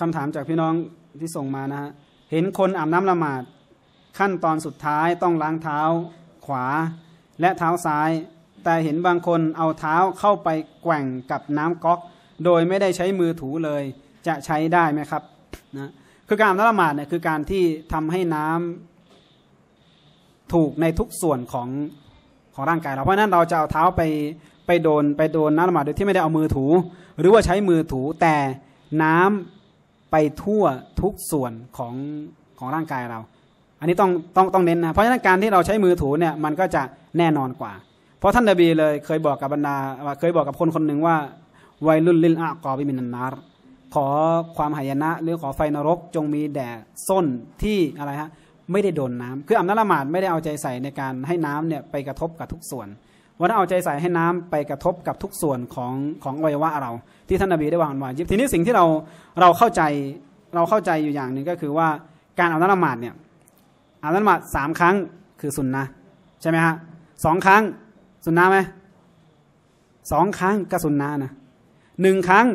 คำถามจากพี่น้องที่ส่งมานะฮะเห็นคนอาบน้ำละหมาด ขั้นตอนสุดท้าย ต้องล้างเท้า ขวา และเท้าซ้าย แต่เห็นบางคนเอาเท้าเข้าไปแกว่งกับน้ำก๊อกโดยไม่ได้ใช้มือถูเลย จะใช้ได้ไหมครับนะคือการละหมาดเนี่ยคือการที่ทำให้น้ำถูกในทุกส่วนของของร่างกาย เราเพราะนั้นเราจะเอาเท้าไปไปโดนไปโดนน้ำละหมาดโดยที่ไม่ได้เอามือถู หรือว่าใช้มือถู แต่น้ำไปทั่วทุกส่วนของของร่างกายเราอันนี้ต้องต้องต้องเน้นนะเพราะฉะนั้นการที่เราใช้มือถูเนี่ยมันก็จะแน่นอนกว่า เพราะท่านดบีเลยเคยบอกกับบรรดาเคยบอกกับคนคนหนึ่งว่าวัยรุ่นลินอากอบิมินันนารขอความหายนะหรือขอไฟนรกจงมี แด่ส้นที่อะไรฮะ ไม่ได้โดนน้าคืออำนาจละหมาดไม่ได้เอาใจใส่ในการให้น้ำเนี่ยไปกระทบกับทุกส่วนว่าเอาใจใส่ให้น้ำไปกระทบกับทุกส่วนของของอวัยวะเราที่ท่านอบีได้วางไว้ทีนี้สิ่งที่เราเราเข้าใจเราเข้าใจอยู่อย่างหนึ่งก็คือว่าการอานาำละหมาดเนี่ยอานาำละหมาดสามครั้งคือสุนนะใช่ไหมฮะสองครั้งสุนนะไหมสองครั้งก็สุนนะนะหนึ่งครั้ง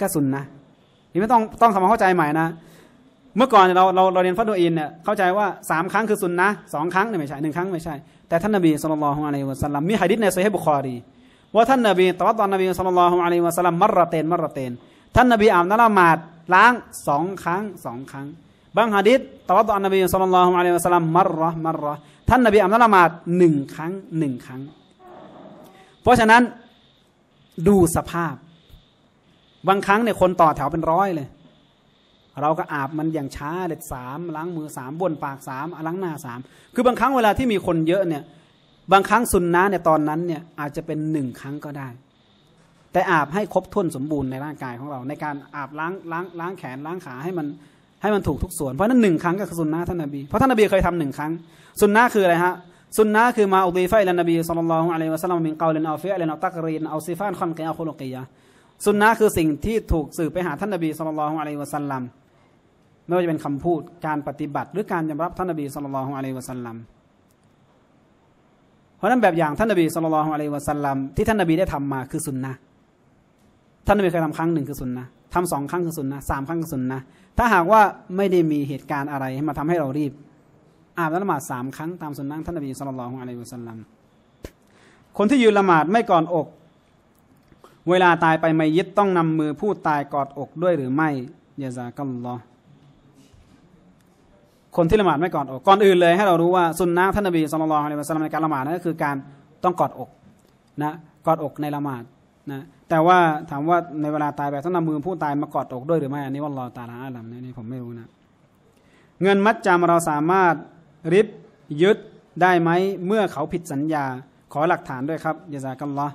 ก็สุนนะนี่ไม่ต้องต้องทำความเข้าใจใหม่นะ เมื่อก่อนเราเราเราเรียนฟัดโดอินเนี่ยเข้าใจว่าสามครั้งคือสุนนะสองครั้งเนี่ยไม่ใช่หนึ่งครั้งไม่ใช่ แต่ท่านนบีสุลต่านละฮ์อะไรวะสัลลัมมีฮะดิษในเซฮบุคอรีว่าท่านนบีตวัตตอนนบีสุลต่านละฮ์อะไรวะสัลลัมมัรรเตนมัรรเตนท่านนบีอาบน้ำละหมาดล้างสองครั้งสองครั้ง บางฮะดิษตวัตตอนนบีสุลต่านละฮ์อะไรวะสัลลัมมัรรมัรรท่านนบีอาบน้ำละหมาดหนึ่งครั้งหนึ่งครั้ง เพราะฉะนั้น ดูสภาพบางครั้งเนี่ยคนต่อแถวเป็นร้อยเลย เราก็อาบมันอย่างช้าเด็ดสามล้างมือสามบ้วนปากสามล้างหน้าสาม คือบางครั้งเวลาที่มีคนเยอะเนี่ย บางครั้งสุนนะเนี่ยตอนนั้นเนี่ยอาจจะเป็นหนึ่งครั้งก็ได้ แต่อาบให้ครบถ้วนสมบูรณ์ในร่างกายของเรา ในการอาบล้างล้างล้างแขนล้างขาให้มันให้มันถูกทุกส่วน เพราะนั้นหนึ่งครั้งก็คือสุนนะท่านนบี เพราะท่านนบีเคยทำหนึ่งครั้ง สุนนะคืออะไรฮะสุนนะคือมาอุบีไฟลันนบีสุลลัลลอฮุอะลัยวะสัลลัมมิงกาลินเอาฟิอัลนเอาตักรีนเอาซิฟานคอนกีเอาคุลกียะสุนนะคือสิ่งที่ถูกสื่อไปหาท่านนบีสุลต่านของอะลัยวะสัลลัมไม่ว่า จะเป็นคำพูดการปฏิบัติหรือการยอมรับท่านนบีสุลต่านของอะลัยวะสัลลัมเพราะนั้นแบบอย่างท่านนบีสุลต่านของอะลัยวะสัลลัมที่ท่านนบี ได้ทำมาคือสุนนะท่านนบี เคยทำครั้งหนึ่งคือสุนนะทำสองครั้งคือสุนนะสามครั้งคือสุนนะถ้าหากว่าไม่ได้มีเหตุการณ์อะไรมาทำให้เรารีบ อาบละหมาดสามครั้งตามสุนนะท่านนบีสุลต่านของอะลัยวะสัลลัมคนที่ยืนละหมาดไม่ก่อนอกเวลาตายไปไม่ยิดต้องนำมือผู้ตายกอดอกด้วยหรือไม่ยาซากัลลอคนที่ละหมาดไม่กอดอก ก่อนอื่นเลยให้เรารู้ว่าสุนนะท่านนบีสุลต่านอะลัสัลัในการละหมาดนั่นก็คือการต้องกอดอกนะกอดอกในละหมาดนะแต่ว่าถามว่าในเวลาตายบบต้องนำมือผู้ตายมากอดอกด้วยหรือไม่อันนี้ว่ารอตาลาอาลัมนี่ผมไม่รู้นะเงินมัดจำเราสามารถริบยึดได้ไหมเมื่อเขาผิดสัญญาขอหลักฐานด้วยครับยาซากัลลอฮ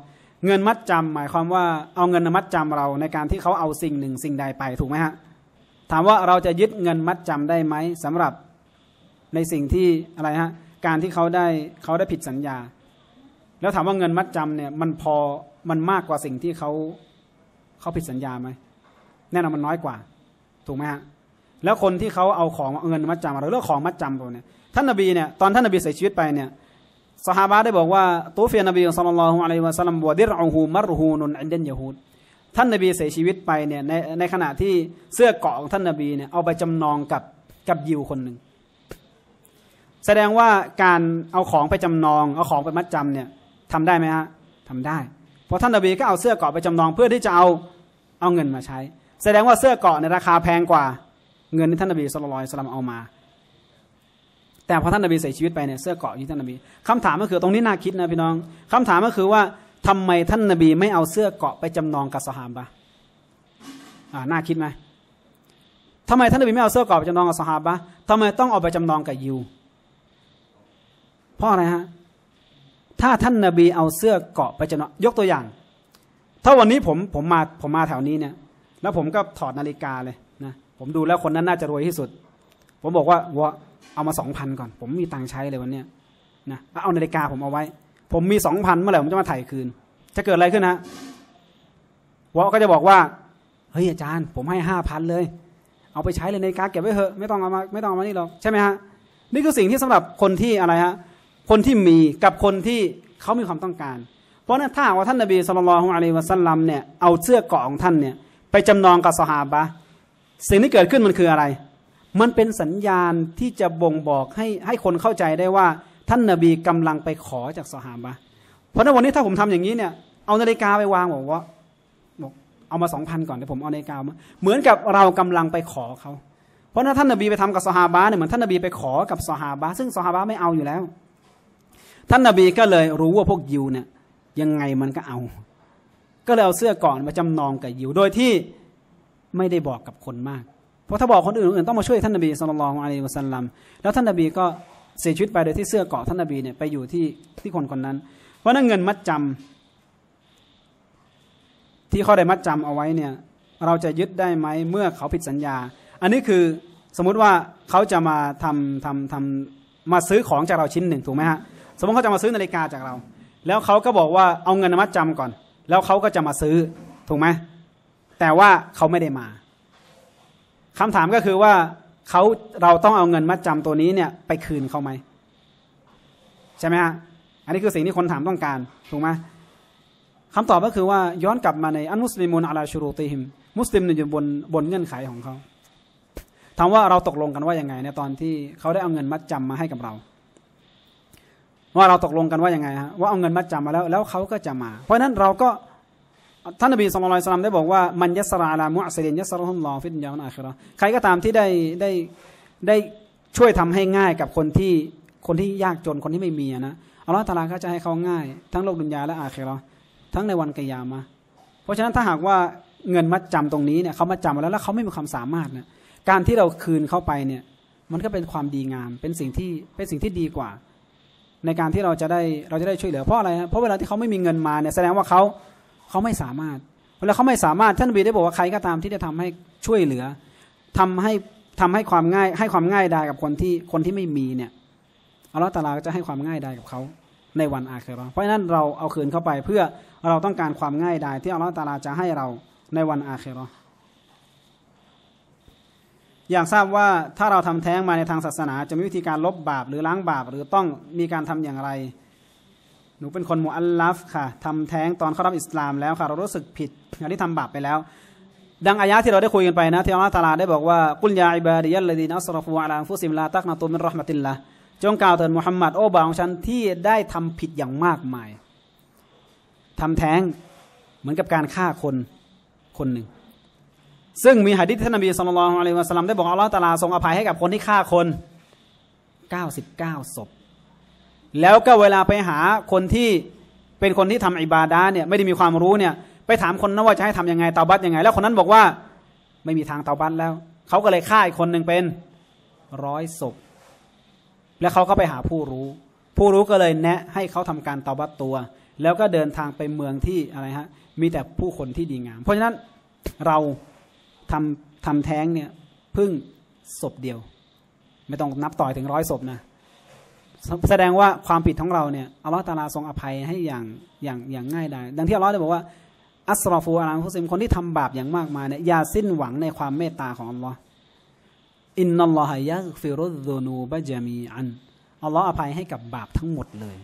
เงินมัดจำ หมายความว่าเอาเงินมัดจำเรา ในการที่เขาเอาสิ่งหนึ่งสิ่งใดไปถูกไหมฮะ ถามว่าเราจะยึดเงินมัดจำได้ไหมสำหรับในสิ่งที่อะไรฮะ การที่เขาได้เขาได้ผิดสัญญา แล้วถามว่าเงินมัดจำเนี่ยมันพอมันมากกว่าสิ่งที่เขาเขาผิดสัญญาไหม แน่นอนมันน้อยกว่า ถูกไหมฮะแล้วคนที่เขาเอาของเงินมัดจำเราเรื่องของมัดจำเราเนี่ยท่านนบีเนี่ยตอนท่านนบีเสียชีวิตไปเนี่ยสหายได้บอกว่าตูฟียนบีอัลลัมลอฮุอะลัยฮิวะสัลลัมวะดิรอฮูมัรฮูนุนอันเดนยาฮูดท่านนบีเสียชีวิตไปเนี่ยในในขณะที่เสื้อเกาะของท่านนบีเนี่ยเอาไปจำนองกับกับยิวคนหนึ่งแสดงว่าการเอาของไปจำนอง เอาของไปมัดจำเนี่ยทำได้ไหมฮะทำได้ เพราะท่านนบีก็เอาเสื้อเกาะไปจำนองเพื่อที่จะเอาเอาเงินมาใช้ แสดงว่าเสื้อเกาะในราคาแพงกว่าเงินที่ท่านนบีสุลต่านเอามาแต่พอท่านนบีเสียชีวิตไปเนี่ยเสื้อเกาะอยู่ท่านนบีคำถามก็คือตรงนี้น่าคิดนะพี่น้องคำถามก็คือว่าทำไมท่านนบีไม่เอาเสื้อเกาะไปจำนองกับสหามบะอ่าน่าคิดไหมทำไมท่านนบีไม่เอาเสื้อเกาะไปจำนองกับสหามบะทำไมต้องเอาไปจำนองกับยูเพราะอะไรฮะถ้าท่านนบีเอาเสื้อเกาะไปจำนองยกตัวอย่างถ้าวันนี้ผมผมมาผมมาแถวนี้เนี่ยแล้วผมก็ถอดนาฬิกาเลยนะผมดูแล้วคนนั้นน่าจะรวยที่สุด ผมบอกว่าวะเอามาสองพันก่อน ผมมีตังใช้เลยวันเนี้ยนะเอานาฬิกาผมเอาไว้ ผมมีสองพันเมื่อไหร่ผมจะมาถ่ายคืน จะเกิดอะไรขึ้นนะวอก็จะบอกว่าเฮ้ย อาจารย์ ผมให้ห้าพันเลย เอาไปใช้เลยนาฬิกาเก็บไว้เถอะไม่ต้องเอามา ไม่ต้องเอามานี่หรอกใช่ไหมฮะ นี่คือสิ่งที่สำหรับคนที่อะไรฮะ คนที่มีกับคนที่เขามีความต้องการ เพราะนั้นถ้าว่าท่านนบีสุลต่านละฮ์อะลัยวะสัลลัมเนี่ยเอาเสื้อเกาะของท่านเนี่ยไปจำนองกับสหาบะสิ่งที่เกิดขึ้นมันคืออะไรมันเป็นสัญญาณที่จะบ่งบอกให้ให้คนเข้าใจได้ว่าท่านนาบีกำลังไปขอจากสหามะเพราะในวันนี้ถ้าผมทำอย่างนี้เนี่ย เอานาฬิกาไปวางบอกว่าบอกเอามาสองพันก่อนเดี๋ยวผมเอานาฬิกามาเหมือนกับเรากำลังไปขอเขาเพราะถ้าท่านนาบีไปทำกับสหามะเนี่ยเหมือนท่านนาบีไปขอกับสหามะซึ่งสหามะไม่เอาอยู่แล้ว ท่านนาบีก็เลยรู้ว่าพวกยิวเนี่ย ยังไงมันก็เอา ก็เลยเอาเสื้อก่อนมาจำนองกับยิวโดยที่ไม่ได้บอกกับคนมากเพราะถ้าบอกคนอื่นๆต้องมาช่วยท่านนบีสุลต่านองอะลัยฮิวสันลัมแล้วท่านนบีก็เสียชีวิตไปโดยที่เสื้อเกาะท่านนบีเนี่ยไปอยู่ที่ที่คนคนนั้น เพราะนั้นเงินมัดจำที่เขาได้มัดจำเอาไว้เนี่ยเราจะยึดได้ไหมเมื่อเขาผิดสัญญา อันนี้คือสมมุติว่าเขาจะมาทำทำทำมาซื้อของจากเราชิ้นหนึ่งถูกไหมฮะสมมติเขาจะมาซื้อนาฬิกาจากเรา แล้วเขาก็บอกว่าเอาเงินมัดจำก่อน แล้วเขาก็จะมาซื้อถูกไหมแต่ว่าเขาไม่ได้มาคำถามก็คือว่าเขาเราต้องเอาเงินมัดจำตัวนี้เนี่ย ไปคืนเขาไหมใช่ไหมฮะ อันนี้คือสิ่งที่คนถามต้องการ ถูกไหมคำตอบก็คือว่าย้อนกลับมา ในอันมุสลิมุนอาลาชูรูติฮิมมุสลิมอยู่บนบนเงื่อนไขของเขาถามว่าเราตกลงกันว่า ยังไงในตอนที่เขาได้เอาเงินมัดจำมาให้กับเรา ว่าเราตกลงกันว่า ยังไงฮะว่าเอาเงินมัดจำมาแล้วแล้วเขาก็จะมา เพราะฉะนั้นเราก็ท่านนบีสุลต่านได้บอกว่ามันยัสราลามุอัสเดนยัสราฮุมลอฟิดยาวนอาคราใครก็ตามที่ได้ได้ได้ช่วยทำให้ง่ายกับคนที่คนที่ยากจนคนที่ไม่มีนะอัลลอฮฺตาลาก็จะให้เขาง่ายทั้งโลกดุนยาและอาคราทั้งในวันกิยามะเพราะฉะนั้นถ้าหากว่าเงินมัดจำตรงนี้เนี่ยเขามาจำมาแล้วแล้วเขาไม่มีความสามารถนะการที่เราคืนเข้าไปเนี่ย มันก็เป็นความดีงาม เป็นสิ่งที่เป็นสิ่งที่ดีกว่า ในการที่เราจะได้เราจะได้ช่วยเหลือเพราะอะไรฮะเพราะเวลาที่เขาไม่มีเงินมาเนี่ยแสดงว่าเขาเขาไม่สามารถเวลาเขาไม่สามารถ ท่านบีได้บอกว่าใครก็ตามที่จะทำให้ช่วยเหลือ ทำให้ทำให้ความง่าย ให้ความง่ายได้กับคนที่คนที่ไม่มีเนี่ยอัลลอฮฺตาลาก็จะให้ความง่ายได้กับเขาในวันอาคราเพราะฉะนั้นเราเอาคืนเข้าไปเพื่อเราต้องการความง่ายได้ที่อัลลอฮฺตาลาจะให้เราในวันอาคราอย่างทราบว่าถ้าเราทำแท้งมาในทางศาสนา จะมีวิธีการลบบาปหรือล้างบาปหรือต้องมีการทำอย่างไรหนูเป็นคนมูอัลลัฟค่ะ ทำแท้งตอนเข้ารับอิสลามแล้วค่ะ เรารู้สึกผิดงานที่ทำบาปไปแล้ว ดังอายะที่เราได้คุยกันไปนะ ที่อัลลอฮฺตาลาได้บอกว่ากุลยาอิบาดียัลดีนัสรฟูอัลาฟุซิมลาตักนาตุมินรอห์มัติลละจงกล่าวเถิดมุฮัมมัด โอ้บ่าวของฉันที่ได้ทำผิดอย่างมากมาย ทำแท้งเหมือนกับการฆ่าคนคนหนึ่ง ซึ่งมีหะดิษท่านนบีสุลต่านอะลัยวะสัลลัมได้บอกอัลลอฮฺตาลาทรงอภัยให้กับคนที่ฆ่าคน 99 ศพแล้วก็เวลาไปหาคนที่เป็นคนที่ทำอิบาดาเนี่ยไม่ได้มีความรู้เนี่ย ไปถามคนนั้นว่าจะให้ทํำยังไงเตาบัตยังไง แล้วคนนั้นบอกว่าไม่มีทางเตาบัตแล้วเขาก็เลยฆ่าอีกคนหนึ่งเป็นร้อยศพ แล้วเขาก็ไปหาผู้รู้ ผู้รู้ก็เลยแนะให้เขาทำการเตาบัตตัว แล้วก็เดินทางไปเมืองที่อะไรฮะมีแต่ผู้คนที่ดีงามเพราะฉะนั้นเราทำทำแท้งเนี่ยพึ่งศพเดียวไม่ต้องนับต่อยถึงร้อยศพนะแสดงว่าความผิดของเราเนี่ยอัลลอฮฺตาลาทรงอภัยให้อย่างอย่างอย่างง่ายดายดังที่อัลลอฮฺได้บอกว่า อัสรอฟูอัลลอฮฺู้ซิมคนที่ทำบาปอย่างมากมายเนี่ยอย่าสิ้นหวังในความเมตตาของอัลลอฮฺอินนัลลอฮฺยักฟิรุดนูบะจามีอันอัลลอฮฺอภัยให้กับบาปทั้งหมดเลย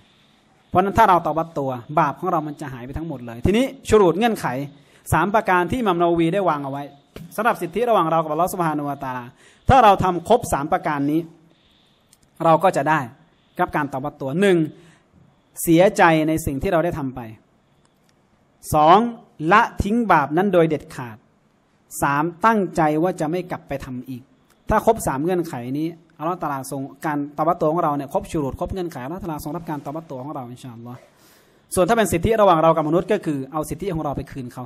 เพราะนั้นถ้าเราตอบัตตัวบาปของเรามันจะหายไปทั้งหมดเลย ทีนี้ชรุดเงื่อนไขสามประการที่มัมนาวีได้วางเอาไว้สำหรับสิทธิระหว่างเรากับอัลลอฮฺสุบฮานุวาตาลาถ้าเราทำครบสามประการนี้ เราก็จะได้รับการตอบรับตัวหนึ่งเสียใจในสิ่งที่เราได้ทำไปสองละทิ้งบาปนั้นโดยเด็ดขาดสามตั้งใจว่าจะไม่กลับไปทำอีก ถ้าครบสามเงื่อนไขนี้อัลลอฮฺตาลาทรง การตอบรับตัวของเราเนี่ยครบชูรุด ครบเงื่อนไขอัลลอฮฺตาลาทรงรับการตอบรับตัวของเราอินชาอัลลอฮฺส่วนถ้าเป็นสิทธิระหว่างเรากับมนุษย์ ก็คือเอาสิทธิของเราไปคืนเขา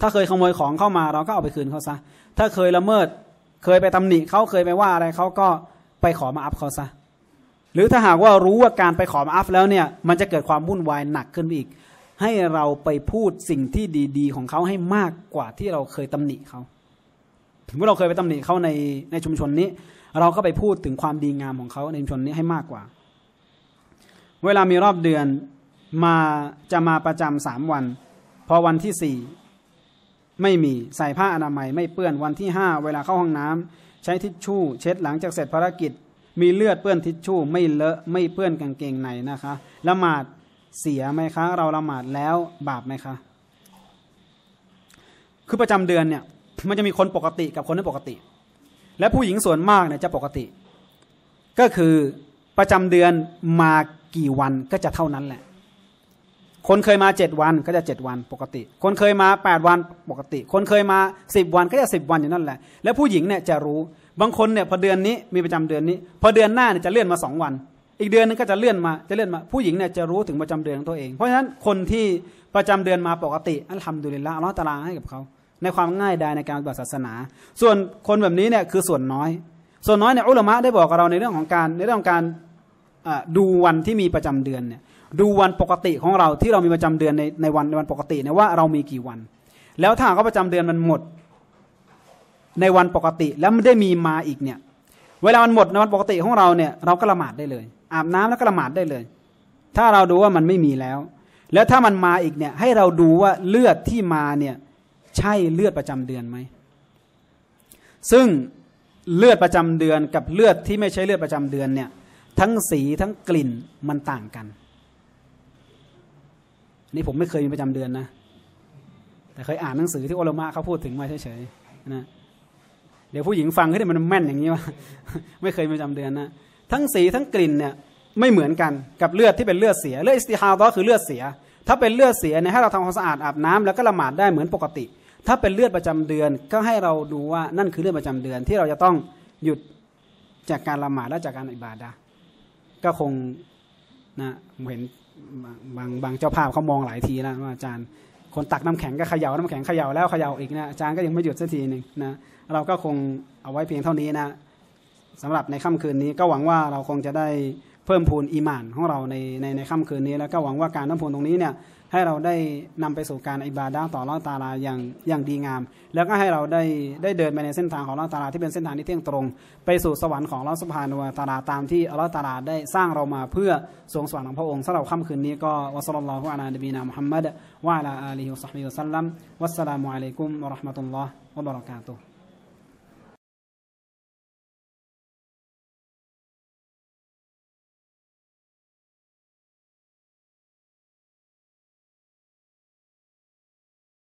ถ้าเคยขโมยของเข้ามาเราก็เอาไปคืนเขาซะถ้าเคยละเมิดเคยไปตำหนิเขาเคยไปว่าอะไรเขาก็ไปขอมาอัพเขาซะหรือถ้าหากว่ารู้ว่าการไปขออัฟแล้วเนี่ย มันจะเกิดความวุ่นวายหนักขึ้นไปอีก ให้เราไปพูดสิ่งที่ดีๆของเขาให้มากกว่าที่เราเคยตำหนิเขาถึงว่าเราเคยไปตำหนิเขาในในชุมชนนี้ เราก็ไปพูดถึงความดีงามของเขาในชุมชนนี้ให้มากกว่า เวลามีรอบเดือนมาจะมาประจำสามวัน พอวันที่สี่ไม่มีใส่ผ้าอนามัยไม่เปื้อนวันที่ห้าเวลาเข้าห้องน้ำ ใช้ทิชชู่เช็ดหลังจากเสร็จภารกิจมีเลือดเปื้อนทิชชู่ ไม่เลอะไม่เปื้อนกางเกงในนะคะละหมาดเสียไหมคะเราละหมาดแล้วบาปไหมคะคือประจำเดือนเนี่ย มันจะมีคนปกติกับคนไม่ปกติ และผู้หญิงส่วนมากเนี่ยจะปกติ ก็คือประจำเดือนมากี่วันก็จะเท่านั้นแหละ คนเคยมาเจ็ดวันก็จะเจ็ดวัน ปกติ คนเคยมาแปดวันปกติ คนเคยมาสิบวันก็จะสิบวันอย่างนั้นแหละ และผู้หญิงเนี่ยจะรู้บางคนเนี่ยพอเดือนนี้มีประจำเดือนนี้ พอเดือนหน้าเนี่ยจะเลื่อนมาสองวัน อีกเดือนนึงก็จะเลื่อนมาจะเลื่อนมาผู้หญิงเนี่ยจะรู้ถึงประจำเดือนของตัวเอง เพราะฉะนั้นคนที่ประจำเดือนมาปกติอันทำดุลิลละอัลอตาลาให้กับเขาในความง่ายดายในการปฏิบัติศาสนา ส่วนคนแบบนี้เนี่ยคือส่วนน้อย ส่วนน้อยเนี่ยอุลามะได้บอกกับเราในเรื่องของการในเรื่องของการดูวันที่มีประจำเดือนเนี่ยดูวันปกติของเราที่เรามีประจำเดือนในในวันในวันปกติเนี่ยว่าเรามีกี่วัน แล้วถ้าเขาประจำเดือนมันหมดในวันปกติแล้วมันได้มีมาอีกเนี่ย เวลามันหมดในวันปกติของเราเนี่ยเราก็ละหมาดได้เลย อาบน้ำแล้วก็ละหมาดได้เลย ถ้าเราดูว่ามันไม่มีแล้ว แล้วถ้ามันมาอีกเนี่ย ให้เราดูว่าเลือดที่มาเนี่ย ใช่เลือดประจำเดือนไหม ซึ่งเลือดประจำเดือนกับเลือดที่ไม่ใช่เลือดประจำเดือนเนี่ย ทั้งสีทั้งกลิ่นมันต่างกันนี่ผมไม่เคยมีประจำเดือนนะ แต่เคยอ่านหนังสือที่โอลมะเขาพูดถึงมาเฉยๆนะเดี๋ยวผู้หญิงฟังให้มันแม่นอย่างนี้ว่าไม่เคยประจำเดือนนะ ทั้งสีทั้งกลิ่นเนี่ยไม่เหมือนกันกับเลือดที่เป็นเลือดเสีย เลือดอิสติฮาดอคือเลือดเสีย ถ้าเป็นเลือดเสียเนี่ยให้เราทำความสะอาดอาบน้ำ แล้วก็ละหมาดได้เหมือนปกติ ถ้าเป็นเลือดประจำเดือนก็ให้เราดูว่า นั่นคือเลือดประจำเดือน ที่เราจะต้องหยุดจากการละหมาดและจากการอิบาดะก็คงนะเห็นบางบางเจ้าภาพเขามองหลายทีแล้วว่าอาจารย์คนตักน้ำแข็งก็เขย่าน้ำแข็งเขย่าแล้วเขย่าอีกนะอาจารย์ก็ยังไม่หยุดสักทีหนึ่งนะเราก็คงเอาไว้เพียงเท่านี้นะสำหรับในค่ำคืนนี้ ก็หวังว่าเราคงจะได้เพิ่มพูนอีมานของเราในในในค่ำคืนนี้แล้วก็หวังว่าการิ้มพูนตรงนี้เนี่ยให้เราได้นำไปสู่การอิบาดาต่อรัาตาลาอย่างอย่างดีงาม แล้วก็ให้เราได้ได้เดินไปในเส้นทางของรัาตาลาที่เป็นเส้นทางที่เที่ยงตรงไปสู่สวรรค์ของรัาสุภานุตาลาตามที่รัาตาลาได้สร้างเรามาเพื่อสวงสวรรค์ของพระองค์สำหรับค่ำคืนนี้ ก็วสลลัลลอฮุอะลานบินามุฮัมมัดวะลาอาลีฮิวซัลลัมวัสสลามุอะลัยกุมวะราะห์มะตุลลอฮ์วะบะเราะกาตุฮ์